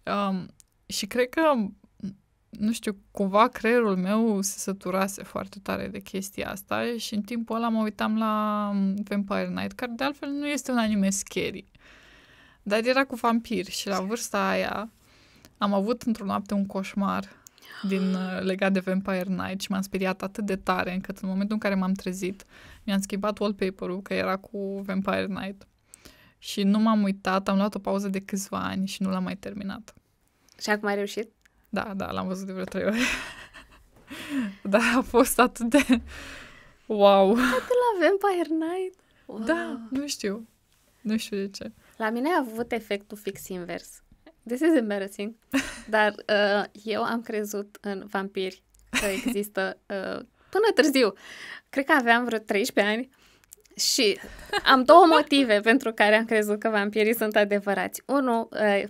um, Și cred că, nu știu, cumva creierul meu se săturase foarte tare de chestia asta și în timpul ăla mă uitam la Vampire Night, care de altfel nu este un anime scary. Dar era cu vampiri și la vârsta aia am avut într-o noapte un coșmar din uh, legat de Vampire Night și m-am speriat atât de tare încât în momentul în care m-am trezit mi-am schimbat wallpaper-ul că era cu Vampire Night și nu m-am uitat, am luat o pauză de câțiva ani și nu l-am mai terminat. Și acum ai reușit? Da, da, l-am văzut de vreo trei ori. Dar a fost atât de... Wow! Atât avem Vampire Night? Da, wow. Da, nu știu. Nu știu de ce. La mine a avut efectul fix invers. This is embarrassing. Dar uh, eu am crezut în vampiri că există uh, până târziu. Cred că aveam vreo 13 ani și am două motive pentru care am crezut că vampirii sunt adevărați. Unul, uh,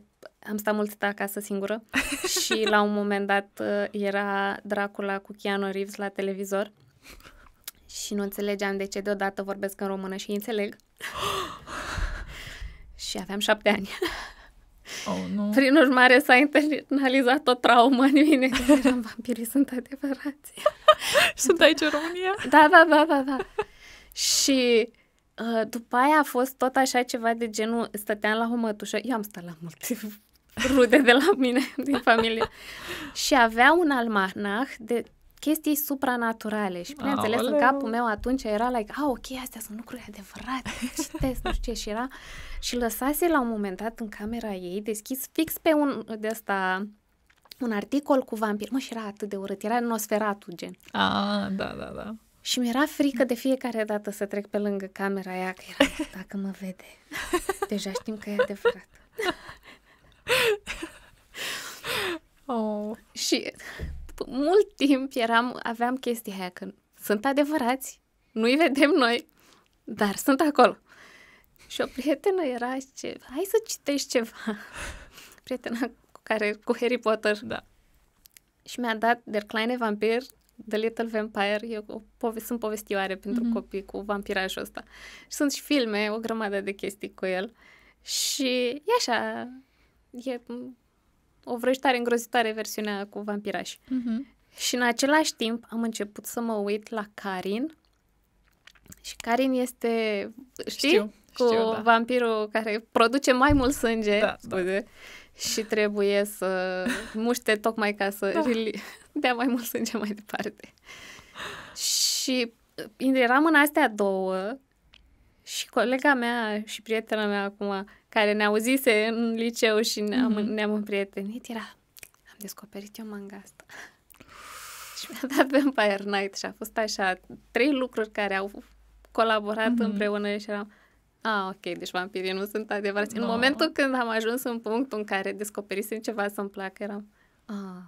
am stat mult de acasă singură și la un moment dat uh, era Dracula cu Keanu Reeves la televizor și nu înțelegeam de ce deodată vorbesc în română și înțeleg. și aveam șapte ani. Oh, no. Prin urmare s-a internalizat o traumă în mine. Eram vampirii, sunt adevărați. sunt aici în România? Da, da, da, da, da. și uh, după aia a fost tot așa ceva de genul, stăteam la o mătușă, eu am stat la multe rude de la mine, din familie. și avea un almanah de chestii supranaturale și bineînțeles în capul meu atunci era like, a, ah, ok, astea sunt lucruri adevărate, citesc, nu știu ce și era și lăsase la un moment dat în camera ei deschis fix pe un de asta un articol cu vampir, mă, și era atât de urât, era nosferatul gen. A, da, da, da. Și mi-era frică de fiecare dată să trec pe lângă camera aia, că era, dacă mă vede, deja știm că e adevărat. Oh. Și mult timp eram, aveam chestia aia că sunt adevărați, nu-i vedem noi, dar sunt acolo. Și o prietenă era ce, hai să citești ceva. Prietena cu care, cu Harry Potter. Da. Și mi-a dat Der kleine Vampir, The Little Vampire, eu o pove- sunt povestioare pentru mm-hmm. copii cu vampirajul ăsta. Și sunt și filme, o grămadă de chestii cu el. Și e așa, e o vrăjitare îngrozitoare versiunea cu vampiraș. Uh-huh. Mhm. Și în același timp am început să mă uit la Karin. Și Karin este, știi? Știu, cu știu, da. vampirul care produce mai mult sânge. Da, Da. Și trebuie să muște tocmai ca să da. dea mai mult sânge mai departe. Și uh, eram în astea două și colega mea și prietena mea acum care ne auzise în liceu și ne-am, mm-hmm. ne-am împrietenit, era, am descoperit eu manga asta. și mi-a dat Vampire Night și a fost așa, trei lucruri care au colaborat mm-hmm. împreună și eram, a, ah, ok, deci vampirii nu sunt adevărați. No. În da. momentul când am ajuns în punctul în care descoperisem ceva să-mi placă, eram, a, ah,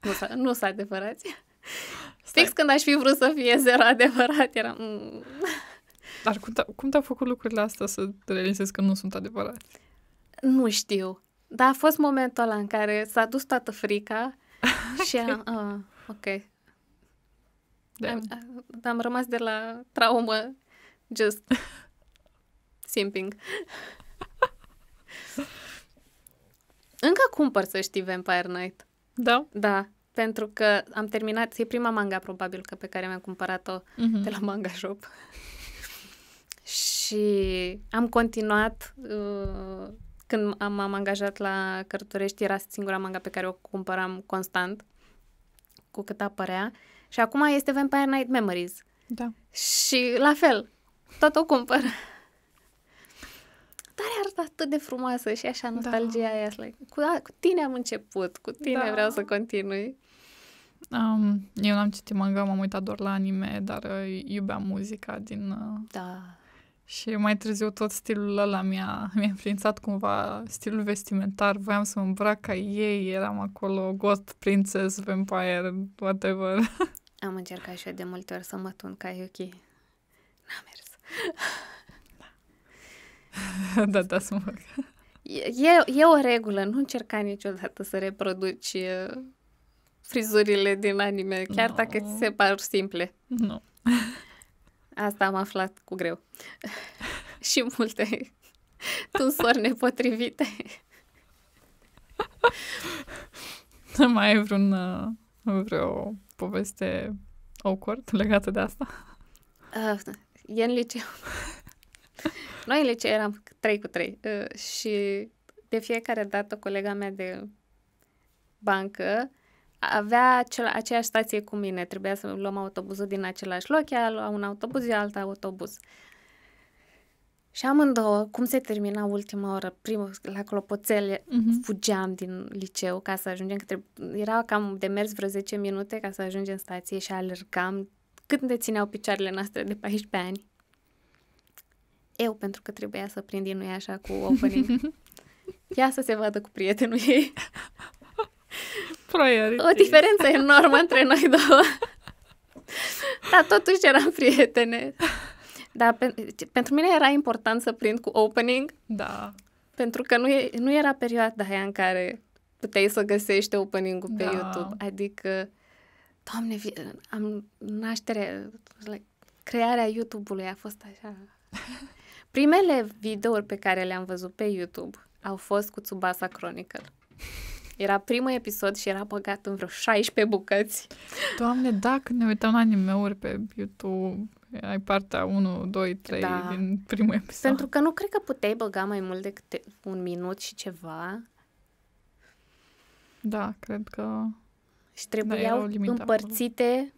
nu s-a, nu s-a adevărați. Fix când aș fi vrut să fie zero adevărat, eram... Mm. Dar cum, t- cum te-au făcut lucrurile astea să te realizezi că nu sunt adevărate? Nu știu. Dar a fost momentul ăla în care s-a dus toată frica și am... Uh, ok. Ah, am, am rămas de la traumă just simping. Încă cumpăr, să știi, Vampire Night. Da? Da, pentru că am terminat, e prima manga probabil că pe care mi-am cumpărat-o mm-hmm. de la Manga Shop și am continuat uh, când am, am angajat la Cărturești, era singura manga pe care o cumpăram constant, cu cât apărea. Și acum este Vampire Night Memories. Da. Și la fel, tot o cumpăr. Dar e arată atât de frumoasă și așa da. nostalgia da. aia. Cu, a, cu tine am început, cu tine da. vreau să continui. Um, eu n-am citit manga, m-am uitat doar la anime, dar uh, iubeam muzica din... Uh... Da și mai târziu tot stilul ăla mi-a, mi-a influențat cumva stilul vestimentar. Voiam să mă îmbrac ca ei, eram acolo goth, princess, vampire, whatever. Am încercat și eu de multe ori să mă tun ca Yuki. N-a mers. da, da, să mă E, e o regulă, nu încerca niciodată să reproduci uh, frizurile din anime, chiar no. dacă ți se par simple. Nu. No. Asta am aflat cu greu. și multe tunsori nepotrivite. Nu mai ai vreun, uh, vreo poveste awkward legată de asta? Uh, e în liceu. Noi în liceu eram 3 cu 3 uh, și de fiecare dată colega mea de bancă avea acela, aceeași stație cu mine. Trebuia să luăm autobuzul din același loc, ea lua un autobuz, ea alt autobuz. Și amândouă, cum se termina ultima oră, primul la clopoțele, uh-huh. Mhm. fugeam din liceu ca să ajungem, că trebuie, era cam de mers vreo 10 minute ca să ajungem în stație și alergam cât ne țineau picioarele noastre de 14 ani. Eu, pentru că trebuia să prind din așa cu opening. Ia să se vadă cu prietenul ei. Priority. O diferență enormă între noi două. Dar totuși eram prietene. Dar pe, pentru mine era important să prind cu opening. Da. Pentru că nu, e, nu era perioada aia în care puteai să găsești opening-ul da. pe YouTube. Adică, doamne, am naștere, like, crearea YouTube-ului a fost așa. Primele videouri pe care le-am văzut pe YouTube au fost cu Tsubasa Chronicle. Era primul episod și era băgat în vreo 16 bucăți. Doamne, dacă ne uităm la anime-uri pe YouTube, ai partea 1, 2, 3 da. din primul episod. Pentru că nu cred că puteai băga mai mult decât un minut și ceva. Da, cred că... Și da, trebuiau da, împărțite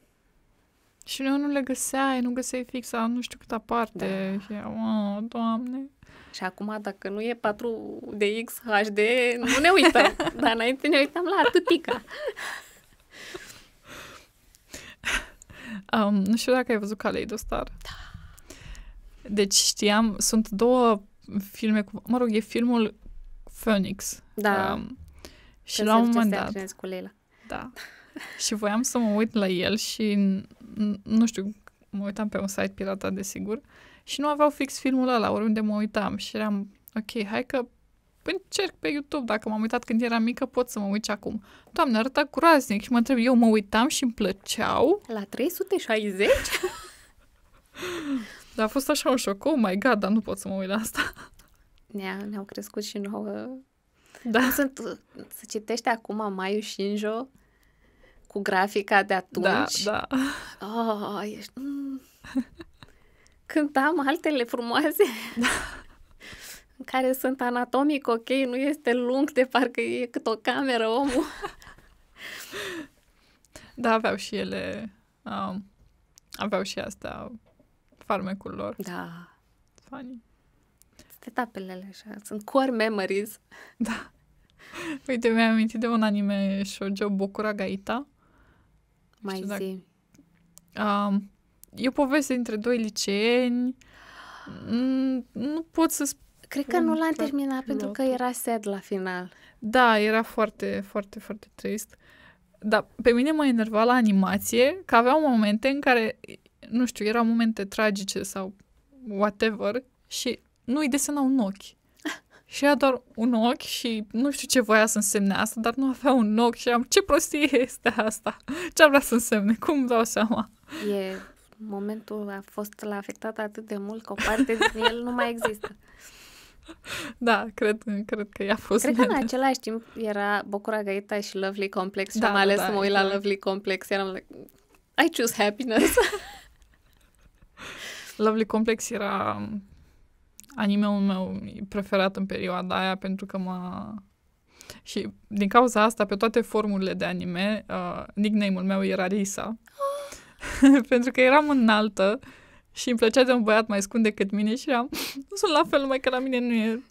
Și nu, nu le găseai, nu găseai fix, nu știu câtă parte. Da. Și, oh, doamne. Și acum, dacă nu e 4 de X HD, nu ne uităm. Dar înainte ne uitam la atâtica. Um, nu știu dacă ai văzut Caleidostar. Da. Deci știam, sunt două filme cu, mă rog, e filmul Phoenix. Da. Um, și la un moment dat... Cu Leila. Da. și voiam să mă uit la el și, nu știu, mă uitam pe un site pirata, desigur, și nu aveau fix filmul ăla oriunde mă uitam și eram, ok, hai că încerc pe YouTube, dacă m-am uitat când eram mică, pot să mă uit și acum. Doamne, arăta groaznic și mă întreb, eu mă uitam și îmi plăceau? La 360? Dar a fost așa un șoc, oh my god, dar nu pot să mă uit la asta. Ne-a, ne-au crescut și nouă. Da. Sunt, să citești acum Maiu Shinjo cu grafica de da, atunci. Da, da. Oh, ești... Mm. cântam altele frumoase în care sunt anatomic ok, nu este lung de parcă e cât o cameră omul. da, aveau și ele, um, aveau și asta farmecul lor. Da. Funny. Sunt etapelele așa, sunt core memories. Da. Uite, mi-am amintit de un anime shoujo Bokura Gaita. Mai zi. Dacă... Um, E o poveste între doi liceeni. Mm, nu pot să spun. Cred că nu l-am terminat pentru că era sed la final. Da, era foarte, foarte, foarte trist. Dar pe mine mă enerva la animație că aveau momente în care, nu știu, erau momente tragice sau whatever și nu îi desenau un ochi. Și era doar un ochi și nu știu ce voia să însemne asta, dar nu avea un ochi și am, ce prostie este asta? Ce a vrea să însemne? Cum dau seama? E momentul a fost l-a afectat atât de mult că o parte din el nu mai există. Da, cred, cred că i-a fost Cred mele. că în același timp era Bocura Gaita și Lovely Complex și da, ales da, să mă uit da. la exact. Lovely Complex. Eram like, I choose happiness. Lovely Complex era um, animeul meu preferat în perioada aia pentru că m-a... Și din cauza asta, pe toate formurile de anime, uh, nickname-ul meu era Risa. pentru că eram înaltă și îmi plăcea de un băiat mai scund decât mine și eram, nu sunt la fel, numai că la mine nu e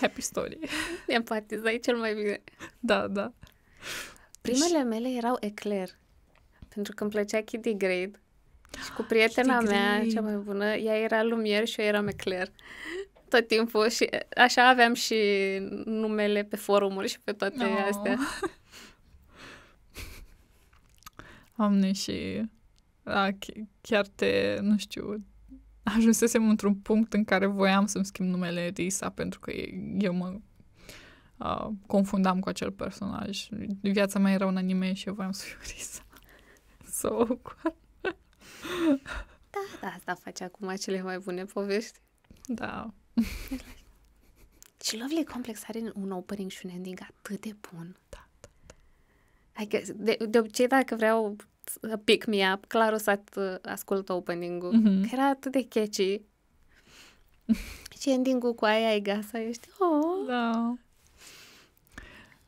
happy story. Empatizai cel mai bine. Da, da. Primele și... mele erau ecler, pentru că îmi plăcea Kitty Grade. Și cu ah, prietena Kitty mea, Grade. cea mai bună, ea era Lumier și eu eram ecler. Tot timpul și așa aveam și numele pe forumuri și pe toate no. Oh. astea. Am și a chiar te, nu știu, ajunsesem într-un punct în care voiam să-mi schimb numele Risa pentru că eu mă uh, confundam cu acel personaj. Viața mea era un anime și eu voiam să fiu Risa. So awkward. Da, da, asta face acum cele mai bune povești. Da. și Lovely Complex are un opening și un ending atât de bun. Da. da, da. Adică, de, de obicei, dacă vreau Uh, pick me up, clar o să uh, ascult opening-ul, mm-hmm. era atât de catchy. și ending-ul cu aia e gasa, ești, oh! Da.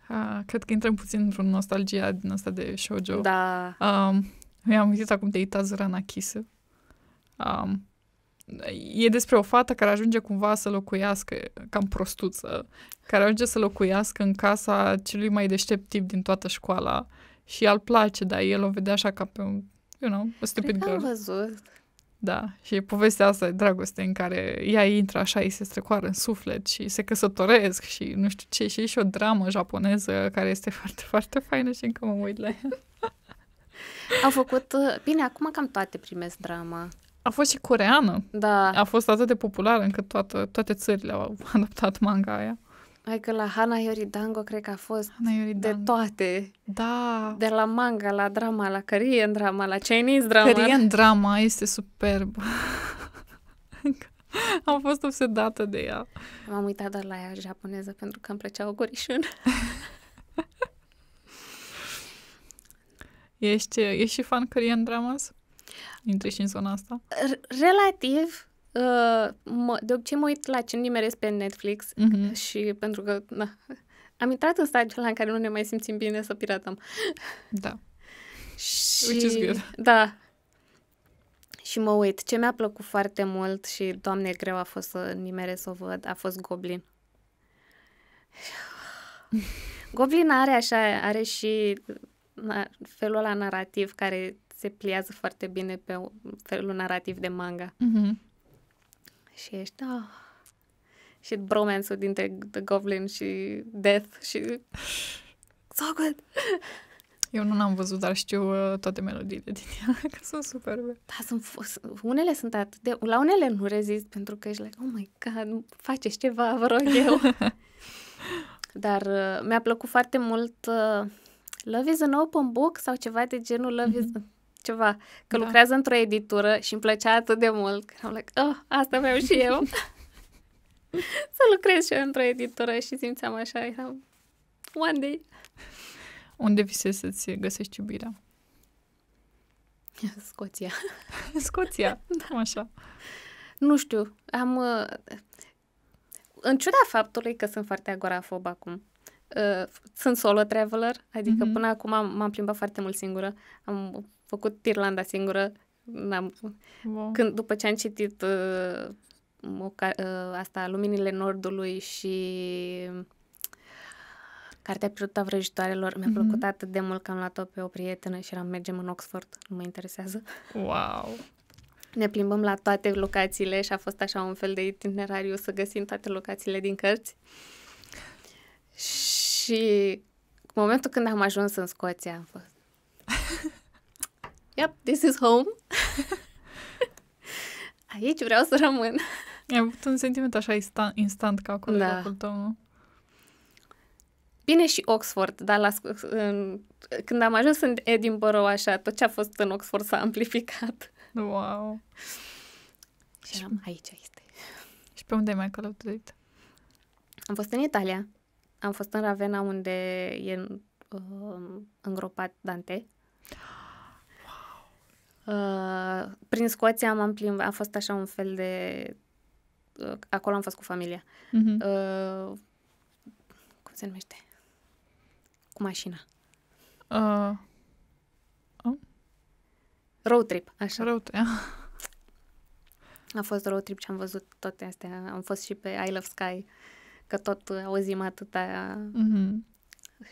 Ha, cred că intrăm puțin într-o nostalgia din asta de shoujo. Da. Um, mi-am uitat acum de Itazura Nakise. Um, e despre o fată care ajunge cumva să locuiască, cam prostuță, care ajunge să locuiască în casa celui mai deștept tip din toată școala și el place, dar el o vedea așa ca pe un, you know, a stupid Cred girl. am văzut. Da, și povestea asta de dragoste în care ea intră așa, îi se strecoară în suflet și se căsătoresc și nu știu ce, și e și o dramă japoneză care este foarte, foarte faină și încă mă uit la ea. Au făcut, uh, bine, acum cam toate primesc drama. A fost și coreană. Da. A fost atât de populară încât toată, toate țările au adaptat manga aia. Hai că la Hana Yoridango cred că a fost de toate. Da. De la manga, la drama, la Korean drama, la Chinese drama. Korean drama este superb. Am fost obsedată de ea. M-am uitat doar la ea japoneză pentru că îmi plăcea gurișun. ești, ești și fan Korean dramas? Intri și în zona asta? R- relativ. Uh, mă, de obicei mă uit la ce nimeresc pe Netflix uh-huh. și pentru că na, am intrat în stadiul în care nu ne mai simțim bine să piratăm. Da. și, Which is good. Da. Și mă uit. Ce mi-a plăcut foarte mult și, doamne, greu a fost să nimeresc să o văd, a fost Goblin. Goblin are așa, are și felul ăla narativ care se pliază foarte bine pe felul narativ de manga. Mm-hmm și ești, da, oh. și bromance-ul dintre The Goblin și Death și so good. Eu nu n am văzut, dar știu uh, toate melodiile din ea, că sunt superbe. Da, sunt, unele sunt atât de... La unele nu rezist, pentru că ești like, oh my god, faceți ceva, vă rog eu. dar uh, mi-a plăcut foarte mult uh, Love is an open book sau ceva de genul Love mm-hmm. is... Mhm ceva, că da. lucrează într-o editură și îmi plăcea atât de mult. Că am like, oh, asta vreau și eu. să lucrez și eu într-o editură și simțeam așa, eram, one day. Unde visezi să-ți găsești iubirea? Scoția. Scoția, da. așa. Nu știu, am... Uh, în ciuda faptului că sunt foarte agorafob acum, uh, sunt solo traveler, adică mm-hmm. până acum am, m-am plimbat foarte mult singură. Am făcut Irlanda singură. N-am... Wow. Când, după ce am citit uh, o, uh, asta, Luminile Nordului și uh, Cartea Piruta Vrăjitoarelor, mi-a mm-hmm. plăcut atât de mult că am luat-o pe o prietenă și eram, mergem în Oxford, nu mă interesează. Wow! Ne plimbăm la toate locațiile și a fost așa un fel de itinerariu să găsim toate locațiile din cărți. Și în momentul când am ajuns în Scoția, am fost yep, this is home. Aici vreau să rămân. Am avut un sentiment așa instant, instant ca acolo da. locul tău, nu? Bine și Oxford, dar la, când am ajuns în Edinburgh, așa, tot ce a fost în Oxford s-a amplificat. Wow! Și eram, aici este. Și pe unde ai mai călătorit? Am fost în Italia. Am fost în Ravena, unde e uh, îngropat Dante. Uh, prin Scoția m-am plimbat, a fost așa un fel de... Uh, acolo am fost cu familia. Uh-huh. Uh, cum se numește? Cu mașina. Uh. Oh. Road trip, așa. Road trip. a fost road trip și am văzut toate astea. Am fost și pe I Love Sky, că tot auzim atâta uh-huh.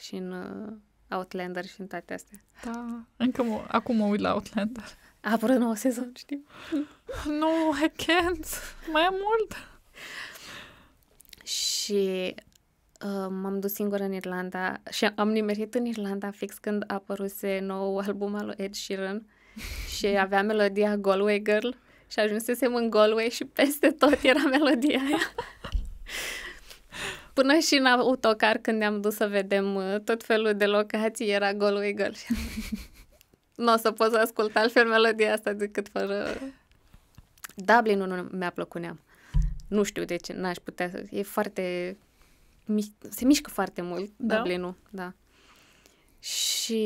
și în uh, Outlander și în toate astea. Da, încă mă, acum mă uit la Outlander. A apărut nouă sezon, știu. No, I can't. Mai am mult. Și uh, m-am dus singură în Irlanda și am nimerit în Irlanda fix când a apăruse nou album al lui Ed Sheeran și avea melodia Galway Girl și ajunsesem în Galway și peste tot era melodia aia. Până și în autocar, când ne-am dus să vedem uh, tot felul de locații, era golul Eagle. nu o să pot să ascult altfel melodia asta decât fără... Dublinul nu mi-a plăcut neam. Nu știu de ce, n-aș putea să... E foarte... Se mișcă foarte mult da? Dublinul, da. Și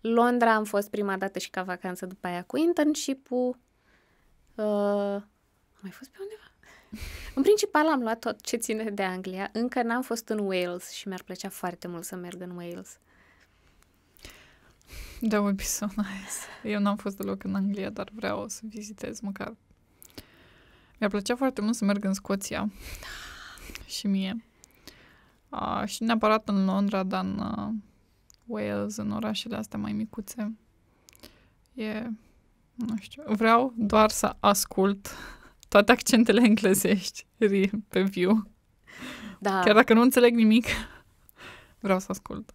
Londra am fost prima dată și ca vacanță, după aia cu internship-ul. Uh, am mai fost pe undeva? În principal am luat tot ce ține de Anglia. Încă n-am fost în Wales și mi-ar plăcea foarte mult să merg în Wales. That would be so nice. Eu n-am fost deloc în Anglia, dar vreau să vizitez măcar. Mi-ar plăcea foarte mult să merg în Scoția. Ah. și mie. Uh, și neapărat în Londra, dar în uh, Wales, în orașele astea mai micuțe. E... Nu știu. Vreau doar să ascult toate accentele englezești pe view, Da. Chiar dacă nu înțeleg nimic, vreau să ascult.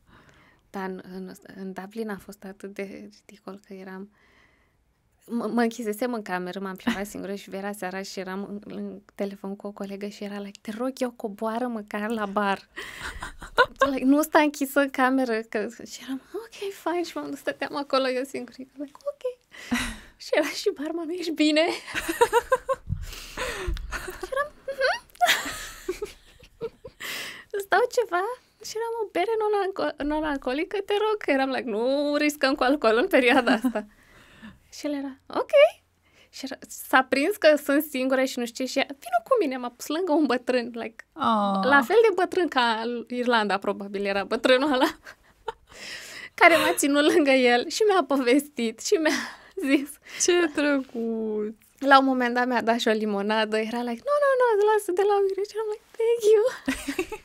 Dar în, în, în Dublin a fost atât de ridicol că eram... M- mă închisesem în cameră, m-am plimbat singură și vera seara și eram în, în telefon cu o colegă și era like, te rog eu, coboară măcar la bar. like, nu sta închisă în cameră. Că... Și eram, ok, fine. Și m-am stăteam acolo eu singură. Like, ok. și era și barmanul, ești bine? și eram... Mhm. Îți dau ceva? Și eram o bere non-alcoolică, te rog. Eram like, nu riscăm cu alcool în perioada asta. și el era, ok. Și era, s-a prins că sunt singură și nu știu ce. Și ea, vină cu mine, m-a pus lângă un bătrân. Like, oh. La fel de bătrân ca Irlanda, probabil, era bătrânul ăla. care m-a ținut lângă el și mi-a povestit și mi-a zis. Ce drăguț! la un moment dat mi-a dat și o limonadă, era like, nu, no, nu, no, nu, no, lasă de la mine. Și am like, thank you.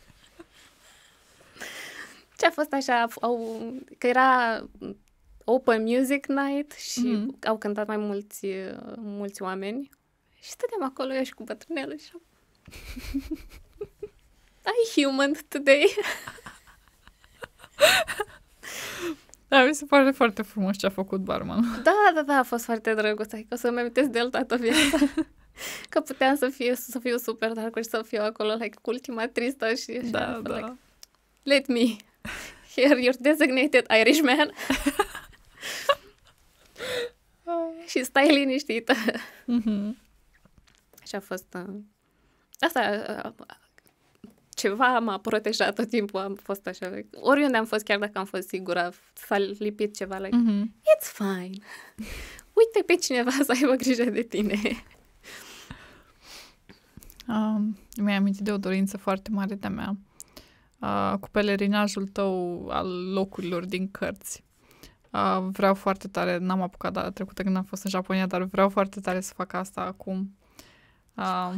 Ce a fost așa, au, că era open music night și mm-hmm. au cântat mai mulți, mulți oameni. Și stăteam acolo eu și cu bătrânelul și am... I human today. Da, mi se pare foarte frumos ce a făcut barman. Da, da, da, a fost foarte drăguț. Adică o să-mi amintesc de el toată viața. că puteam să fiu, să fiu super dar și să fiu acolo, like, cu ultima tristă și... așa. da, da. Like, Let me. Here, your designated Irishman. și stai liniștită. Mm-hmm. Și a fost... Uh, asta, uh, ceva m-a protejat tot timpul, am fost așa, oriunde am fost, chiar dacă am fost sigură, s-a lipit ceva, like, mm-hmm. it's fine. Uite pe cineva să aibă grijă de tine. Uh, mi-ai amintit de o dorință foarte mare de-a mea uh, cu pelerinajul tău al locurilor din cărți. Uh, vreau foarte tare, n-am apucat data trecută când am fost în Japonia, dar vreau foarte tare să fac asta acum. Uh,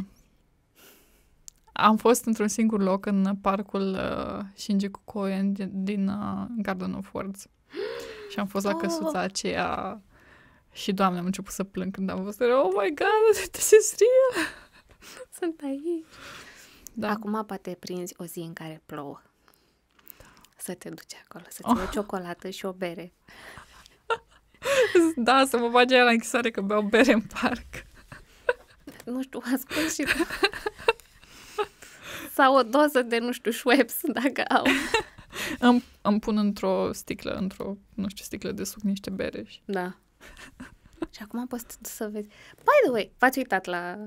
am fost într-un singur loc în parcul uh, Shinjuku Koen din, din uh, Garden of Words. Și am fost la ah. căsuța aceea și, doamne, am început să plâng când am văzut. Oh my god, this is real! Sunt aici! Da. Acum poate prinzi o zi în care plouă. Da. Să te duci acolo, să-ți oh. o ciocolată și o bere. da, să mă bage la închisoare că beau bere în parc. Nu știu, a spus și sau o doză de, nu știu, Schweppes, dacă au. îmi, îmi pun într-o sticlă, într-o, nu știu, sticlă de suc niște bere. Și... Da. și acum poți să vezi. By the way, v-ați uitat la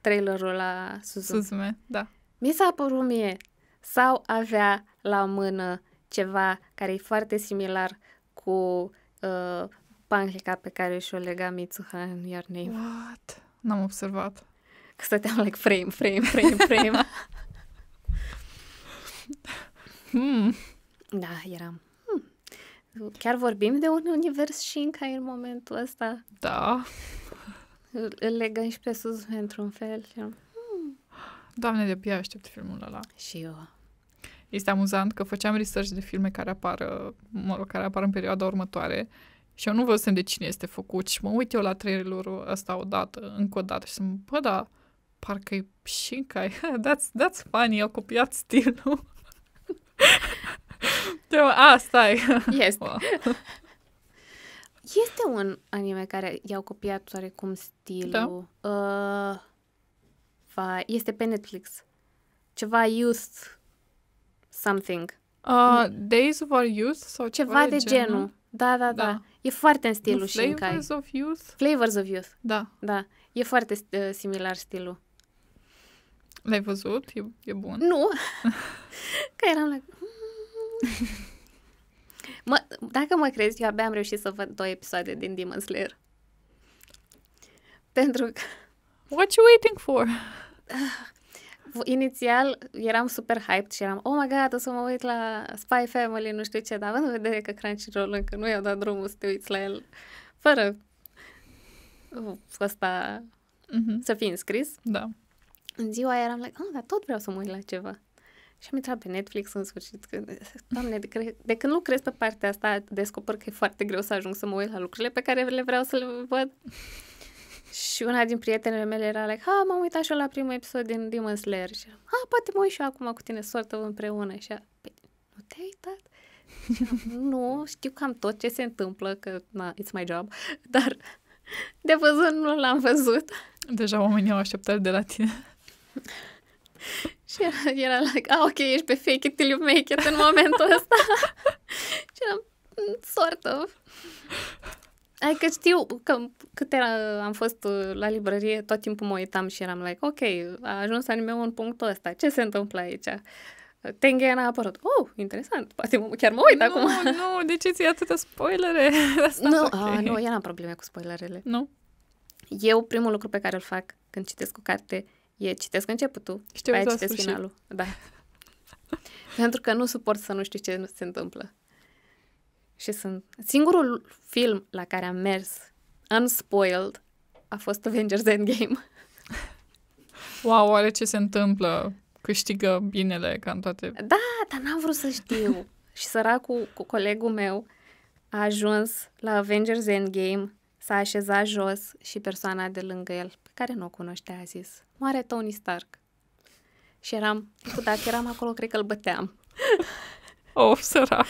trailerul la Suzume? Suzume, da. Mi s-a părut mie sau avea la mână ceva care e foarte similar cu uh, panglica pe care și-o lega Mitsuha în Your Name. What? N-am observat. Că stăteam like frame, frame, frame, frame. Hmm. Da, eram. Hmm. Chiar vorbim de un univers și încă în momentul ăsta. Da. Îl legăm și pe sus într-un fel. Hmm. Doamne, de pia aștept filmul ăla. Și eu. Este amuzant că făceam research de filme care apar, mă rog, care apar în perioada următoare și eu nu văzusem de cine este făcut și mă uit eu la trailerul ăsta odată, încă o dată și sunt, bă, da, parcă e Shinkai. That's, that's funny, a copiat stilul. Trebuie, asta Este. Wow. Este un anime care i-au copiat oarecum stilul. Da. Uh, va, este pe Netflix. Ceva Youth something. Uh, days of Our Youth sau ceva, ceva de, genul. genul. Da, da, da, da. E foarte în stilul The Shinkai. Flavors of Youth? Flavors of Youth. Da. Da. E foarte uh, similar stilul. L-ai văzut? E, e bun? Nu. Că eram la... Hmm. mă, dacă mă crezi, eu abia am reușit să văd două episoade din Demon Slayer. Pentru că... What you waiting for? Inițial eram super hyped și eram, oh my god, o să mă uit la Spy Family, nu știu ce, dar având în vedere că Crunchyroll încă nu i-au dat drumul să te uiți la el fără ăsta mm-hmm. să fii înscris. Da în ziua eram like, ah, dar tot vreau să mă uit la ceva. Și am intrat pe Netflix în sfârșit. Că, doamne, de, cre- de când lucrez pe partea asta, descoper că e foarte greu să ajung să mă uit la lucrurile pe care le vreau să le văd. și una din prietenele mele era like, ha, m-am uitat și eu la primul episod din Demon Slayer. Și ha, poate mă uit și eu acum cu tine, soartă împreună. Și a, păi, nu te-ai uitat? nu, știu cam tot ce se întâmplă, că na, it's my job, dar de văzut nu l-am văzut. Deja oamenii au așteptări de la tine. și era, era like, ah, ok, ești pe fake it till you make it în momentul ăsta. și eram, mm, sort of. Adică știu că cât era, am fost uh, la librărie, tot timpul mă uitam și eram like, ok, a ajuns anime în punctul ăsta, ce se întâmplă aici? Tengen a apărut. Oh, interesant. Poate mă, chiar mă uit nu, acum. Nu, nu, de ce ți atâtea spoilere? Asta nu, okay. nu, eu n-am probleme cu spoilerele. Nu? Eu, primul lucru pe care îl fac când citesc o carte E, citesc începutul, Știu aia citesc sfârșit. finalul. Da. Pentru că nu suport să nu știu ce se întâmplă. Și sunt... Singurul film la care am mers unspoiled a fost Avengers Endgame. Wow, oare ce se întâmplă? Câștigă binele ca în toate... Da, dar n-am vrut să știu. și săracul cu colegul meu a ajuns la Avengers Endgame, s-a așezat jos și persoana de lângă el, pe care nu o cunoștea, a zis mare Tony Stark. Și eram, cu dacă eram acolo, cred că îl băteam. Of, oh, săra.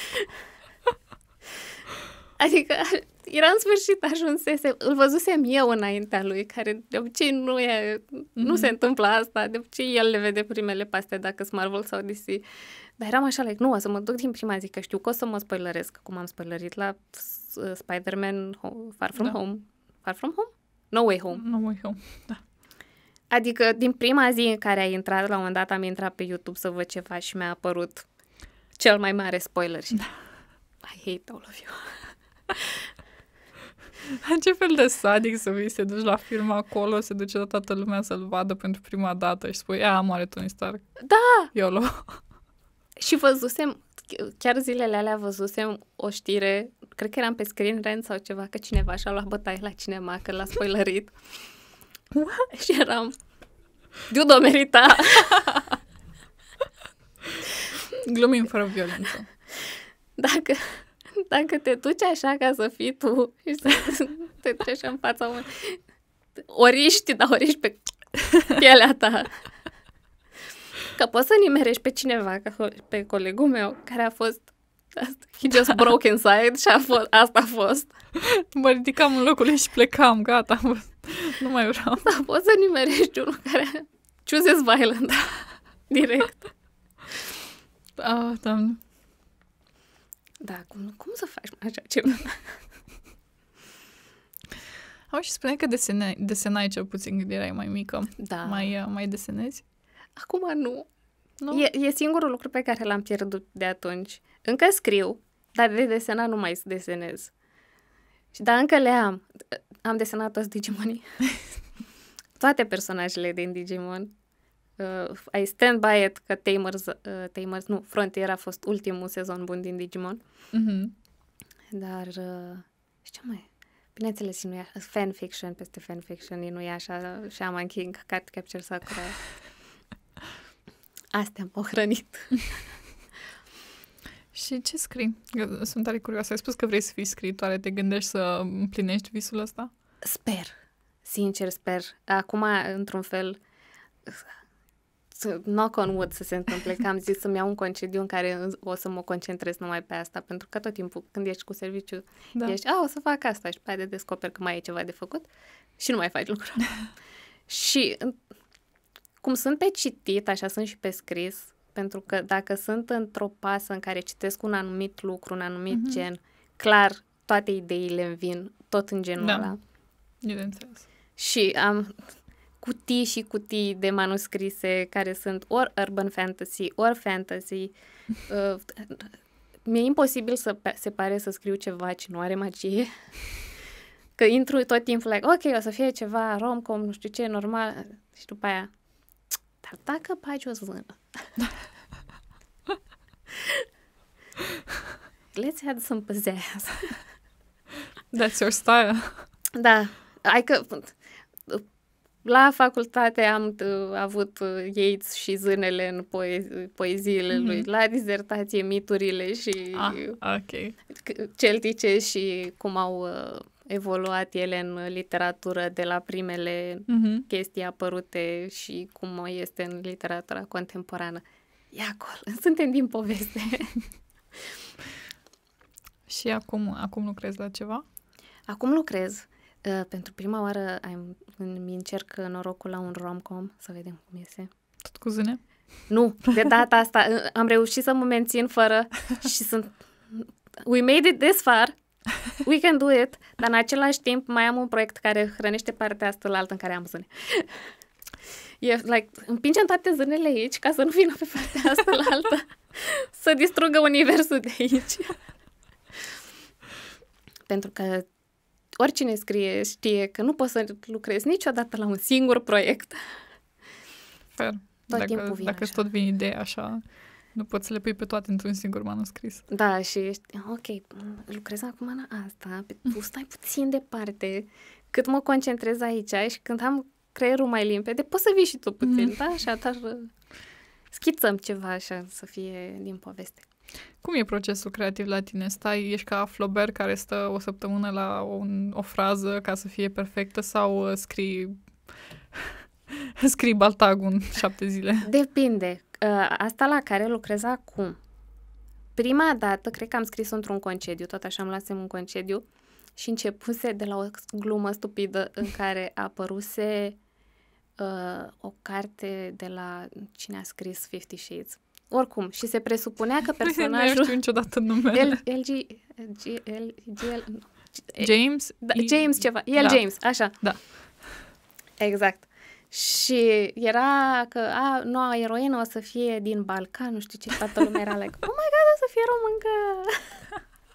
Adică era în sfârșit ajunsese, îl văzusem eu înaintea lui, care de obicei nu e, nu mm-hmm. se întâmplă asta, de obicei el le vede primele paste dacă sunt Marvel sau DC. Dar eram așa, like, nu, o să mă duc din prima zi, că știu că o să mă spoileresc, cum am spoilerit la uh, Spider-Man Home, Far From da. Home. Far From Home? No Way Home. No Way Home, da. Adică din prima zi în care ai intrat, la un moment dat am intrat pe YouTube să văd ceva și mi-a apărut cel mai mare spoiler și da. I hate all of you. Ce fel de sadic să vii să duci la film acolo, se duce toată lumea să-l vadă pentru prima dată și spui, a, moare Tony Stark. Da! Iolo. Și văzusem, chiar zilele alea văzusem o știre, cred că eram pe Screen Rant sau ceva, că cineva și-a luat bătaie la cinema, că l-a spoilerit. Și eram... Dudo merita! Glumim fără violență. Dacă, dacă te duci așa ca să fii tu și să te așa în fața unui... Oriști, dar oriști pe pielea ta. Că poți să nimerești pe cineva, pe colegul meu, care a fost He just broke inside și a fost, asta a fost. Mă ridicam în locul și plecam, gata, nu mai vreau. Da, poți să nimerești unul care chooses violent, direct. Ah, doamne. Da, cum, cum să faci așa ceva? Am și spune că desene, desenai cel puțin când erai mai mică. Da. Mai, uh, mai desenezi? Acum nu. nu? E, e singurul lucru pe care l-am pierdut de atunci. Încă scriu, dar de desena nu mai desenez. Și dar încă le am. Am desenat toți Digimonii. Toate personajele din Digimon. Uh, I stand by it că Tamers, uh, Tamers, nu, Frontier a fost ultimul sezon bun din Digimon. Mm-hmm. Dar, uh, și ce mai Bineînțeles, nu e fanfiction peste fanfiction, E nu uh, și Shaman King, Cat Capture Sakura. Astea m-au hrănit. Și ce scrii? Sunt tare curioasă. Ai spus că vrei să fii scriitoare. Te gândești să împlinești visul ăsta? Sper. Sincer, sper. Acum, într-un fel, knock on wood să se întâmple, că am zis să-mi iau un concediu în care o să mă concentrez numai pe asta, pentru că tot timpul când ești cu serviciu, da. ești, a, ah, o să fac asta și pe aia de descoperi că mai e ceva de făcut și nu mai faci lucrurile. și cum sunt pe citit, așa sunt și pe scris, pentru că dacă sunt într-o pasă în care citesc un anumit lucru, un anumit mm-hmm. gen, clar toate ideile îmi vin tot în genul da. ăla. Bineînțeles. Și am cutii și cutii de manuscrise care sunt ori urban fantasy, ori fantasy. Uh, mi-e imposibil să se pare să scriu ceva ce nu are magie. Că intru tot timpul, like, ok, o să fie ceva rom-com, nu știu ce, normal. Și după aia, dar dacă bagi o zână, Let's add some pizzazz. That's your style. Da. Ai că la facultate am uh, avut Yates Yeats și zânele în poe- poeziile mm-hmm. lui, la dizertație miturile și ah, okay. celtice și cum au uh, evoluat ele în literatură de la primele uh-huh. chestii apărute și cum este în literatura contemporană. E acolo, suntem din poveste. și acum, acum lucrezi la ceva? Acum lucrez. Uh, pentru prima oară am, îmi încerc norocul la un rom-com, să vedem cum iese. Tot cu zâne? Nu, de data asta uh, am reușit să mă mențin fără și sunt... We made it this far, We can do it, dar în același timp mai am un proiect care hrănește partea asta la altă în care am zâne. E, like, împingem toate zânele aici ca să nu vină pe partea asta la altă, să distrugă universul de aici. Pentru că oricine scrie știe că nu poți să lucrezi niciodată la un singur proiect. Fair. Tot dacă, timpul vine Dacă așa. tot vine ideea așa. Nu poți să le pui pe toate într-un singur manuscris. Da, și ești, ok, lucrez acum la asta, stai puțin departe, cât mă concentrez aici și când am creierul mai limpede, poți să vii și tu puțin, mm. da? Așa, dar schițăm ceva așa să fie din poveste. Cum e procesul creativ la tine? Stai, ești ca Flaubert care stă o săptămână la o, o frază ca să fie perfectă sau uh, scrii scrii baltagul în șapte zile? Depinde. Ă, asta la care lucrez acum. Prima dată, cred că am scris într-un concediu, tot așa am luasem un concediu și începuse de la o glumă stupidă în care apăruse uh, o carte de la cine a scris Fifty Shades. Oricum, și se presupunea că personajul... nu știu niciodată numele. L, LG, G, L, GL, James? Da, James ceva. El da. James, așa. Da. Exact. Și era că a, noua eroină o să fie din Balcan, nu știu ce, toată lumea era like, oh my god, o să fie româncă!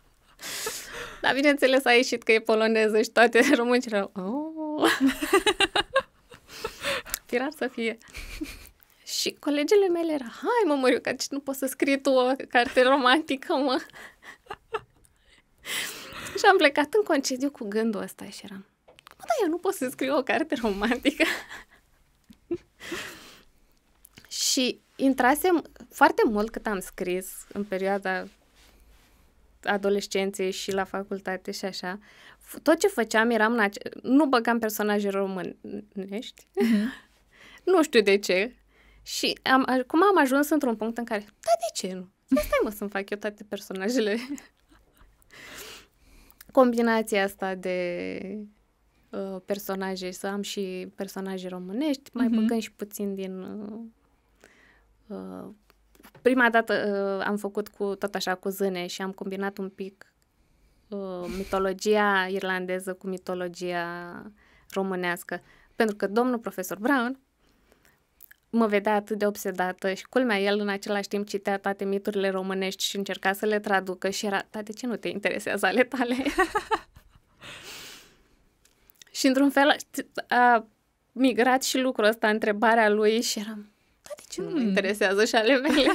Dar bineînțeles a ieșit că e poloneză și toate erau, oh! Firar să fie. și colegele mele era, hai mă Măriu, că deci nu poți să scrii tu o carte romantică, mă? și am plecat în concediu cu gândul ăsta și eram, mă, dar eu nu pot să scriu o carte romantică. și intrasem foarte mult cât am scris în perioada adolescenței și la facultate și așa, tot ce făceam eram în ace- nu băgam personaje românești. Mhm. nu știu de ce. Și am, cum am ajuns într-un punct în care, da, de ce nu? Stai mă să-mi fac eu toate personajele. Combinația asta de Uh, personaje, să am și personaje românești, mai uh-huh. băgăm și puțin din... Uh, uh, prima dată uh, am făcut cu tot așa cu zâne și am combinat un pic uh, mitologia irlandeză cu mitologia românească. Pentru că domnul profesor Brown mă vedea atât de obsedată și culmea, el în același timp citea toate miturile românești și încerca să le traducă și era, da, de ce nu te interesează ale tale? Și într-un fel a migrat și lucrul ăsta, întrebarea lui și eram, da, de ce nu mă hmm. interesează și ale mele?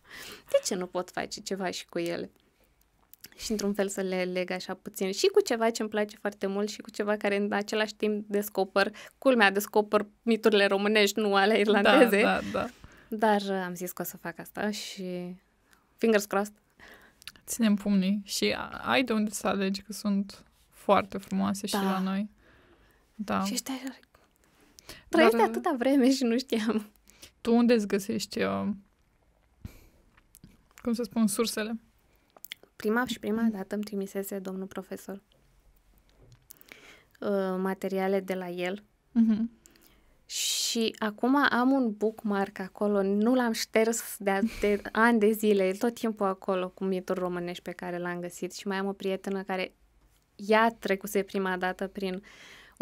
de ce nu pot face ceva și cu ele? Și într-un fel să le leg așa puțin și cu ceva ce îmi place foarte mult și cu ceva care în același timp descoper, culmea, descoper miturile românești, nu ale da, irlandeze. Da, da, da. Dar uh, am zis că o să fac asta și fingers crossed. Ținem pumnii și ai de unde să alegi că sunt foarte frumoase da. și la noi. Da. Și ăștia așa... Trăiești Dar... atâta vreme și nu știam. Tu unde îți găsești, uh, cum să spun, sursele? Prima și prima dată îmi trimisese domnul profesor uh, materiale de la el. Uh-huh. Și acum am un bookmark acolo, nu l-am șters de, de ani de zile, e tot timpul acolo cu mitul românești pe care l-am găsit și mai am o prietenă care ea trecuse prima dată prin uh,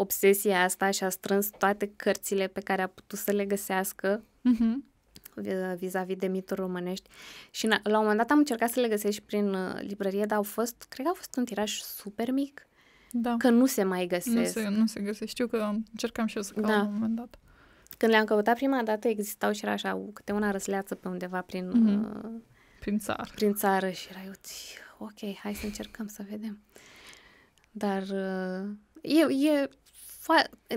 obsesia asta și a strâns toate cărțile pe care a putut să le găsească uh-huh. vis-a-vis de mituri românești. Și la un moment dat am încercat să le găsesc și prin uh, librărie, dar au fost, cred că au fost un tiraj super mic, da. că nu se mai găsesc. Nu se, nu se găsesc. Știu că încercam și eu să caut da. la un moment dat. Când le-am căutat prima dată, existau și era așa câte una răsleață pe undeva prin... Uh, mm-hmm. Uh, prin țară. Prin țară și era ok, hai să încercăm să vedem. Dar uh, e, e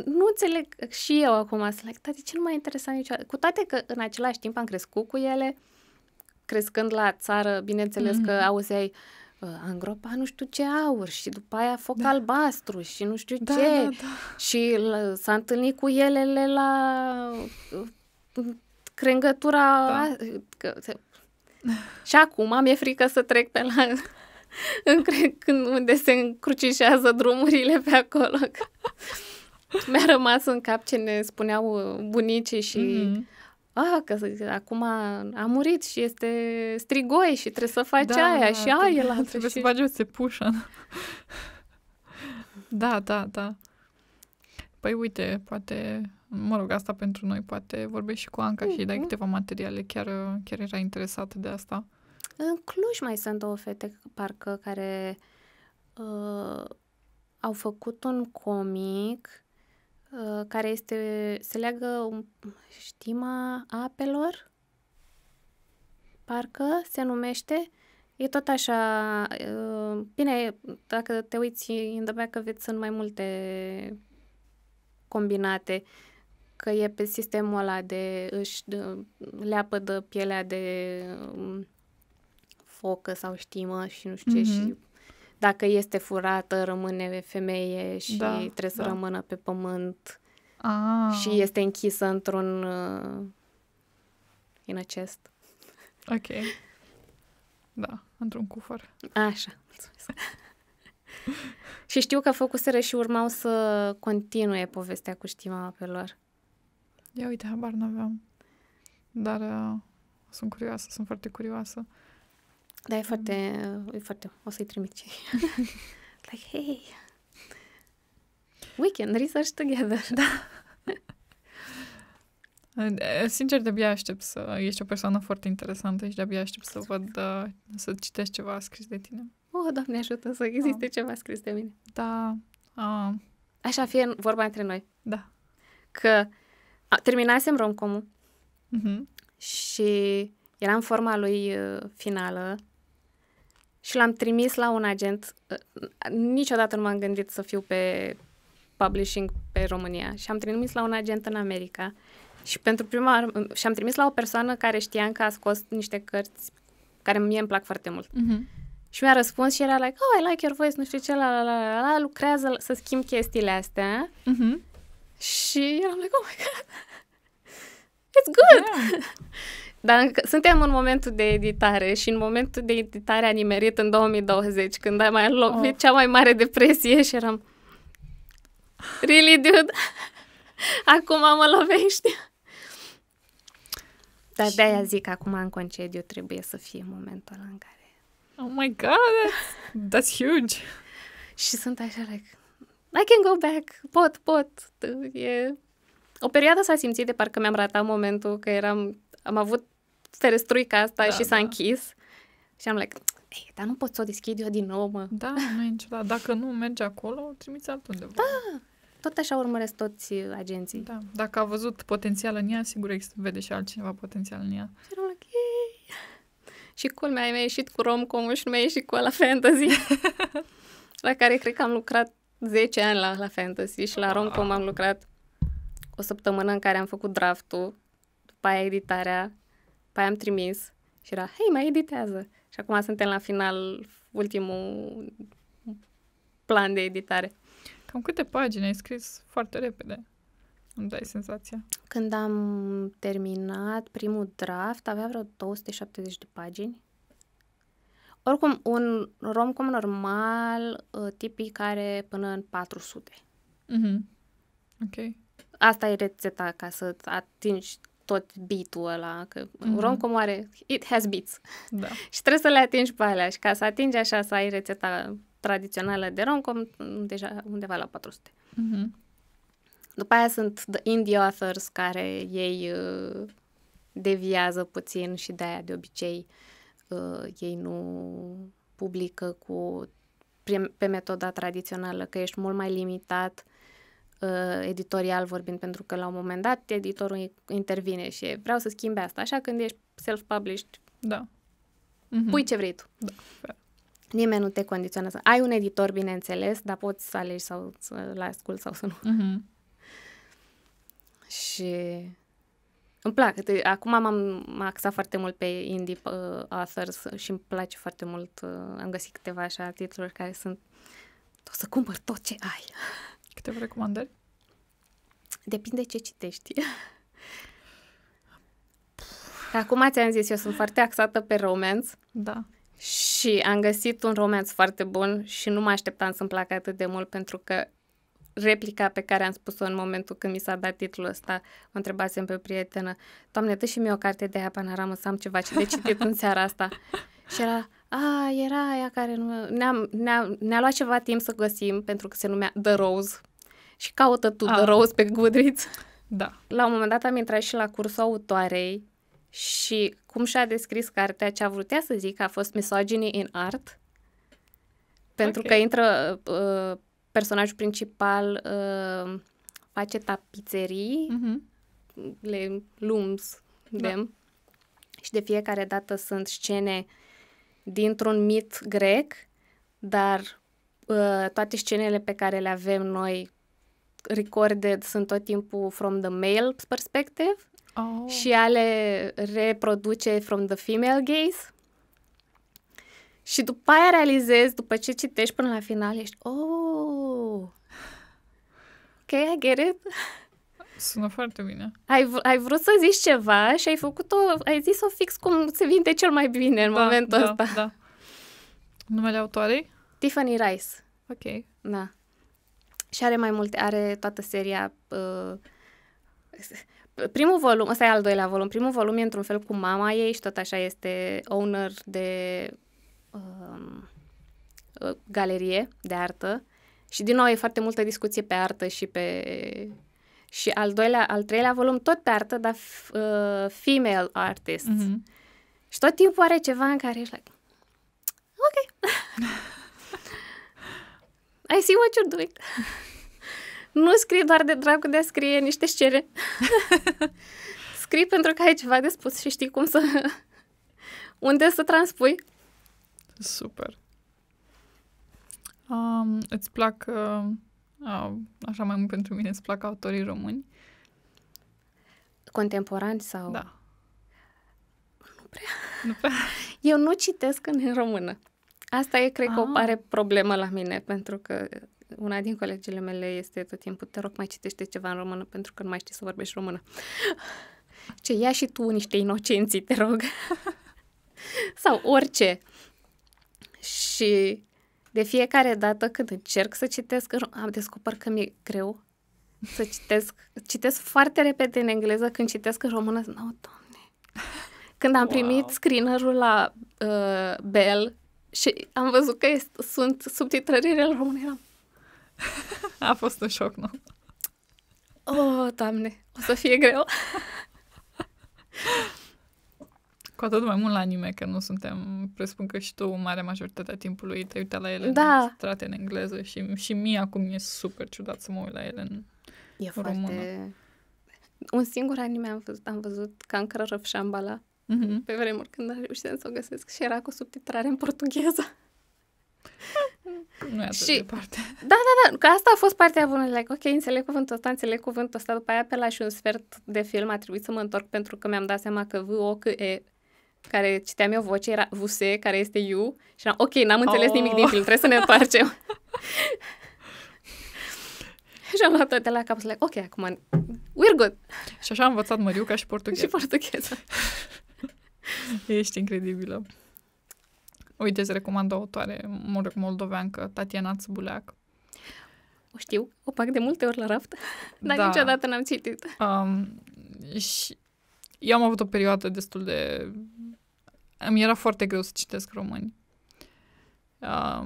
nu înțeleg și eu acum, sunt like, dar de ce nu m-a interesat niciodată? Cu toate că în același timp am crescut cu ele, crescând la țară, bineînțeles mm-hmm. că auzeai uh, ă, a îngropat nu știu ce aur și după aia foc da. albastru și nu știu da, ce da, da. și l- s-a întâlnit cu elele la uh, crengătura da. că, se, și acum mi-e frică să trec pe la în, când, unde se încrucișează drumurile pe acolo. Mi-a rămas în cap ce ne spuneau uh, bunicii și mm-hmm. ah, că acum a murit și este strigoi și trebuie să faci da, aia da, și aia da, la Trebuie și... să faci o sepușă. da, da, da. Păi uite, poate, mă rog, asta pentru noi, poate vorbești și cu Anca mm-hmm. și dai mhm. câteva materiale, chiar, uh, chiar era interesată de asta. În Cluj mai sunt două fete, parcă, care uh, au făcut un comic Uh, care este, se leagă știma apelor, parcă se numește, e tot așa, uh, bine, dacă te uiți în the back of it, sunt mai multe combinate, că e pe sistemul ăla de își leapă de pielea de um, focă sau știmă și nu știu mm-hmm. ce mhm. și dacă este furată, rămâne femeie și da, trebuie să da. rămână pe pământ ah. și este închisă într-un uh, in acest. Ok. Da, într-un cufăr. Așa, și știu că făcuseră și urmau să continue povestea cu știma apelor. Ia uite, habar n-aveam. Dar uh, sunt curioasă, sunt foarte curioasă. Da, e mm. foarte, e foarte, o să-i trimit și like, hey, we can research together. Da. Eh, sincer, de-abia aștept să... Ești o persoană foarte interesantă și de-abia aștept să văd, eh, să citești ceva scris de tine. Oh, Doamne ajută să existe oh. ceva scris de mine. Da. Ah. Așa fie vorba între noi. Da. Că a, terminasem romcomul uh-huh. și era în forma lui uh, finală și l-am trimis la un agent. Uh, niciodată nu m-am gândit să fiu pe publishing pe România și am trimis la un agent în America și pentru prima uh, și am trimis la o persoană care știam că a scos niște cărți care mie îmi plac foarte mult. Mm-hmm. Și mi-a răspuns și era like, oh, I like your voice, nu știu ce, la la la la, lucrează să schimb chestiile astea. Mm-hmm. Și eram like, oh my god, it's good! Yeah. Da. Dar suntem în momentul de editare și în momentul de editare a nimerit în 2020, când am mai loc oh. cea mai mare depresie și eram... Really, dude? Acum mă lovești? Dar și... de-aia zic, acum în concediu trebuie să fie momentul ăla în care... Oh my god, that's, that's huge! și sunt așa, like, I can go back, pot, pot. E... O perioadă s-a simțit de parcă mi-am ratat momentul, că eram, am avut ferestruica asta da, și s-a da. închis. Și am like, ei, dar nu pot să o deschid eu din nou, mă. Da, nu e niciodată. Dacă nu merge acolo, o trimiți altundeva. Da, tot așa urmăresc toți uh, agenții. Da, dacă a văzut potențial în ea, sigur există, vede și altcineva potențial în ea. Și am like, ei. Și culmea, mi-a ieșit cu rom romcom și nu mi-a ieșit cu la fantasy. la care cred că am lucrat 10 ani la, la fantasy și la com am lucrat o săptămână în care am făcut draftul, după aia editarea, Păi am trimis și era, hei, mai editează. Și acum suntem la final, ultimul plan de editare. Cam câte pagini ai scris foarte repede? Îmi dai senzația. Când am terminat primul draft, avea vreo 270 de pagini. Oricum, un romcom normal, ă, tipii care până în 400. Mm-hmm. Ok. Asta e rețeta ca să atingi tot beat-ul ăla, că mm-hmm. romcom are, it has beats. Da. și trebuie să le atingi pe alea și ca să atingi așa, să ai rețeta tradițională de romcom, deja undeva la 400. Mm-hmm. După aia sunt the indie authors care ei uh, deviază puțin și de aia de obicei uh, ei nu publică cu pe metoda tradițională, că ești mult mai limitat Uh, editorial vorbind, pentru că la un moment dat editorul intervine și vreau să schimbe asta. Așa când ești self-published, da. Mm-hmm. pui ce vrei tu. Da. Nimeni nu te condiționează. Ai un editor, bineînțeles, dar poți să alegi sau să-l ascult sau să nu. Mm-hmm. Și îmi plac. Acum m-am axat foarte mult pe indie uh, authors și îmi place foarte mult. Uh, am găsit câteva așa titluri care sunt o să cumpăr tot ce ai. Câteva recomandări? Depinde ce citești. Acum ți-am zis, eu sunt foarte axată pe romans. Da. Și am găsit un romans foarte bun și nu mă așteptam să-mi placă atât de mult pentru că replica pe care am spus-o în momentul când mi s-a dat titlul ăsta, mă întrebasem pe prietenă, Doamne, dă și mie o carte de aia panoramă să am ceva ce de citit în seara asta. Și era, a, era aia care nu... ne-a, ne-a, ne-a luat ceva timp să găsim pentru că se numea The Rose. Și caută tu A. The ah. Rose pe Goodreads. Da. La un moment dat am intrat și la cursul autoarei și cum și-a descris cartea ce a vrut ea să zic a fost Misogyny in Art. Pentru okay. că intră uh, personajul principal uh, face tapizerii, mm-hmm. le looms, da. și de fiecare dată sunt scene uh, dintr-un mit grec, dar uh, toate scenele pe care le avem noi recorded sunt tot timpul from the male perspective oh. și ale reproduce from the female gaze. Și după aia realizezi, după ce citești până la final, ești, oh, ok, I get it. Sună foarte bine. Ai, v- ai vrut să zici ceva și ai făcut-o, ai zis-o fix cum se vinde cel mai bine în da, momentul da, ăsta. Da. Numele autoarei? Tiffany Rice. Ok. Da. Și are mai multe, are toată seria uh, primul volum, ăsta e al doilea volum, primul volum e într-un fel cu mama ei și tot așa este owner de um, uh, galerie de artă și din nou e foarte multă discuție pe artă și pe și al doilea, al treilea volum tot pe artă, dar uh, female artists. Mm-hmm. Și tot timpul are ceva în care ești like, ok. I see what you're doing. nu scrii doar de dragul de a scrie niște scene. scrii pentru că ai ceva de spus și știi cum să... unde să transpui. Super. Um, îți plac uh, așa mai mult pentru mine îți plac autorii români. Contemporani sau? Da. Nu prea. Nu prea. Eu nu citesc în română. Asta e, cred ah. că, o pare ah. problemă la mine, pentru că una din colegele mele este tot timpul, te rog, mai citește ceva în română, pentru că nu mai știi să vorbești română. Ce, ia și tu niște inocenții, te rog. sau orice. Și de fiecare dată când încerc să citesc, am descoperit că mi-e greu să citesc. Citesc foarte repede în engleză, când citesc în română, nu, no, oh, doamne. Când am wow. primit screenerul la uh, Bell și am văzut că este, sunt subtitrările în română, eram... A fost un șoc, nu? oh, doamne, o să fie greu. Cu atât mai mult la anime, că nu suntem, presupun că și tu, marea majoritatea timpului, te uita la ele da. trate în engleză și, și mie acum e super ciudat să mă uit la ele în e română. Foarte... Un singur anime am văzut, am văzut Cancra of Shambhala, mm-hmm. pe vremuri când reușit să o găsesc și era cu subtitrare în portugheză. Nu e atât și, de parte. Da, da, da, că asta a fost partea bună. Like, ok, înțeleg cuvântul ăsta, înțeleg cuvântul ăsta, după aia pe la și un sfert de film a trebuit să mă întorc pentru că mi-am dat seama că V, O, C, E care citeam eu voce, era Vuse, care este You, și eram, ok, n-am înțeles oh. nimic din film, trebuie să ne întoarcem. și am luat de la cap, like, ok, acum, we're good. Și așa am învățat măriuca și portugheză. și portugheză. Ești incredibilă. Uite, îți recomand o autoare moldoveancă, Tatiana Țbuleac. O știu, o fac de multe ori la raft, dar da. niciodată n-am citit. Um, și eu am avut o perioadă destul de îmi era foarte greu să citesc români. Uh,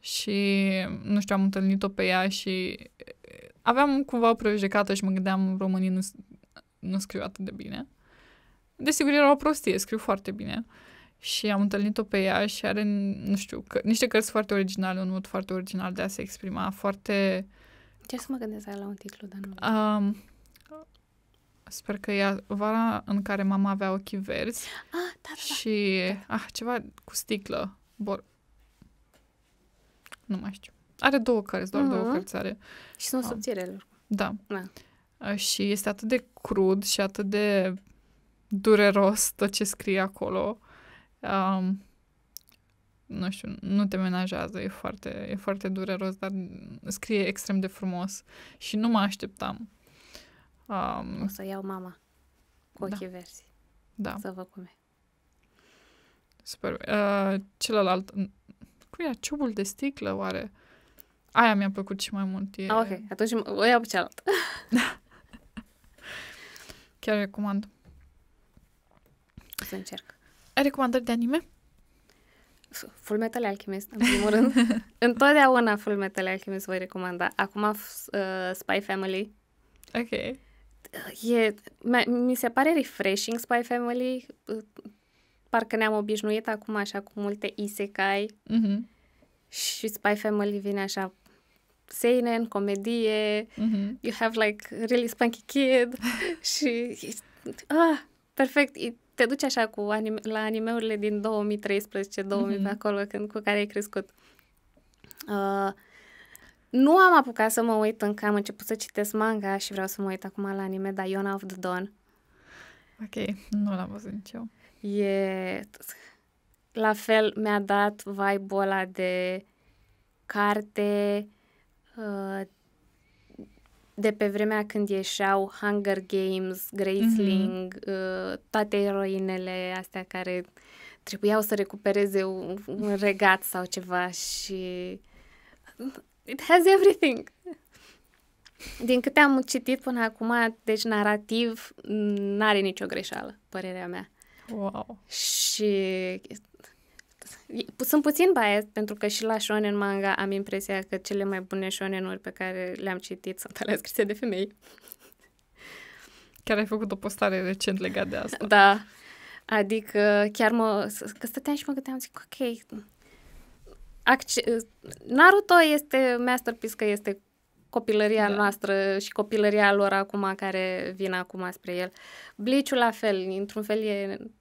și, nu știu, am întâlnit-o pe ea și uh, aveam cumva o prejudecată și mă gândeam românii nu, nu scriu atât de bine. Desigur, era o prostie, scriu foarte bine. Și am întâlnit-o pe ea și are, nu știu, că, niște cărți foarte originale, un mod foarte original de a se exprima, foarte... Ce să mă gândesc la un titlu, dar nu... Uh, Sper că e vara în care mama avea ochii verzi ah, da, da, da, și Ah, ceva cu sticlă. Bor... Nu mai știu. Are două cărți, doar uh-huh. două mm-hmm. cărți are. Și sunt ah. subțire. Da. da. Și este atât de crud și atât de dureros tot ce scrie acolo. Um, nu știu, nu te menajează, e foarte, e foarte dureros, dar scrie extrem de frumos și nu mă așteptam Um, o să iau mama cu da. ochii da. verzi. Da. Să vă e Super. Uh, celălalt, cum e? Ciubul de sticlă, oare? Aia mi-a plăcut și mai mult. E... Ah, ok, atunci o iau pe cealaltă. Chiar recomand. să încerc. Ai recomandări de anime? Fullmetal Alchemist, în primul rând. Întotdeauna metal Alchemist voi recomanda. Acum uh, Spy Family. Ok e, mi se pare refreshing Spy Family. Uh, parcă ne-am obișnuit acum așa cu multe isekai. Mm-hmm. Și Spy Family vine așa seinen, comedie, mm-hmm. you have like really spunky kid și ah, perfect, te duci așa cu anime, la animeurile din 2013, 2000 mm-hmm. acolo când, cu care ai crescut. Uh, nu am apucat să mă uit încă, am început să citesc manga și vreau să mă uit acum la anime, dar Iona of the Dawn. Ok, nu l-am văzut nici eu. E... La fel mi-a dat vibe ăla de carte uh, de pe vremea când ieșeau Hunger Games, Graceling, mm-hmm. toate eroinele astea care trebuiau să recupereze un regat sau ceva și It has everything. Din câte am citit până acum, deci narativ n-are nicio greșeală, părerea mea. Wow. Și sunt puțin biased pentru că și la shonen manga am impresia că cele mai bune shonen-uri pe care le-am citit sunt alea scrise de femei. Chiar ai făcut o postare recent legat de asta. Da. Adică chiar mă... Că stăteam și mă gândeam, zic, ok, acce- Naruto este masterpiece că este copilăria da. noastră și copilăria lor acum care vin acum spre el. Bliciul la fel, într-un fel e mhm.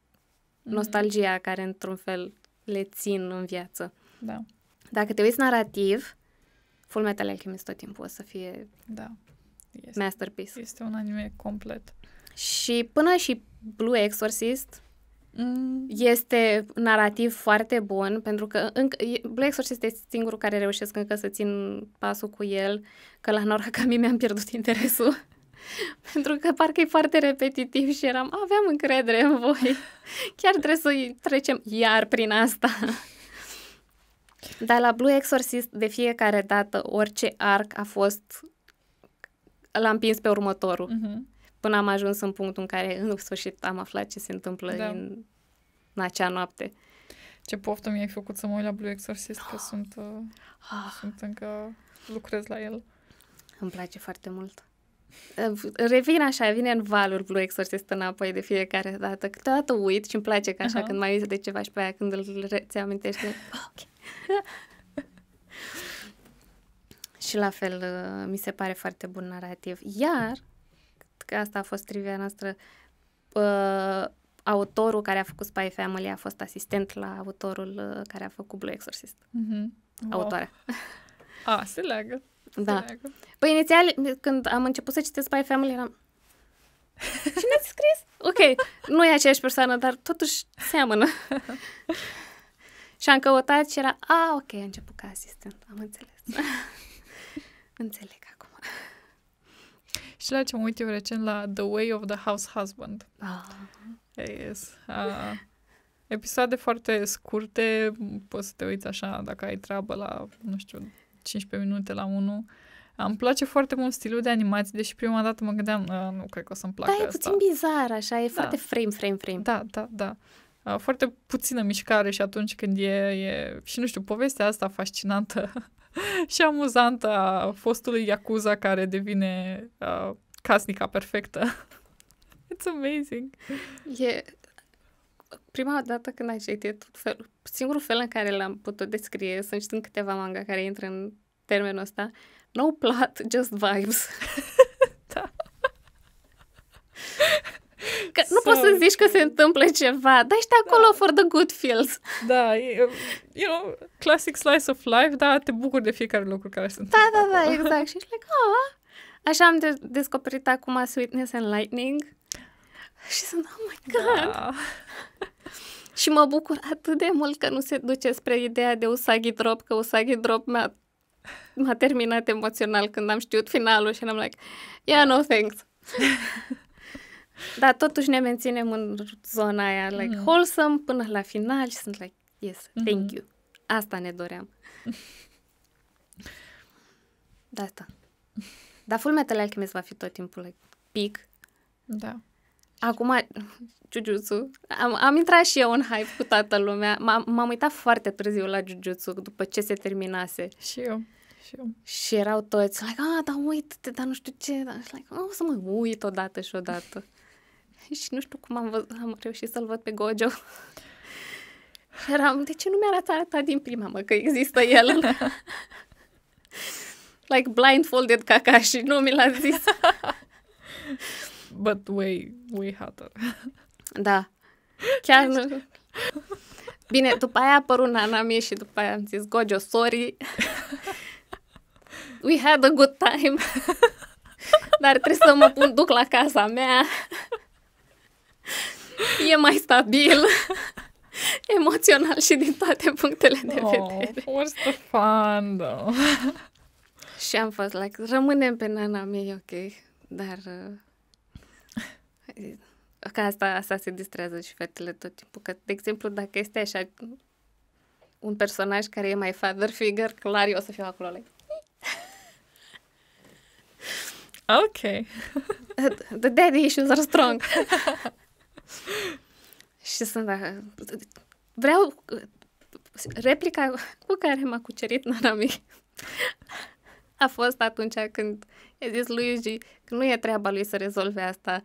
nostalgia mm-hmm. care într-un fel le țin în viață. Da. Dacă te uiți narrativ, Full Metal Alchemist tot timpul o să fie da. Este, masterpiece. Este un anime complet. Și până și Blue Exorcist, Mm. Este narrativ foarte bun, pentru că încă, Black Exorcist este singurul care reușesc încă să țin pasul cu el, că la Noracami mi-am pierdut interesul. pentru că parcă e foarte repetitiv și eram, aveam încredere în voi. Chiar trebuie să trecem iar prin asta. Dar la Blue Exorcist, de fiecare dată, orice arc a fost... L-am pins pe următorul. Uh-huh până am ajuns în punctul în care în sfârșit am aflat ce se întâmplă da. în, în acea noapte. Ce poftă mi-ai făcut să mă uit la Blue Exorcist, că ah. sunt, uh, oh. sunt încă, lucrez la el. Îmi place foarte mult. Revin așa, vine în valuri Blue Exorcist înapoi de fiecare dată. Câteodată uit și îmi place că așa uh-huh. când mai uiți de ceva și pe aia când îl re- ți-amintești. Ah, ok. și la fel uh, mi se pare foarte bun narativ. Iar că asta a fost trivia noastră. Uh, autorul care a făcut Spy Family a fost asistent la autorul uh, care a făcut Blue Exorcist. Mm-hmm. Wow. A, ah, se leagă. Se da. Leagă. Păi inițial, când am început să citesc Spy Family, eram... Cine ați scris? Ok, nu e aceeași persoană, dar totuși seamănă. și am căutat și era, a, ok, a început ca asistent, am înțeles. Înțeleg. Și la ce mă uit eu recent la The Way of the House Husband. Ah. Yes. Uh, episoade foarte scurte, poți să te uiți așa dacă ai treabă la, nu știu, 15 minute la 1. Îmi place foarte mult stilul de animație, deși prima dată mă gândeam, nu cred că o să-mi placă Da, e asta. puțin bizar, așa, e da. foarte frame, frame, frame. Da, da, da. Foarte puțină mișcare și atunci când e, e... Și nu știu, povestea asta fascinantă și amuzantă a fostului Yakuza care devine uh, casnica perfectă. It's amazing. E prima dată când ai citit, fel, singurul fel în care l-am putut descrie, sunt știind câteva manga care intră în termenul ăsta, no plot, just vibes. da. Că nu poți să zici că se întâmplă ceva, dar ești acolo da. for the good feels. Da, e, you know, classic slice of life, dar te bucuri de fiecare lucru care se da, întâmplă. Da, da, da, exact. Și ești like, oh, Așa am de- descoperit acum Sweetness and Lightning și sunt, oh my da. god! Da. și mă bucur atât de mult că nu se duce spre ideea de Usagi Drop, că Usagi Drop mi-a, m-a terminat emoțional când am știut finalul și am like, yeah, no thanks. Dar totuși ne menținem în zona aia, like, mm. wholesome până la final și sunt like, yes, mm-hmm. thank you. Asta ne doream. da, asta. Dar Full Metal Alchemist va fi tot timpul like, pic. Da. Acum, Jujutsu, am, am intrat și eu în hype cu toată lumea. M-am, m-am uitat foarte târziu la Jujutsu după ce se terminase. Și eu. Și, eu. și erau toți, like, a, ah, dar uite-te, dar nu știu ce. Dar, like, ah, o să mă uit odată și odată. și nu știu cum am, văzut, am reușit să-l văd pe Gojo. Eram, de ce nu mi a arătat din prima, mă, că există el? like blindfolded caca și nu mi l-a zis. But way, way hotter. Da. Chiar nu. Bine, după aia a apărut mie și după aia am zis, Gojo, sorry. We had a good time. Dar trebuie să mă pun, duc la casa mea e mai stabil emoțional și din toate punctele de oh, vedere. What's the fun, though? și am fost like, rămânem pe nana mea, ok, dar uh, ca asta, asta se distrează și fetele tot timpul. Că, de exemplu, dacă este așa un personaj care e mai father figure, clar eu o să fiu acolo, like, Ok. The daddy issues are strong. și sunt... Da, vreau replica cu care m-a cucerit Narami a fost atunci când i-a zis Luigi că nu e treaba lui să rezolve asta,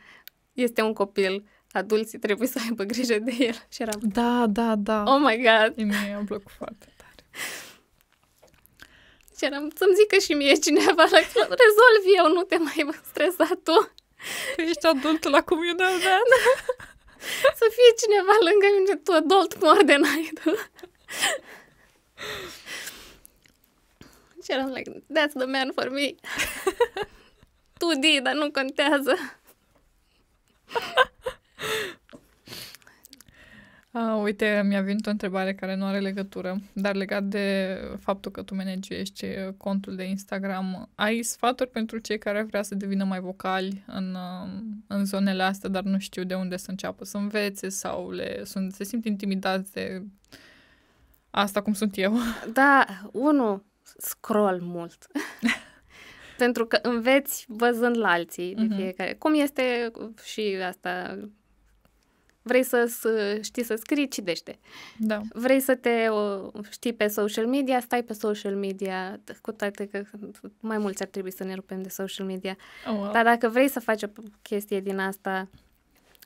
este un copil, adulții trebuie să aibă grijă de el. Și eram... Da, da, da. Oh my God! Mie mi-a plăcut foarte tare. Și eram să-mi zică și mie cineva, like, rezolvi eu, nu te mai stresa tu. Tu ești adult la eu da, să fie cineva lângă mine, tu adult more than I do. Și eram like, that's the man for me. tu, Di, dar nu contează. A, uite, mi-a venit o întrebare care nu are legătură, dar legat de faptul că tu managești contul de Instagram, ai sfaturi pentru cei care vrea să devină mai vocali în, um, în zonele astea, dar nu știu de unde să înceapă să învețe sau le, sunt, se simt intimidați de asta cum sunt eu? Da, unu, scroll mult. pentru că înveți văzând la alții mm-hmm. Cum este și asta Vrei să știi să scrii, citește. Da. Vrei să te o, știi pe social media, stai pe social media, cu toate că mai mulți ar trebui să ne rupem de social media. Oh, wow. Dar dacă vrei să faci o chestie din asta,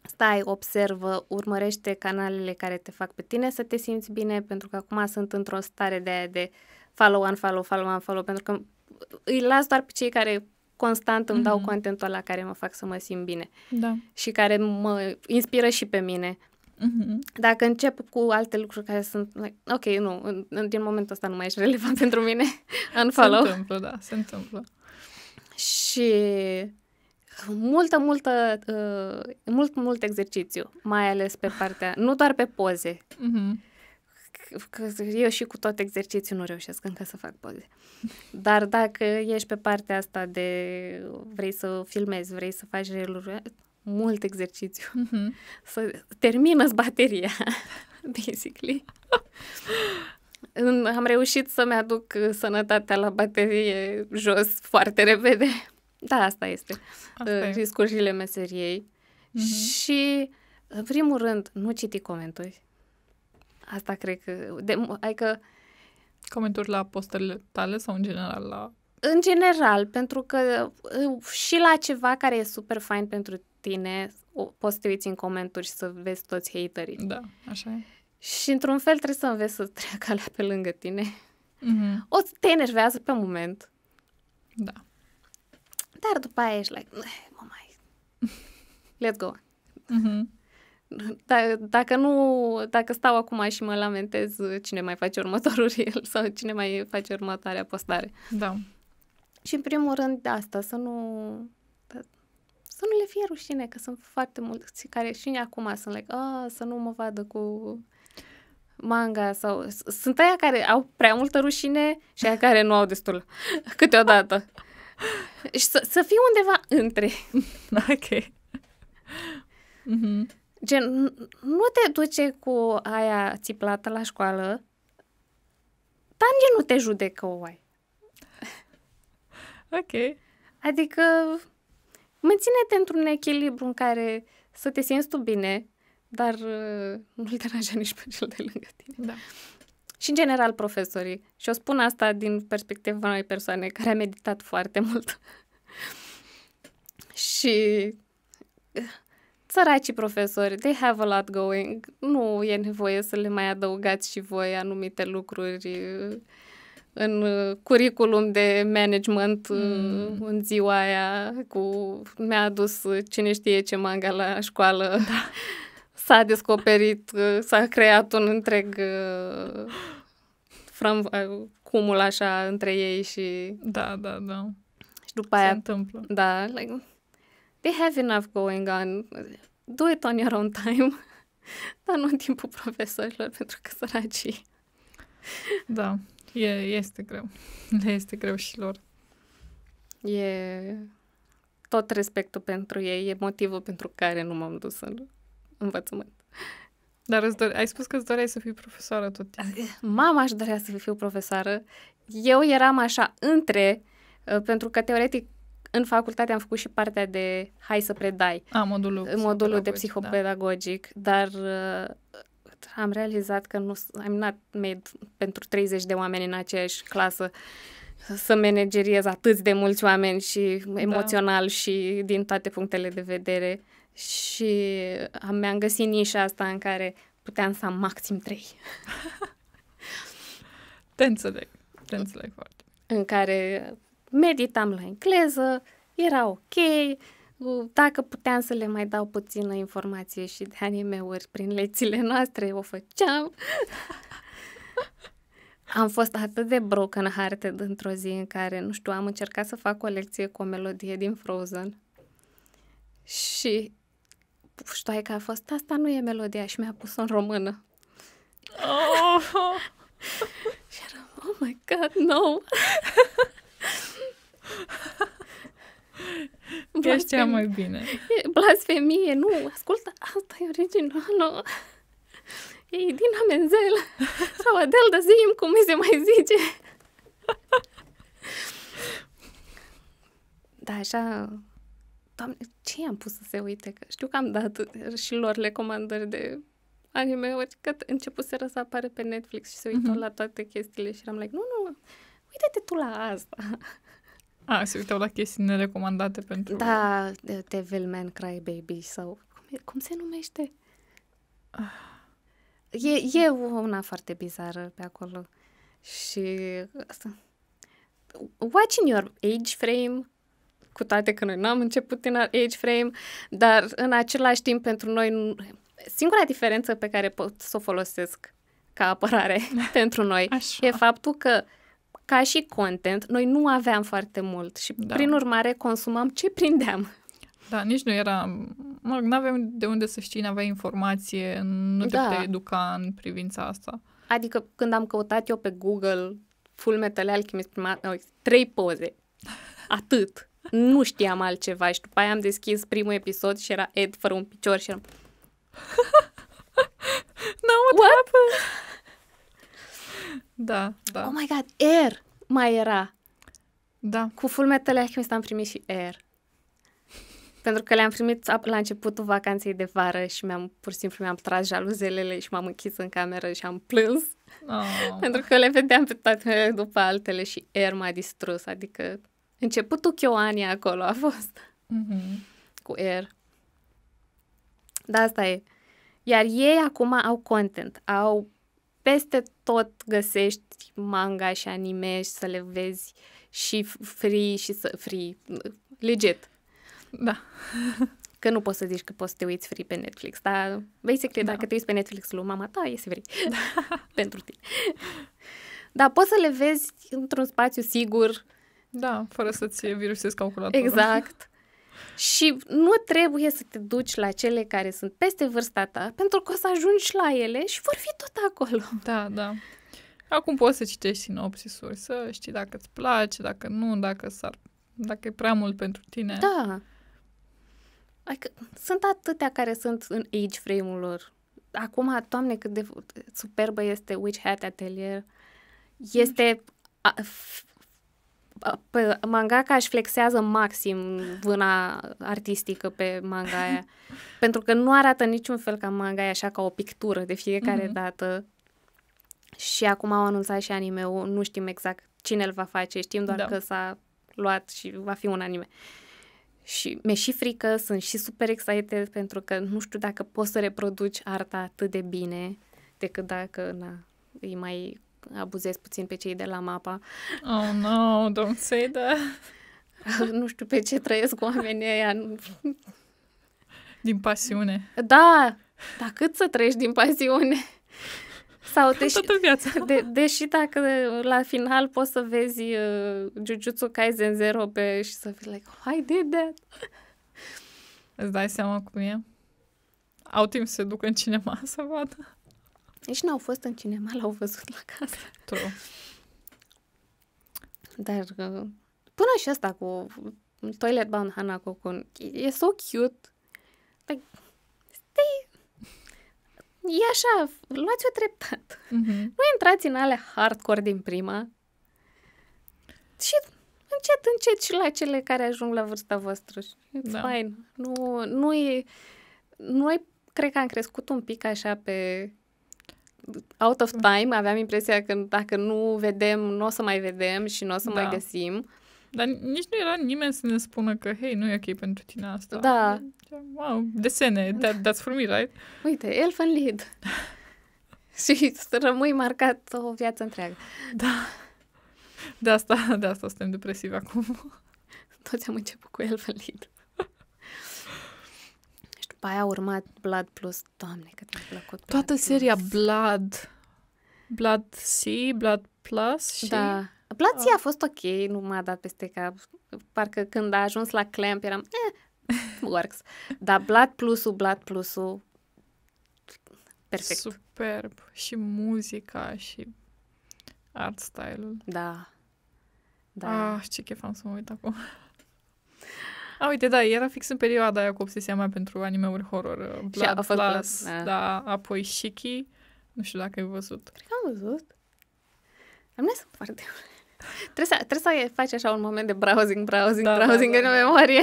stai, observă, urmărește canalele care te fac pe tine să te simți bine, pentru că acum sunt într-o stare de aia de follow, unfollow, follow, unfollow, pentru că îi las doar pe cei care constant îmi mm-hmm. dau mhm. contentul la care mă fac să mă simt bine da. și care mă inspiră și pe mine. Mm-hmm. Dacă încep cu alte lucruri care sunt, like, ok, nu, în, din momentul ăsta nu mai ești relevant pentru mine, unfollow. Se întâmplă, da, se întâmplă. Și multă, multă, uh, mult, mult exercițiu, mai ales pe partea, nu doar pe poze. Mm-hmm că eu și cu tot exercițiul nu reușesc încă să fac poze. Dar dacă ești pe partea asta de vrei să filmezi, vrei să faci reluri, mult exercițiu. Mm-hmm. Să termină bateria, basically. Am reușit să-mi aduc sănătatea la baterie jos foarte repede. Da, asta este. Asta uh, Riscurile meseriei. Mm-hmm. Și, în primul rând, nu citi comentarii. Asta cred că... De, adică... Comenturi la postările tale sau în general la... În general, pentru că uh, și la ceva care e super fain pentru tine, poți să te uiți în comenturi și să vezi toți haterii. Da, așa e. Și într-un fel trebuie să înveți să treacă la pe lângă tine. Mm-hmm. O te enervează pe moment. Da. Dar după aia ești like, mă mai... Let's go. Mm-hmm. Da, dacă nu, dacă stau acum și mă lamentez cine mai face următorul reel sau cine mai face următoarea postare. Da. Și în primul rând de asta, să nu da, să nu le fie rușine, că sunt foarte mulți care și acum sunt like, oh, să nu mă vadă cu manga sau... Sunt aia care au prea multă rușine și aia care nu au destul câteodată. și să, să fii undeva între. ok. Mm-hmm. Gen, nu te duce cu aia țiplată la școală, dar nici nu te judecă o ai. Ok. Adică, menține-te într-un echilibru în care să te simți tu bine, dar uh, nu-l deranja nici pe cel de lângă tine. Da. Și, în general, profesorii. Și o spun asta din perspectiva unei persoane care a meditat foarte mult. și uh, Săracii profesori, they have a lot going. Nu e nevoie să le mai adăugați și voi anumite lucruri uh, în uh, curriculum de management uh, mm. în ziua aia cu mi-a adus cine știe ce manga la școală. Da. S-a descoperit, s-a creat un întreg fram, cumul așa între ei și... Da, da, da. Și după Se aia... întâmplă. Da, like, they have enough going on. Do it on your own time. Dar nu în timpul profesorilor, pentru că săracii. Da, e, este greu. Le este greu și lor. E tot respectul pentru ei, e motivul pentru care nu m-am dus în învățământ. Dar îți dore- ai spus că îți doreai să fii profesoară tot timpul. Mama își dorea să fiu profesoară. Eu eram așa între, uh, pentru că teoretic în facultate am făcut și partea de hai să predai. A, modulul, modulul de psihopedagogic, da. dar uh, am realizat că nu am not made pentru 30 de oameni în aceeași clasă să manageriez atât de mulți oameni și da. emoțional da. și din toate punctele de vedere și am, mi-am găsit nișa asta în care puteam să am maxim 3. te înțeleg, te înțeleg foarte. În care meditam la engleză, era ok, uh, dacă puteam să le mai dau puțină informație și de anime-uri prin lecțiile noastre, o făceam. Am fost atât de broken hearted într-o zi în care, nu știu, am încercat să fac o lecție cu o melodie din Frozen și știu că a fost, asta nu e melodia și mi-a pus-o în română. Oh! și eram, oh my god, no! Blasfemie. Ești cea mai bine. Blasfemie, nu, ascultă, asta e originală. E din Menzel sau Adel de Zim, cum se mai zice. Da, așa... Doamne, ce am pus să se uite? Că știu că am dat și lor recomandări de anime-uri, că începuseră să apară pe Netflix și se uitau mm-hmm. la toate chestiile și eram like, nu, nu, uite-te tu la asta. A, se uitau la chestii nerecomandate pentru... Da, Devil Man Cry Baby sau... Cum, e, cum se numește? Ah. E, e una foarte bizară pe acolo. Și Watch in your age frame, cu toate că noi n-am început în age frame, dar în același timp pentru noi singura diferență pe care pot să o folosesc ca apărare pentru noi Așa. e faptul că uh, ca și content, noi nu aveam foarte mult și, da. prin urmare, consumam ce prindeam. Da, nici nu era... Mă rog, n-aveam de unde să știi, n-aveai informație, nu te da. puteai educa în privința asta. Adică când am căutat eu pe Google Full Metal Alchemist, prima, trei poze, atât. Nu știam altceva și după aia am deschis primul episod și era Ed fără un picior și eram... no, da, what, what? Da, da. Oh my god, Air mai era. Da. Cu Fullmetal Alchemist am primit și Air. Pentru că le-am primit la începutul vacanței de vară și mi-am pur și simplu mi-am tras jaluzelele și m-am închis în cameră și am plâns. Oh. Pentru că le vedeam pe toate după altele și Air m-a distrus. Adică începutul Chioania acolo a fost. Mm-hmm. Cu Air. Da, asta e. Iar ei acum au content, au peste tot găsești manga și anime și să le vezi și free și să free, legit. Da. Că nu poți să zici că poți să te uiți free pe Netflix, dar basically da. dacă te uiți pe Netflix lui mama ta, este free da. pentru tine. Dar poți să le vezi într-un spațiu sigur. Da, fără să-ți virusezi calculatorul. Exact. Și nu trebuie să te duci la cele care sunt peste vârsta ta, pentru că o să ajungi la ele și vor fi tot acolo. Da, da. Acum poți să citești sinopsisuri, să știi dacă îți place, dacă nu, dacă, s-ar, dacă e prea mult pentru tine. Da. Adică, sunt atâtea care sunt în age frame-ul lor. Acum, toamne, cât de superbă este Witch Hat Atelier. Este a, f- mangaka își flexează maxim vâna artistică pe manga aia. pentru că nu arată niciun fel ca manga aia, așa ca o pictură de fiecare mm-hmm. dată. Și acum au anunțat și anime-ul, nu știm exact cine îl va face, știm doar da. că s-a luat și va fi un anime. Și mi-e și frică, sunt și super excited pentru că nu știu dacă poți să reproduci arta atât de bine decât dacă na, e mai abuzez puțin pe cei de la MAPA. Oh, no, don't say that. nu știu pe ce trăiesc oamenii ăia. Din pasiune. Da, dar cât să trăiești din pasiune? Sau deși, viața. De, deși dacă la final poți să vezi uh, Jujutsu Kaisen 0 pe și să fii like, oh, I did that. Îți dai seama cum e? Au timp să se ducă în cinema să vadă. Nici n-au fost în cinema, l-au văzut la casă. True. Dar uh, până și asta cu Toilet Bound Hana Cocoon, e so cute. Like, stai... E așa, luați-o treptat. Mm-hmm. Nu intrați în ale hardcore din prima. Și încet, încet și la cele care ajung la vârsta voastră. It's da. fine. Nu, nu e... Noi cred că am crescut un pic așa pe out of time, aveam impresia că dacă nu vedem, nu o să mai vedem și nu o să da. mai găsim. Dar nici nu era nimeni să ne spună că, hei, nu e ok pentru tine asta. Da. Deci, wow, desene, that, that's for me, right? Uite, elf în lead. și să rămâi marcat o viață întreagă. Da. De asta, de asta suntem depresivi acum. Toți am început cu elf în lead. După aia a urmat Blood Plus. Doamne, cât mi-a plăcut Blood Toată Blood seria Plus. Blood. Blood C, Blood Plus și... Da. Blood C a ah. fost ok, nu m-a dat peste cap. Parcă când a ajuns la Clamp eram... Eh, works. Dar Blood Plus-ul, Blood Plus-ul... Perfect. Superb. Și muzica și art style-ul. Da. Da. Ah, ce chef am să mă uit acum. A, ah, uite, da, era fix în perioada aia cu obsesia mea pentru animeuri horror. Blood uh, a fost Plus, da. da, apoi Shiki. Nu știu dacă ai văzut. Cred că am văzut. Am ne sunt foarte trebuie să, trebuie să faci așa un moment de browsing, browsing, da, browsing da, da, în da. memorie.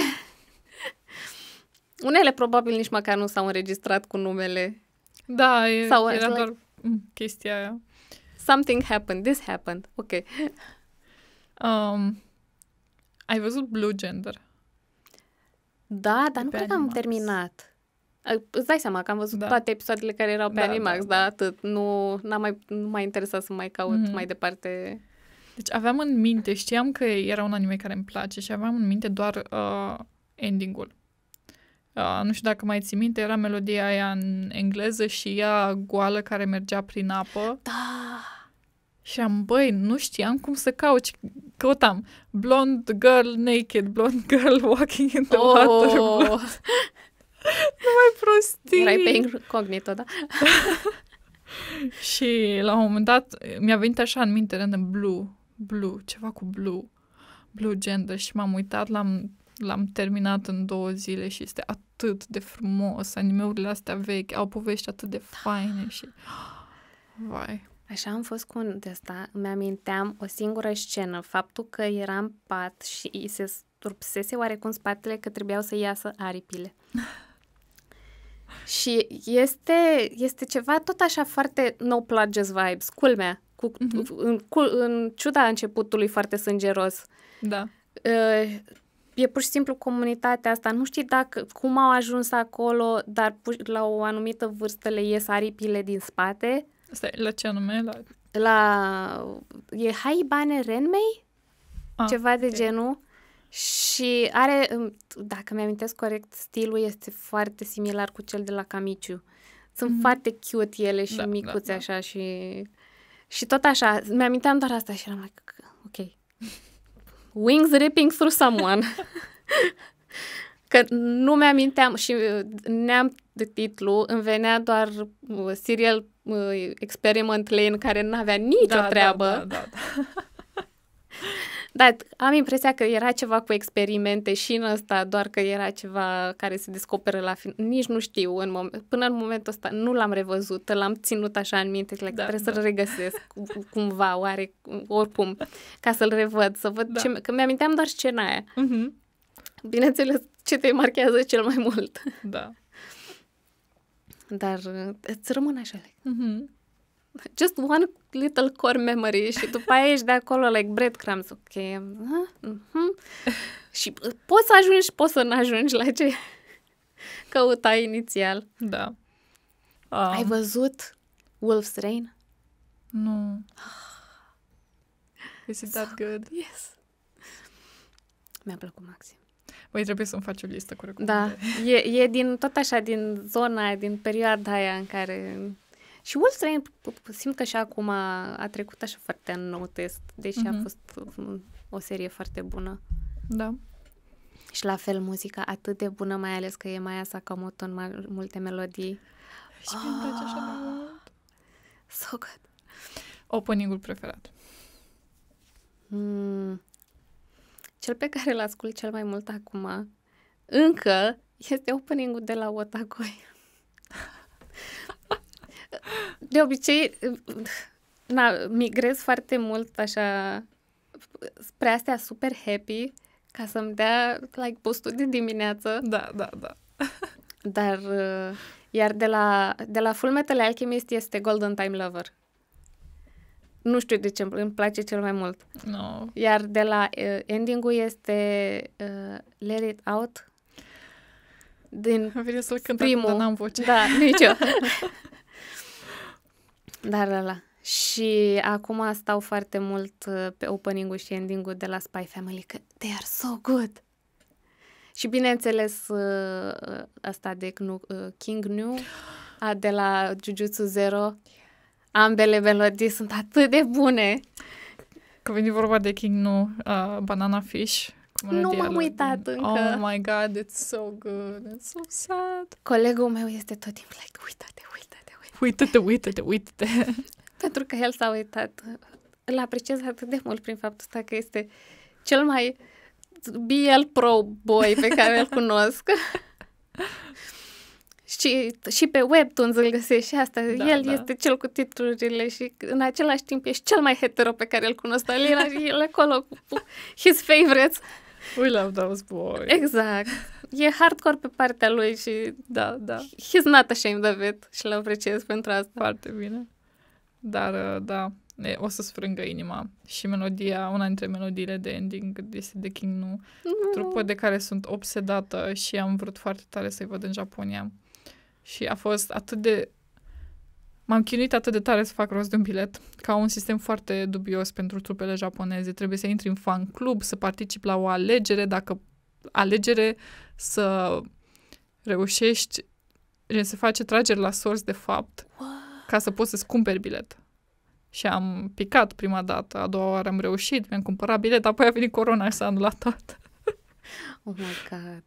Unele probabil nici măcar nu s-au înregistrat cu numele. Da, e, Sau, era doar like, mm, chestia aia. Something happened, this happened, ok. Um, ai văzut Blue Gender? Da, dar nu cred că am terminat. Îți dai seama că am văzut da. toate episoadele care erau pe da, Animax, da, da. dar atât. Nu, n-am mai, nu m-a interesat să mai caut mm. mai departe. Deci aveam în minte, știam că era un anime care îmi place și aveam în minte doar uh, endingul. Uh, nu știu dacă mai ții minte, era melodia aia în engleză și ea goală care mergea prin apă. Da! Și am, băi, nu știam cum să cauci. Căutam blond girl naked, blond girl walking in the oh. water. nu mai prostii. Erai pe incognito, da? și la un moment dat mi-a venit așa în minte random blue, blue, ceva cu blue, blue gender și m-am uitat, l-am, l-am terminat în două zile și este atât de frumos, animeurile astea vechi au povești atât de faine și... Vai, Așa am fost cu unul de asta. Îmi aminteam o singură scenă, faptul că eram pat și îi se turpsese oarecum spatele că trebuiau să iasă aripile. și este, este ceva tot așa foarte no plunges vibes, culmea, cu, mm-hmm. în, cu, în ciuda începutului foarte sângeros. Da. Uh, e pur și simplu comunitatea asta. Nu știi dacă, cum au ajuns acolo, dar la o anumită vârstă le ies aripile din spate Stai, la ce anume? La... la... E Haibane Renmei? Ah, ceva de okay. genul. Și are, dacă mi-amintesc corect, stilul este foarte similar cu cel de la Camiciu. Sunt mm-hmm. foarte cute ele și da, da micuțe da, așa da. și... Și tot așa, mi-aminteam doar asta și eram like, ok. Wings ripping through someone. Că nu mi-aminteam și uh, neam de titlu, îmi venea doar uh, serial uh, experiment lane care nu avea nicio da, da, treabă. Da, da, da, da. da, am impresia că era ceva cu experimente și în ăsta, doar că era ceva care se descoperă la final. Nici nu știu în moment, până în momentul ăsta nu l-am revăzut, l-am ținut așa în minte, că da, trebuie da. să-l regăsesc cumva, oare, oricum, ca să-l revăd, să văd da. ce... Că mi-aminteam doar scena aia. Uh-huh. Bineînțeles, ce te marchează cel mai mult. Da dar uh, îți rămân așa. Like, mm-hmm. Just one little core memory și după aia ești de acolo, like breadcrumbs, ok. Mm-hmm. și uh, poți să ajungi și poți să nu ajungi la ce căuta inițial. Da. Um. Ai văzut Wolf's Rain? Nu. Is it so that good? good? Yes. Mi-a plăcut maxim. Păi trebuie să-mi faci o listă cu recomandări. Da, e, e din, tot așa din zona, din perioada aia în care... Și mult străin, simt că și acum a, a trecut așa foarte în nou test, deși mm-hmm. a mhm. fost o serie foarte bună. Da. Și la fel muzica atât de bună, mai ales că e Maya Sakamoto în mai, multe melodii. Și oh, îmi place așa de ah! mult. So good. Opening-ul preferat. Mm, cel pe care îl ascult cel mai mult acum, încă, este opening-ul de la Otakoi. De obicei, na, migrez foarte mult așa spre astea super happy ca să-mi dea like postul de dimineață. Da, da, da. Dar, uh, iar de la, de la Full Metal Alchemist este Golden Time Lover nu știu de ce îmi place cel mai mult. No. Iar de la uh, ending-ul este uh, Let It Out din Am venit să-l cânt primul. dar n-am voce. Da, eu. dar la. Și acum stau foarte mult uh, pe opening-ul și ending-ul de la Spy Family, că they are so good. Și bineînțeles asta uh, de uh, King New, de la Jujutsu Zero. Yeah Ambele melodii sunt atât de bune. Că vine vorba de King Nu, uh, Banana Fish. Nu m-am uitat încă. Oh my god, it's so good, it's so sad. Colegul meu este tot timpul like, uită-te, uită-te, uită-te. Uită-te, uită-te, uită-te. Pentru că el s-a uitat. Îl apreciez atât de mult prin faptul ăsta că este cel mai BL pro boy pe care îl cunosc. Și, și pe Webtoons îl găsești și asta. Da, el da. este cel cu titlurile și în același timp ești cel mai hetero pe care îl cunosc. Dar el, el acolo cu his favorites. We love those boys. Exact. E hardcore pe partea lui și da, da. He's not ashamed of it și îl apreciez pentru asta. Foarte bine. Dar, uh, da, e, o să sfrângă inima. Și melodia, una dintre melodiile de ending este de King Nu, no. trupă de care sunt obsedată și am vrut foarte tare să-i văd în Japonia. Și a fost atât de... M-am chinuit atât de tare să fac rost de un bilet, ca un sistem foarte dubios pentru trupele japoneze. Trebuie să intri în fan club, să particip la o alegere, dacă alegere să reușești, să se face trageri la sorți de fapt, What? ca să poți să-ți cumperi bilet. Și am picat prima dată, a doua oară am reușit, mi-am cumpărat bilet, apoi a venit corona și s-a anulat tot. oh my god.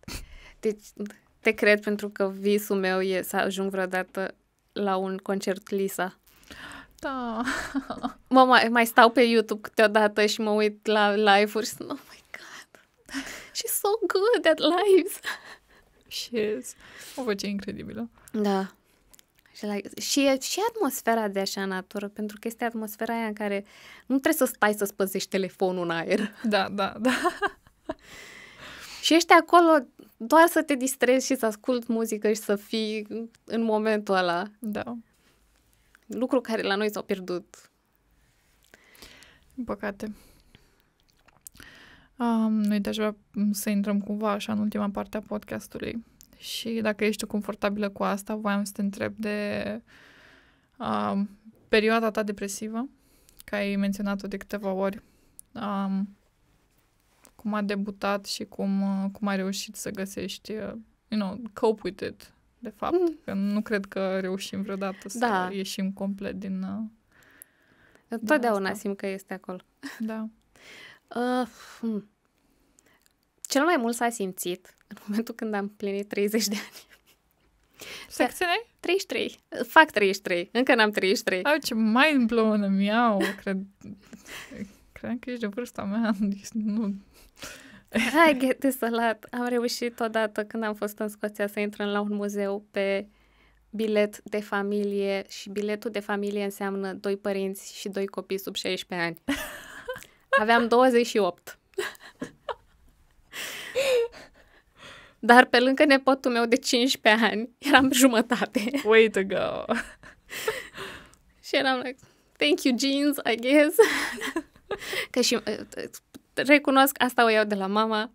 Deci, te cred pentru că visul meu e să ajung vreodată la un concert Lisa. Da. Mă mai, mai stau pe YouTube câteodată și mă uit la live-uri și sunt, oh my god, she's so good at lives. She is. O voce incredibilă. Da. Și, la, și, și atmosfera de așa natură, pentru că este atmosfera aia în care nu trebuie să stai să spăzești telefonul în aer. Da, da, da. Și ești acolo doar să te distrezi și să asculti muzică și să fii în momentul ăla. Da. Lucru care la noi s-a pierdut. Din păcate. Um, noi deja să intrăm cumva așa în ultima parte a podcastului. Și dacă ești confortabilă cu asta, voiam să te întreb de um, perioada ta depresivă, că ai menționat-o de câteva ori. Um, cum a debutat și cum, uh, cum a reușit să găsești, uh, you know, cope with it, de fapt. Mm. Că nu cred că reușim vreodată să da. ieșim complet din... Uh, totdeauna simt că este acolo. Da. uh, hmm. Cel mai mult s-a simțit în momentul când am plinit 30 de ani. Secțiune? 33. Fac 33. Încă n-am 33. Au, ce mind blown îmi iau. Cred, cred că ești de vârsta mea. Deci nu, Hai, get this lot. Am reușit odată când am fost în Scoția să intrăm la un muzeu pe bilet de familie și biletul de familie înseamnă doi părinți și doi copii sub 16 ani. Aveam 28. Dar pe lângă nepotul meu de 15 ani, eram jumătate. Way to go! și eram like, thank you, jeans, I guess. Că și uh, recunosc, asta o iau de la mama.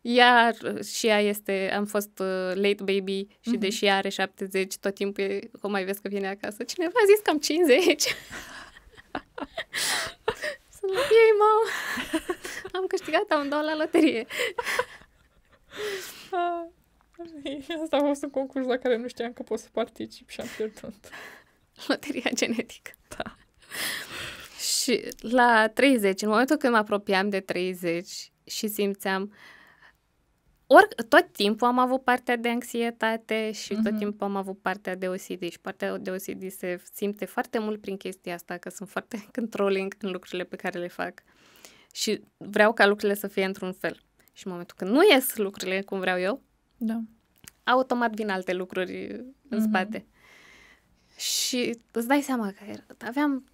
Ea și ea este, am fost uh, late baby și mm-hmm. deși ea are 70, tot timpul e, o mai vezi că vine acasă. Cineva a zis că am 50. Sunt la ei, mamă. Am câștigat, am dat la loterie. Asta a fost un concurs la care nu știam că pot să particip și am pierdut. Loteria genetică. Da. Și la 30, în momentul când mă apropiam de 30 și simțeam ori, tot timpul am avut partea de anxietate și mm-hmm. tot mhm. timpul am avut partea de OCD și partea de OCD se simte foarte mult prin chestia asta, că sunt foarte controlling în lucrurile pe care le fac și vreau ca lucrurile să fie într-un fel. Și în momentul când nu ies lucrurile cum vreau eu, da. automat vin alte lucruri mm-hmm. în mhm. spate. Și îți dai seama că aveam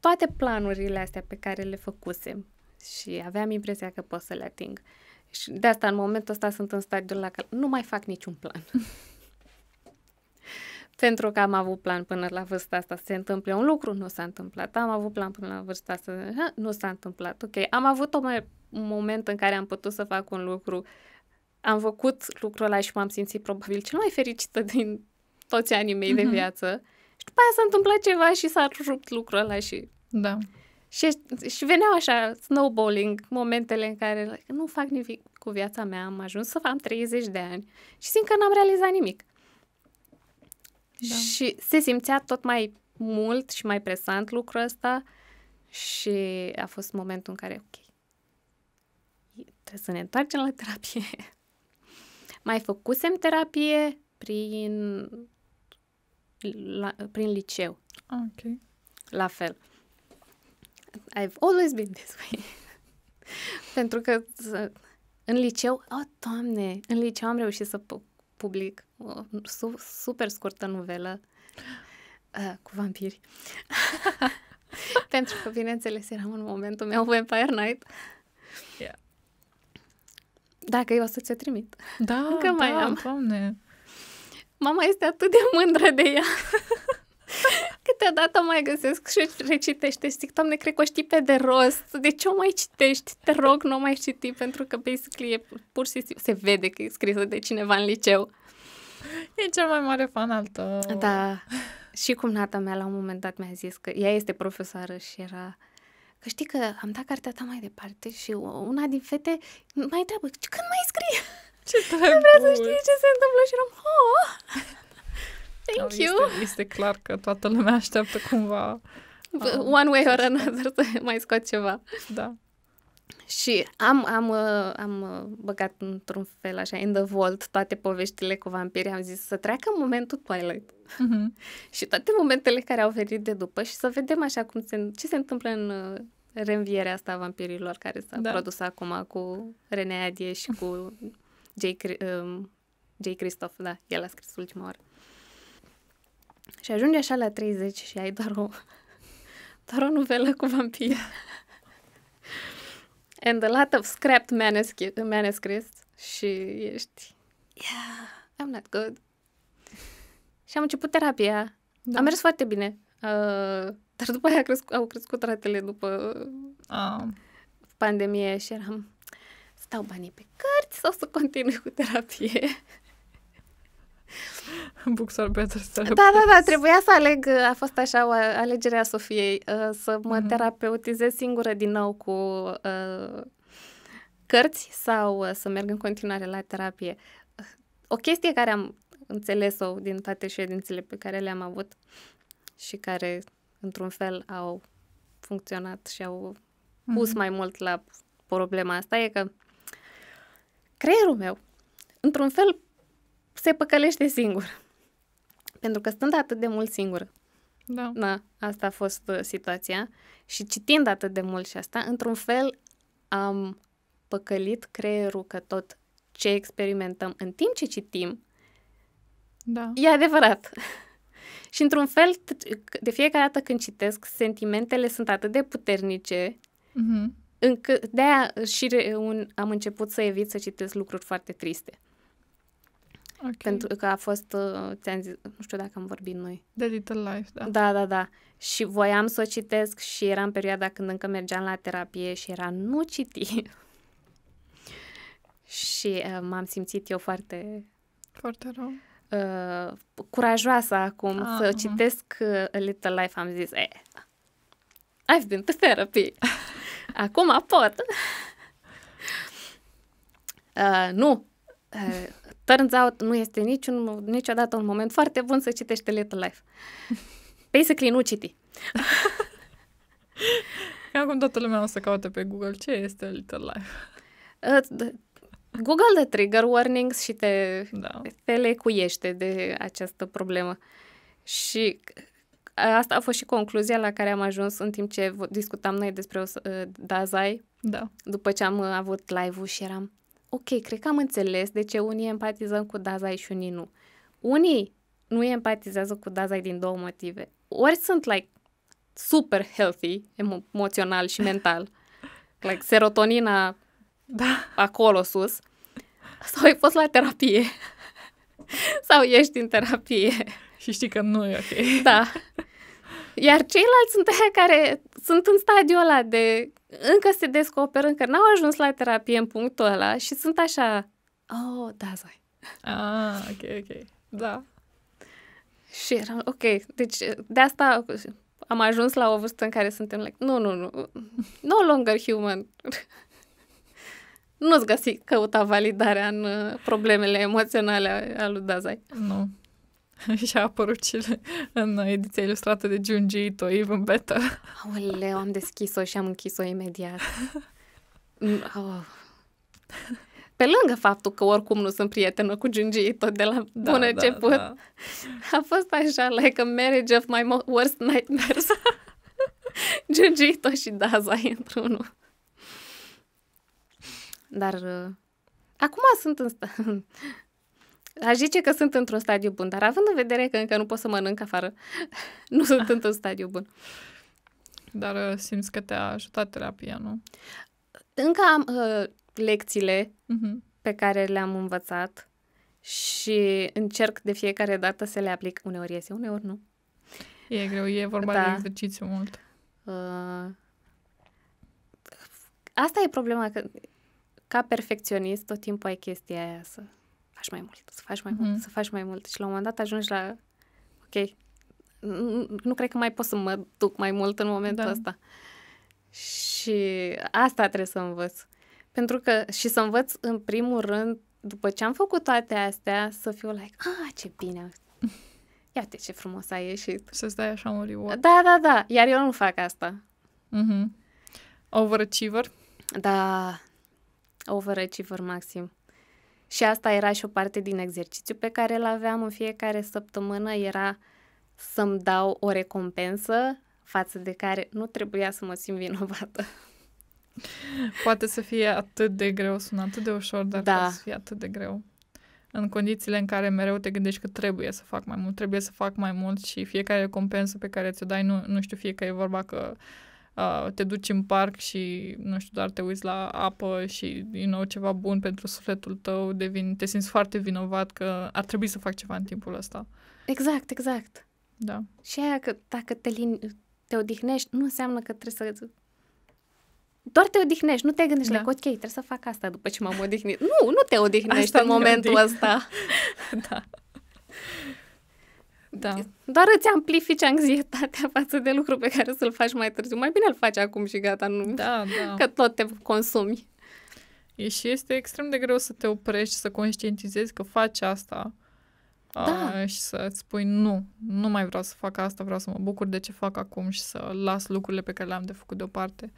toate planurile astea pe care le făcusem și aveam impresia că pot să le ating. Și de asta, în momentul ăsta, sunt în stadiul la care nu mai fac niciun plan. Pentru că am avut plan până la vârsta asta se întâmple un lucru, nu s-a întâmplat. Am avut plan până la vârsta asta, nu s-a întâmplat. Ok, am avut o mai, un moment în care am putut să fac un lucru, am făcut lucrul ăla și m-am simțit probabil cel mai fericită din toți anii mei mm-hmm. de mhm. viață. uh după aia s-a întâmplat ceva și s-a rupt lucrul ăla și... Da. Și, și veneau așa, snowballing, momentele în care like, nu fac nimic cu viața mea, am ajuns să am 30 de ani și simt că n-am realizat nimic. Da. Și se simțea tot mai mult și mai presant lucrul ăsta și a fost momentul în care, ok, trebuie să ne întoarcem la terapie. mai făcusem terapie prin la, prin liceu. Ah, ok. La fel. I've always been this way. Pentru că în liceu, oh, doamne, în liceu am reușit să public o su- super scurtă novelă uh, cu vampiri. Pentru că, bineînțeles, eram în momentul meu Vampire Night. Yeah. Dacă eu o să ți-o trimit. Da, Încă da, mai am. doamne. Mama este atât de mândră de ea. Câteodată mai găsesc și recitește și zic, Doamne, cred că o știi pe de rost, de ce o mai citești? Te rog, nu o mai citi, pentru că basically e pur și simplu, se vede că e scrisă de cineva în liceu. E cel mai mare fan al tău. Da. Și cum nata mea la un moment dat mi-a zis că ea este profesoară și era... Că știi că am dat cartea ta mai departe și una din fete mai întreabă, când mai scrie? Ce tare Nu vrea să știi ce se întâmplă și eram, oh, thank no, you. Este, este clar că toată lumea așteaptă cumva. Uh, One way or another să mai scot ceva. Da. Și am, am, uh, am uh, băgat într-un fel așa, in the vault, toate poveștile cu vampiri. Am zis să treacă momentul Twilight. Mm-hmm. și toate momentele care au venit de după și să vedem așa cum se, ce se întâmplă în uh, reînvierea asta a vampirilor care s-a da. produs acum cu René Adie și cu J. Um, J. Christoph, da, el a scris ultima oară. Și ajungi așa la 30 și ai doar o, doar o novelă cu vampir. And a lot of scrapped manuscripts și ești, yeah, I'm not good. Și am început terapia. Da. A mers foarte bine. Uh, dar după aia cresc- au crescut ratele după uh. pandemie și eram, stau banii pe cărți accepti sau să continui cu terapie? Buxor pentru să Da, da, da, trebuia să aleg, a fost așa o alegere a Sofiei, uh, să mă mm-hmm. terapeutizez singură din nou cu uh, cărți sau uh, să merg în continuare la terapie. O chestie care am înțeles-o din toate ședințele pe care le-am avut și care, într-un fel, au funcționat și au pus mm-hmm. mai mult la problema asta e că creierul meu, într-un fel, se păcălește singur. Pentru că stând atât de mult singură, da. da, asta a fost uh, situația, și citind atât de mult și asta, într-un fel am păcălit creierul că tot ce experimentăm în timp ce citim da. e adevărat. și într-un fel, de fiecare dată când citesc, sentimentele sunt atât de puternice mm-hmm încă, de-aia și un, am început să evit să citesc lucruri foarte triste. Okay. Pentru că a fost, uh, ți-am zis, nu știu dacă am vorbit noi. The Little Life, da. Da, da, da. Și voiam să o citesc și era în perioada când încă mergeam la terapie și era nu citi. și uh, m-am simțit eu foarte... Foarte rău. Uh, curajoasă acum ah, să uh-huh. citesc uh, Little Life, am zis, eh, I've been to therapy. Acum pot. Uh, nu. Uh, turns out nu este niciun, niciodată un moment foarte bun să citești Little Life. Basically, nu citi. Acum toată lumea o să caute pe Google ce este Little Life. Uh, Google de trigger warnings și te, da. te lecuiește de această problemă. Și asta a fost și concluzia la care am ajuns în timp ce discutam noi despre ă, Dazai. Da. După ce am ă, avut live-ul și eram, ok, cred că am înțeles de ce unii empatizăm cu Dazai și unii nu. Unii nu empatizează cu Dazai din două motive. Ori sunt like super healthy emo- emoțional și mental, like serotonina da. acolo sus, sau ai fost la terapie. sau ești în terapie. Și știi că nu e ok. Da. Iar ceilalți sunt aia care sunt în stadiul ăla de încă se descoperă, încă n-au ajuns la terapie în punctul ăla și sunt așa, oh, da, zai. Ah, ok, ok, da. Și eram, ok, deci de asta am ajuns la o vârstă în care suntem like, nu, nu, nu, no longer human. Nu-ți găsi căuta validarea în problemele emoționale ale lui Dazai. Nu. și a apărut și în ediția ilustrată de Junji Ito, Even Better. Aoleu, am deschis-o și am închis-o imediat. Mm, oh. Pe lângă faptul că oricum nu sunt prietenă cu Junji Ito de la da, bun da, început, da. a fost așa, like a marriage of my worst nightmares. Junji Ito și Daza într-unul. Dar uh, acum sunt în St- Aș zice că sunt într-un stadiu bun, dar având în vedere că încă nu pot să mănânc afară, nu sunt într-un stadiu bun. Dar uh, simți că te-a ajutat terapia, nu? Încă am uh, lecțiile uh-huh. pe care le-am învățat și încerc de fiecare dată să le aplic. Uneori iese, uneori nu. E greu, e vorba da. de exercițiu mult. Uh, asta e problema, că ca perfecționist tot timpul ai chestia aia să faci mai mult, să faci mai mm-hmm. mult, mhm. să faci mai mult. Și la un moment dat ajungi la, ok, nu cred că mai pot să mă duc mai mult în momentul da. ăsta. Și asta trebuie să învăț. Pentru că și să învăț în primul rând, după ce am făcut toate astea, să fiu like, ah, ce bine, iată ce frumos a ieșit. Să-ți dai așa un reward. Da, da, da, iar eu nu fac asta. Mm-hmm. Overachiever? Da, overachiever maxim. Și asta era și o parte din exercițiu pe care îl aveam în fiecare săptămână, era să-mi dau o recompensă față de care nu trebuia să mă simt vinovată. Poate să fie atât de greu, sună atât de ușor, dar da. poate să fie atât de greu. În condițiile în care mereu te gândești că trebuie să fac mai mult, trebuie să fac mai mult și fiecare recompensă pe care ți-o dai, nu, nu știu, fie că e vorba că uh, Uh, te duci în parc și, nu știu, doar te uiți la apă și, din nou, ceva bun pentru sufletul tău, devin, te simți foarte vinovat că ar trebui să fac ceva în timpul ăsta. Exact, exact. Da. Și aia că dacă te, lin- te odihnești, nu înseamnă că trebuie să doar te odihnești, nu te gândești da. la like, ok, trebuie să fac asta după ce m-am odihnit. Nu, nu te odihnești asta în momentul ăsta. da. Da. Doar îți amplifici anxietatea față de lucru pe care să-l faci mai târziu. Mai bine îl faci acum și gata, nu? Da, da. Că tot te consumi. E și este extrem de greu să te oprești, să conștientizezi că faci asta. Da. A, și să-ți spui nu, nu mai vreau să fac asta, vreau să mă bucur de ce fac acum și să las lucrurile pe care le-am de făcut deoparte.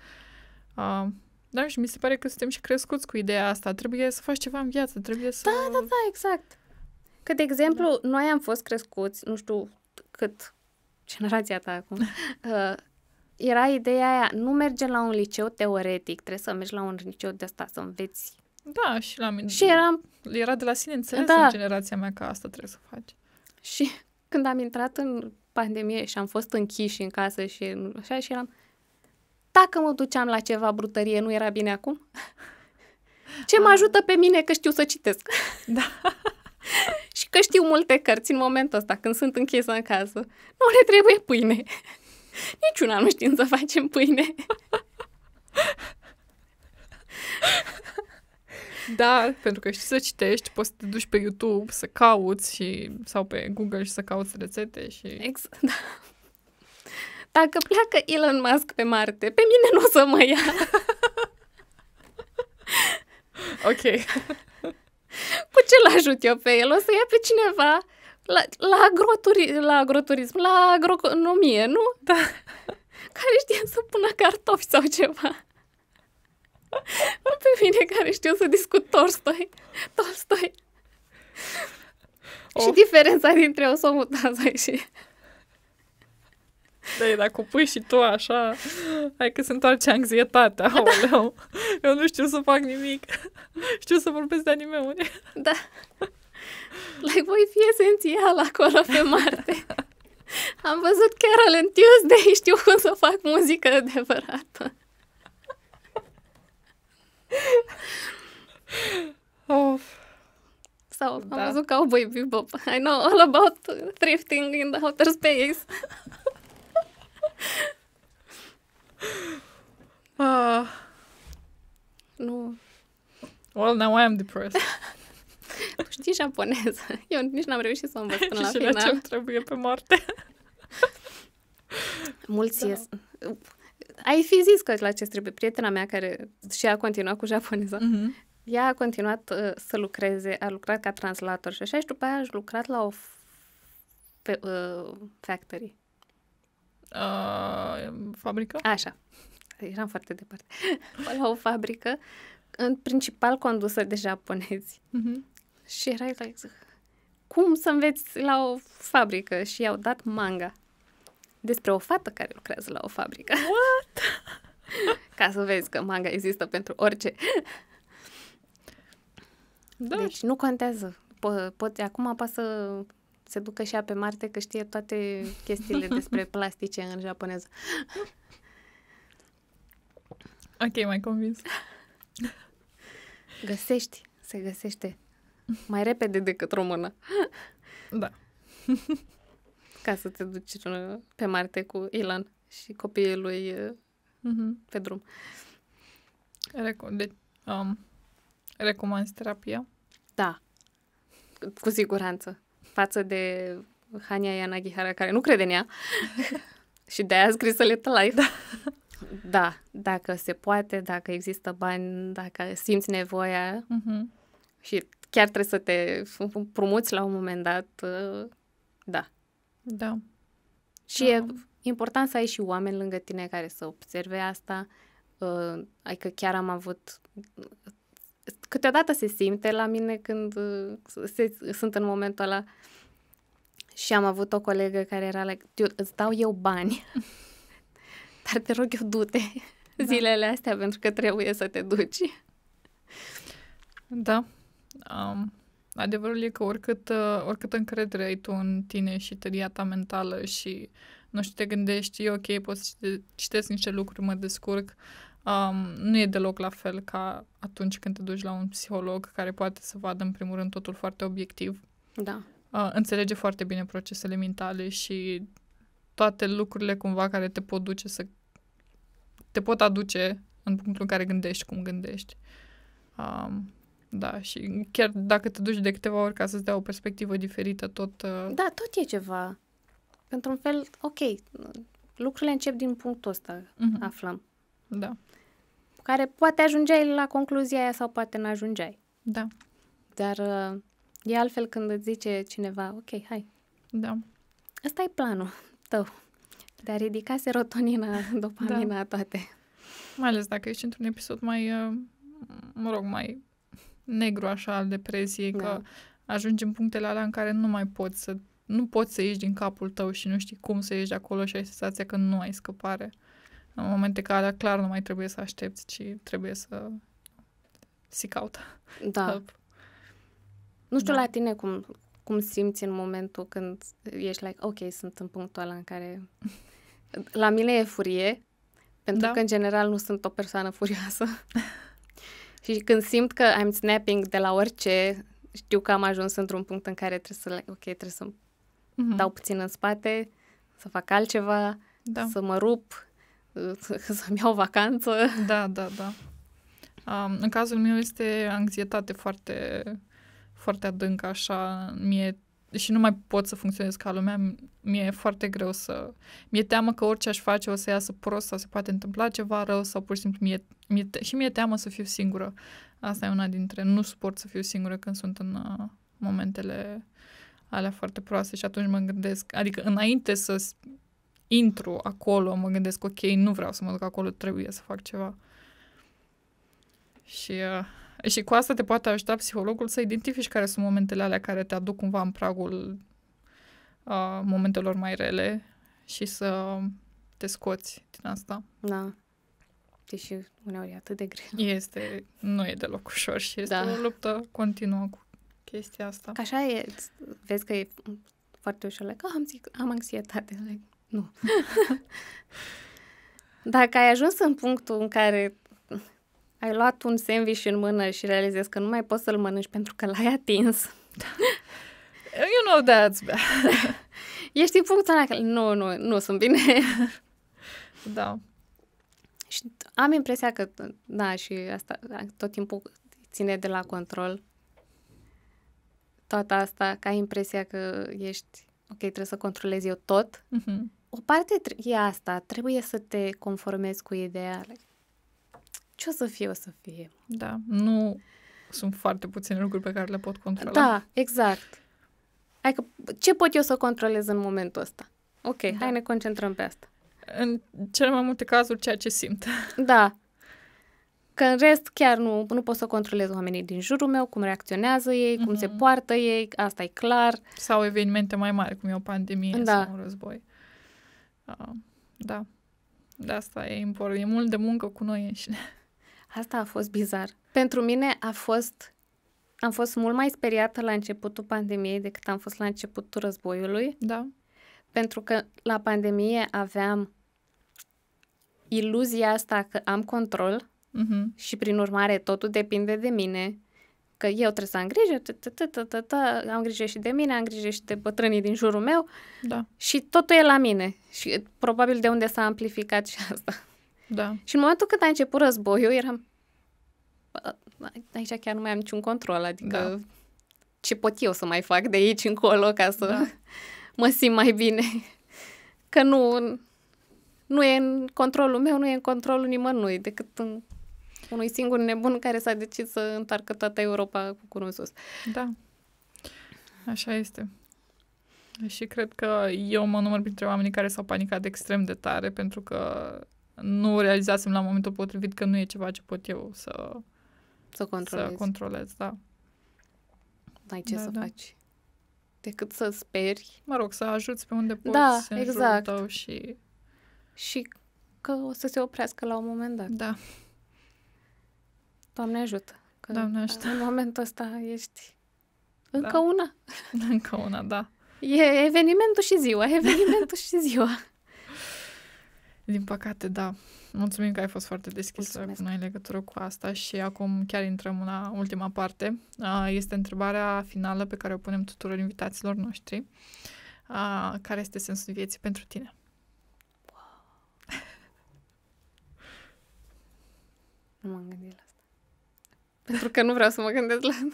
A, da, și mi se pare că suntem și crescuți cu ideea asta. Trebuie să faci ceva în viață, trebuie să... Da, da, da, exact. Că, de exemplu, da. noi am fost crescuți, nu știu cât generația ta acum, uh, era ideea aia, nu merge la un liceu teoretic, trebuie să mergi la un liceu de asta, să înveți. Da, și la mine. Și eram... Era de la sine înțeles da. în generația mea că asta trebuie să faci. Și când am intrat în pandemie și am fost închiși în casă și așa și eram, dacă mă duceam la ceva brutărie, nu era bine acum? Ce mă ajută pe mine că știu să citesc? Da. și că știu multe cărți în momentul ăsta, când sunt închisă în casă. Nu le trebuie pâine. Niciuna nu știm să facem pâine. Da, pentru că știi să citești, poți să te duci pe YouTube să cauți și, sau pe Google și să cauți rețete și... Exact, da. Dacă pleacă Elon Musk pe Marte, pe mine nu o să mă ia. ok. Cu ce l-ajut eu pe el? O să ia pe cineva la, la, agroturi, la agroturism, la agronomie, nu? Da. Care știe să pună cartofi sau ceva. Nu pe mine care știu să discut Tolstoi. Tolstoi. Of. Și diferența dintre o somutază și da, e, dacă pui și tu așa, hai că se întoarce anxietatea, Da. Eu nu știu să fac nimic. Știu să vorbesc de anime Da. Like, voi fi esențial acolo pe Marte. Am văzut Carol în Tuesday, știu cum să fac muzică adevărată. Of. Sau am ca da. văzut Cowboy Bebop. I know all about thrifting in the outer space. Ah. Nu. Well, now I am depressed. tu știi japoneză. Eu nici n-am reușit să o învăț până la și final. Și trebuie pe moarte. Mulți da. Ai fi zis că la ce trebuie. Prietena mea care și a continuat cu japoneza, mm-hmm. ea a continuat uh, să lucreze, a lucrat ca translator și așa și după aia a lucrat la o f- pe, uh, factory. Uh, fabrică? Așa. Eram foarte departe. la o fabrică, în principal condusă de japonezi. Uh-huh. Și era cum să înveți la o fabrică? Și i-au dat manga despre o fată care lucrează la o fabrică. What? Ca să vezi că manga există pentru orice. Da. Deci nu contează. Po- po- acum să se ducă și ea pe Marte, că știe toate chestiile despre plastice în japoneză. Ok, mai convins. Găsești, se găsește mai repede decât română. Da. Ca să te duci uh, pe Marte cu Ilan și copiii lui mm-hmm. pe drum. Recu- de- um, recomand terapia? Da. Cu siguranță față de Hania Yanagihara, care nu crede în ea și de-aia a scris Little Life. Da. da, dacă se poate, dacă există bani, dacă simți nevoia uh-huh. și chiar trebuie să te promuți la un moment dat, uh, da. Da. Și da. e important să ai și oameni lângă tine care să observe asta. Uh, adică chiar am avut câteodată se simte la mine când uh, se, sunt în momentul ăla. Și am avut o colegă care era like, îți dau eu bani, dar te rog eu du-te da. zilele astea pentru că trebuie să te duci. Da. Um, adevărul e că oricât, uh, oricât încredere ai tu în tine și tăria ta mentală și nu știu, te gândești, e ok, pot să citesc niște lucruri, mă descurc, uh, Um, nu e deloc la fel ca atunci când te duci la un psiholog care poate să vadă, în primul rând, totul foarte obiectiv. Da. Uh, înțelege foarte bine procesele mentale și toate lucrurile cumva care te pot duce să te pot aduce în punctul în care gândești cum gândești. Um, da, și chiar dacă te duci de câteva ori ca să-ți dea o perspectivă diferită, tot... Uh... Da, tot e ceva. Într-un fel, ok, lucrurile încep din punctul ăsta, uh-huh. aflăm. Da care poate ajungeai la concluzia aia sau poate nu ajungeai. Da. Dar uh, e altfel când îți zice cineva, ok, hai. Da. Ăsta e planul tău. De a ridica serotonina, dopamina, da. toate. Mai ales dacă ești într-un episod mai, uh, mă rog, mai negru așa al depresiei, da. că ajungi în punctele alea în care nu mai poți să nu poți să ieși din capul tău și nu știi cum să ieși de acolo și ai senzația că nu ai scăpare în momente care clar nu mai trebuie să aștepți, ci trebuie să se caută. da. help. Nu știu da. la tine cum, cum simți în momentul când ești like, ok, sunt în punctul ăla în care... La mine e furie, pentru da. că în general nu sunt o persoană furioasă. și când simt că I'm snapping de la orice, știu că am ajuns într-un punct în care trebuie să, ok, trebuie să mm-hmm. dau puțin în spate, să fac altceva, da. să mă rup, să mi vacanță. Da, da, da. Um, în cazul meu este anxietate foarte, foarte adâncă, așa. Mie și nu mai pot să funcționez ca lumea, mi-e foarte greu să... Mi-e teamă că orice aș face o să iasă prost sau se poate întâmpla ceva rău sau pur și simplu mie, mie și mi-e teamă să fiu singură. Asta e una dintre... Nu suport să fiu singură când sunt în uh, momentele alea foarte proaste și atunci mă gândesc... Adică înainte să intru acolo, mă gândesc, ok, nu vreau să mă duc acolo, trebuie să fac ceva. Și, uh, și cu asta te poate ajuta psihologul să identifici care sunt momentele alea care te aduc cumva în pragul uh, momentelor mai rele și să te scoți din asta. Da. Deși uneori e atât de greu. Este, nu e deloc ușor și este da. o luptă continuă cu chestia asta. Așa e, vezi că e foarte ușor, like, oh, am, zic, am anxietate, like, nu. Dacă ai ajuns în punctul în care ai luat un sandwich în mână și realizezi că nu mai poți să-l mănânci pentru că l-ai atins. Da. You know that. Ești în punctul ăla că nu, nu, nu sunt bine. Da. Și am impresia că, da, și asta da, tot timpul ține de la control. Toată asta, ca impresia că ești, ok, trebuie să controlezi eu tot. Mm-hmm o parte e asta, trebuie să te conformezi cu ideale. Ce o să fie, o să fie. Da, nu sunt foarte puține lucruri pe care le pot controla. Da, exact. Adică, ce pot eu să controlez în momentul ăsta? Ok, da. hai ne concentrăm pe asta. În cele mai multe cazuri, ceea ce simt. Da. Că în rest chiar nu, nu pot să controlez oamenii din jurul meu, cum reacționează ei, cum mm-hmm. se mhm. poartă ei, asta e clar. Sau evenimente mai mari, cum e o pandemie da. sau un război da. De asta e important. E mult de muncă cu noi înșine. Asta a fost bizar. Pentru mine a fost... Am fost mult mai speriată la începutul pandemiei decât am fost la începutul războiului. Da. Pentru că la pandemie aveam iluzia asta că am control uh-huh. și prin urmare totul depinde de mine că eu trebuie să am grijă, am grijă și de mine, am grijă și de bătrânii din jurul meu da. și totul e la mine. Și probabil de unde s-a amplificat și asta. Da. Și în momentul când a început războiul, eram... Aici chiar nu mai am niciun control, adică da. ce pot eu să mai fac de aici încolo ca să da. mă simt mai bine? Că nu, nu e în controlul meu, nu e în controlul nimănui, decât în unui singur nebun care s-a decis să întarcă toată Europa cu curul sus. Da. Așa este. Și cred că eu mă număr printre oamenii care s-au panicat extrem de tare pentru că nu realizasem la momentul potrivit că nu e ceva ce pot eu să, să, controlez. să controlez. Da. N-ai ce da, să da. faci decât să speri. Mă rog, să ajuți pe unde poți da, în exact. jurul tău și... Și că o să se oprească la un moment dat. Da. Doamne ajută! Că Doamne ajută! În momentul ăsta ești da. încă da. una. Încă una, da. E evenimentul și ziua, evenimentul și ziua. Din păcate, da. Mulțumim că ai fost foarte deschisă Mulțumesc. cu noi în legătură cu asta și acum chiar intrăm în ultima parte. Este întrebarea finală pe care o punem tuturor invitaților noștri. Care este sensul vieții pentru tine? Wow. nu m-am gândit la pentru că nu vreau să mă gândesc la...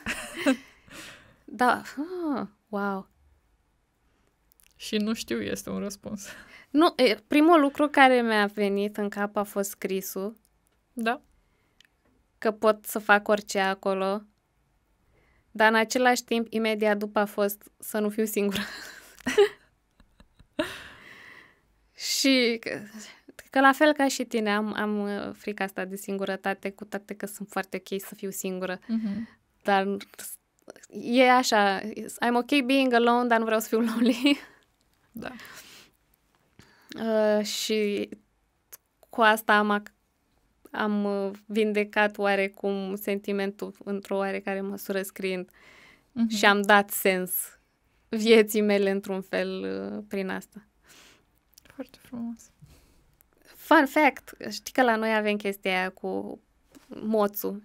da, ah, wow. Și nu știu, este un răspuns. Nu, e, primul lucru care mi-a venit în cap a fost scrisul. Da. Că pot să fac orice acolo. Dar în același timp, imediat după a fost să nu fiu singură. și că la fel ca și tine, am, am uh, frica asta de singurătate, cu toate că sunt foarte ok să fiu singură. Mm-hmm. Dar e așa, I'm ok being alone, dar nu vreau să fiu lonely. Da. Uh, și cu asta am, am uh, vindecat oarecum sentimentul într-o oarecare măsură scriind mm-hmm. și am dat sens vieții mele într-un fel uh, prin asta. Foarte frumos. Fun fact, știi că la noi avem chestia aia cu moțul.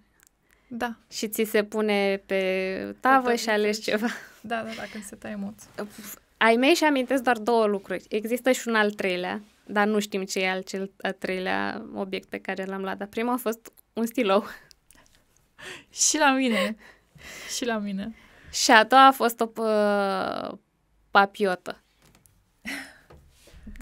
Da. Și ți se pune pe tavă și alegi ceva. Da, da, da, când se taie moțul. Ai mei și amintesc doar două lucruri. Există și un al treilea, dar nu știm ce e al cel al treilea obiect pe care l-am luat. Dar prima a fost un stilou. și la mine. și la mine. Și a doua a fost o p- papiotă.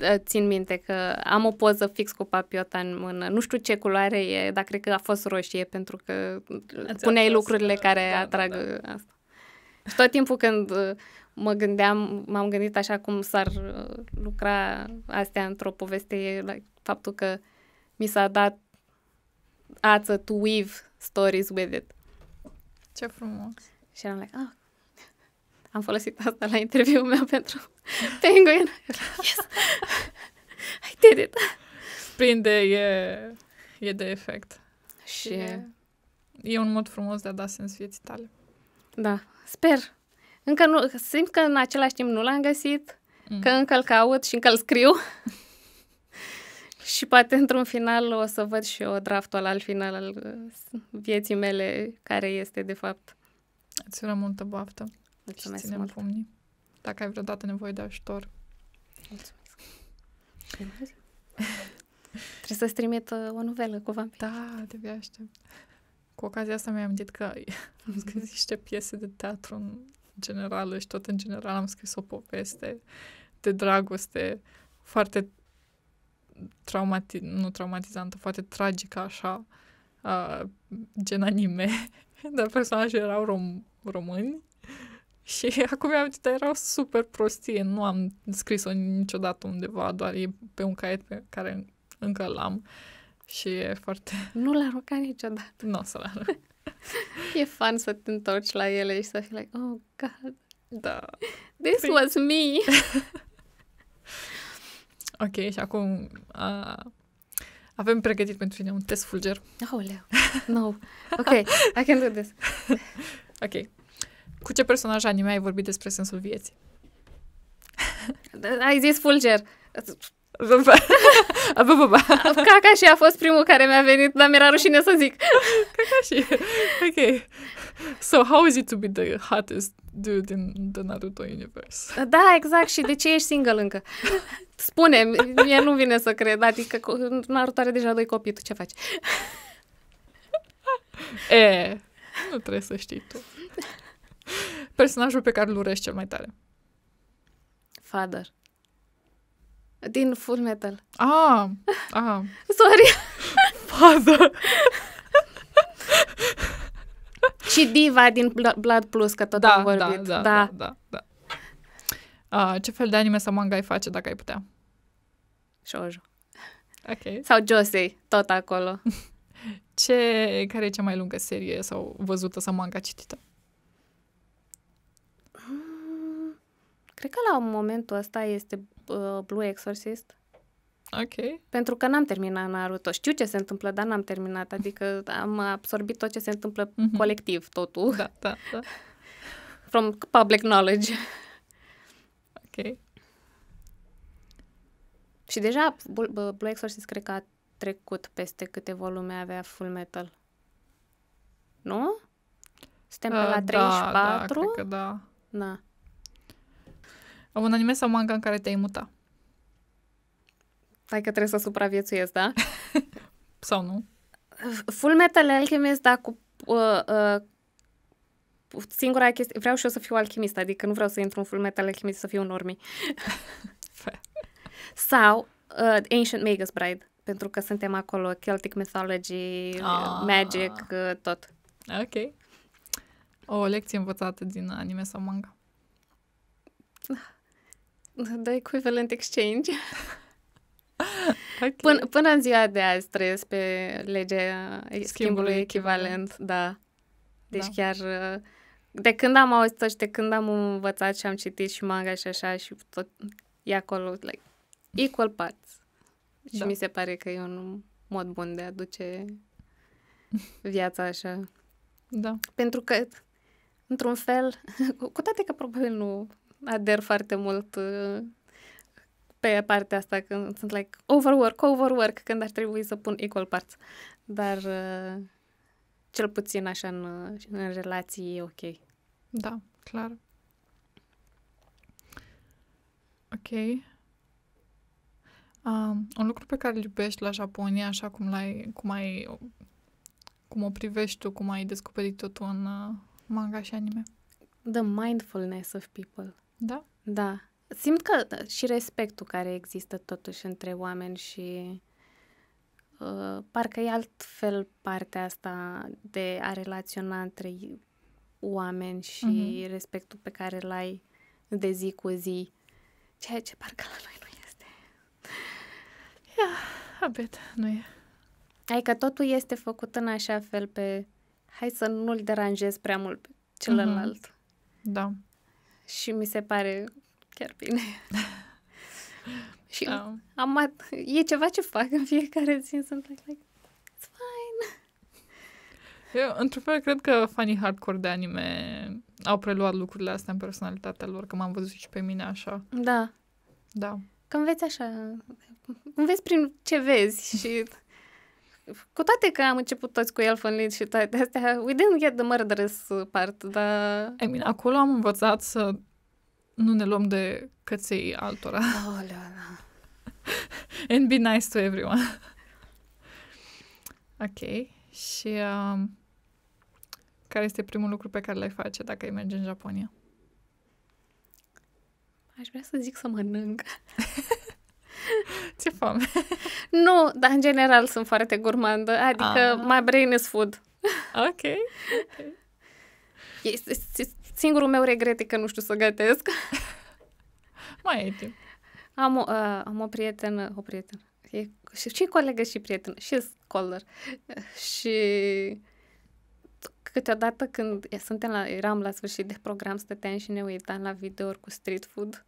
Ă, țin minte că am o poză fix cu papiota în mână. Nu știu ce culoare e, dar cred că a fost roșie pentru că Ați puneai lucrurile da, care da, da, atrag da, da. asta. Și tot timpul când ă, mă gândeam, m-am gândit așa cum s-ar lucra astea într-o poveste, la faptul că mi s-a dat ață to weave stories with it. Ce frumos! Și am like, ah, am folosit asta la interviul meu pentru Penguin. Yes! I did it! Prinde, e, e de efect. Și... E, e un mod frumos de a da sens vieții tale. Da, sper. Încă nu, simt că în același timp nu l-am găsit, mm. că încă îl caut și încă îl scriu. și poate într-un final o să văd și eu draftul al final al vieții mele, care este de fapt. Îți ură multă Mulțumesc și mult. Pumnii. Dacă ai vreodată nevoie de ajutor. Mulțumesc. Trebuie să-ți trimit uh, o novelă cu vampiri. Da, de aștept. Cu ocazia asta mi-am gândit că am scris niște piese de teatru în general și tot în general am scris o poveste de dragoste foarte traumati- nu traumatizantă, foarte tragică așa, uh, gen anime, dar personajele erau rom- români Și acum am citit, o super prostie, nu am scris-o niciodată undeva, doar e pe un caiet pe care încă l-am și e foarte... Nu l-a aruncat niciodată. Nu o să-l a e fan să te întorci la ele și să fii like, oh, God. Da. This Prin... was me. ok, și acum uh, avem pregătit pentru tine un test fulger. Oh, leu. No. Ok, I can do this. ok, cu ce personaj anime ai vorbit despre sensul vieții? ai zis fulger. Kakashi a fost primul care mi-a venit, dar mi-era rușine să zic. Kakashi. Ok. So, how is it to be the hottest dude in the Naruto universe? Da, exact. Și de ce ești single încă? Spune, mie nu vine să cred. Adică Naruto are deja doi copii, tu ce faci? E, nu trebuie să știi tu personajul pe care îl urăști cel mai tare? Father. Din Full Metal. Ah, ah. Sorry. Father. Și diva din Blood Plus, că tot da, am da, vorbit. Da, da, da. da, da, da. Uh, ce fel de anime sau manga ai face dacă ai putea? Shoujo. Ok. Sau Josei, tot acolo. ce, care e cea mai lungă serie sau văzută sau manga citită? Cred că la momentul ăsta este uh, Blue Exorcist. Ok. Pentru că n-am terminat Naruto. Știu ce se întâmplă, dar n-am terminat. Adică am absorbit tot ce se întâmplă mm-hmm. colectiv, totul. Da, da, da. From public knowledge. Ok. Și deja Blue Exorcist cred că a trecut peste câte volume avea Full Metal. Nu? Suntem uh, pe la 34? Uh, da, da cred că da. Da. Un anime sau manga în care te-ai muta? Hai că trebuie să supraviețuiesc, da? sau nu? Full Metal Alchemist, da, cu uh, uh, singura chestie... Vreau și eu să fiu alchimist, adică nu vreau să intru în Full Metal Alchemist, să fiu un ormi. sau uh, Ancient Magus Bride, pentru că suntem acolo, Celtic Mythology, ah. Magic, uh, tot. Ok. O lecție învățată din anime sau manga? Ah. The equivalent exchange. okay. până, până în ziua de azi trăiesc pe legea schimbului, schimbului echivalent, da. Deci da. chiar uh, de când am auzit-o și de când am învățat și am citit și manga și așa și tot e acolo, like, equal parts. Da. Și mi se pare că e un mod bun de a duce viața așa. Da. Pentru că, într-un fel, cu toate că probabil nu ader foarte mult uh, pe partea asta când sunt like overwork, overwork, când ar trebui să pun equal parts. Dar uh, cel puțin așa în, în relații e ok. Da, clar. Ok. Um, un lucru pe care îl iubești la Japonia, așa cum, l-ai, cum ai cum o privești tu, cum ai descoperit totul în uh, manga și anime? The mindfulness of people. Da. Da. Simt că da, și respectul care există totuși între oameni și uh, parcă e altfel partea asta de a relaționa între oameni și uh-huh. respectul pe care îl ai de zi cu zi, ceea ce parcă la noi nu este. Ia, abet, nu e. Adică totul este făcut în așa fel pe hai să nu-l deranjez prea mult pe mhm. celălalt. Uh-huh. Da și mi se pare chiar bine. și oh. am, e ceva ce fac în fiecare zi, sunt like, like it's fine. Eu, într-un fel, cred că fanii hardcore de anime au preluat lucrurile astea în personalitatea lor, că m-am văzut și pe mine așa. Da. Da. când vezi așa, când vezi prin ce vezi și cu toate că am început toți cu elf în și toate astea, we didn't get the murderous part, dar... I mean, acolo am învățat să nu ne luăm de căței altora. Oh, da. Leona. And be nice to everyone. ok. Și um, care este primul lucru pe care l-ai face dacă ai merge în Japonia? Aș vrea să zic să mănânc. Ce foame! Nu, dar în general sunt foarte gurmandă, adică ah. my brain is food. Ok. okay. Este, singurul meu regret e că nu știu să gătesc. Mai e timp. Am o, uh, am o prietenă, o prietenă, e și, și colegă și prietenă, și scholar. Și câteodată când suntem la, eram la sfârșit de program, stăteam și ne uitam la videouri cu street food.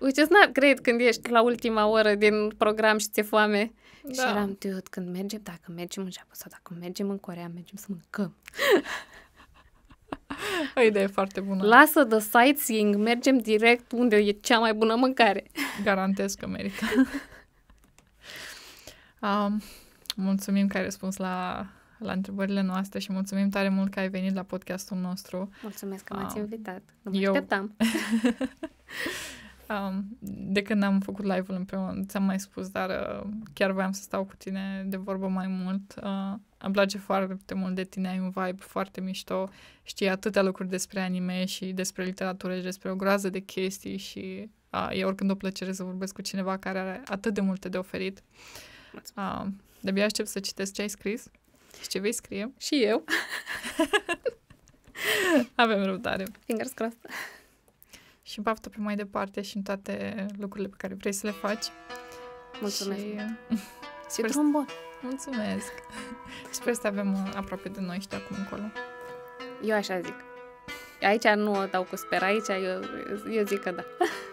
Which is not great când ești la ultima oră din program și ți-e foame. Da. Și eram, dude, când mergem, dacă mergem în Japonia sau dacă mergem în Corea, mergem să mâncăm. O idee foarte bună. Lasă de sightseeing, mergem direct unde e cea mai bună mâncare. Garantez că merită. um, mulțumim că ai răspuns la, la întrebările noastre și mulțumim tare mult că ai venit la podcastul nostru. Mulțumesc că m-ați um, invitat. Nu mă Eu... așteptam. Um, de când am făcut live-ul împreună, ți-am mai spus, dar uh, chiar voiam să stau cu tine de vorbă mai mult. Uh, îmi place foarte mult de tine, ai un vibe foarte mișto, știi atâtea lucruri despre anime și despre literatură și despre o groază de chestii și uh, e oricând o plăcere să vorbesc cu cineva care are atât de multe de oferit. Uh, de-abia aștept să citesc ce ai scris și ce vei scrie. Și eu. Avem răbdare. Fingers crossed și baftă pe mai departe și în toate lucrurile pe care vrei să le faci. Mulțumesc! Și, și drum bun! Mulțumesc! Sper să avem aproape de noi și de acum încolo. Eu așa zic. Aici nu o dau cu sper, aici eu, eu zic că da.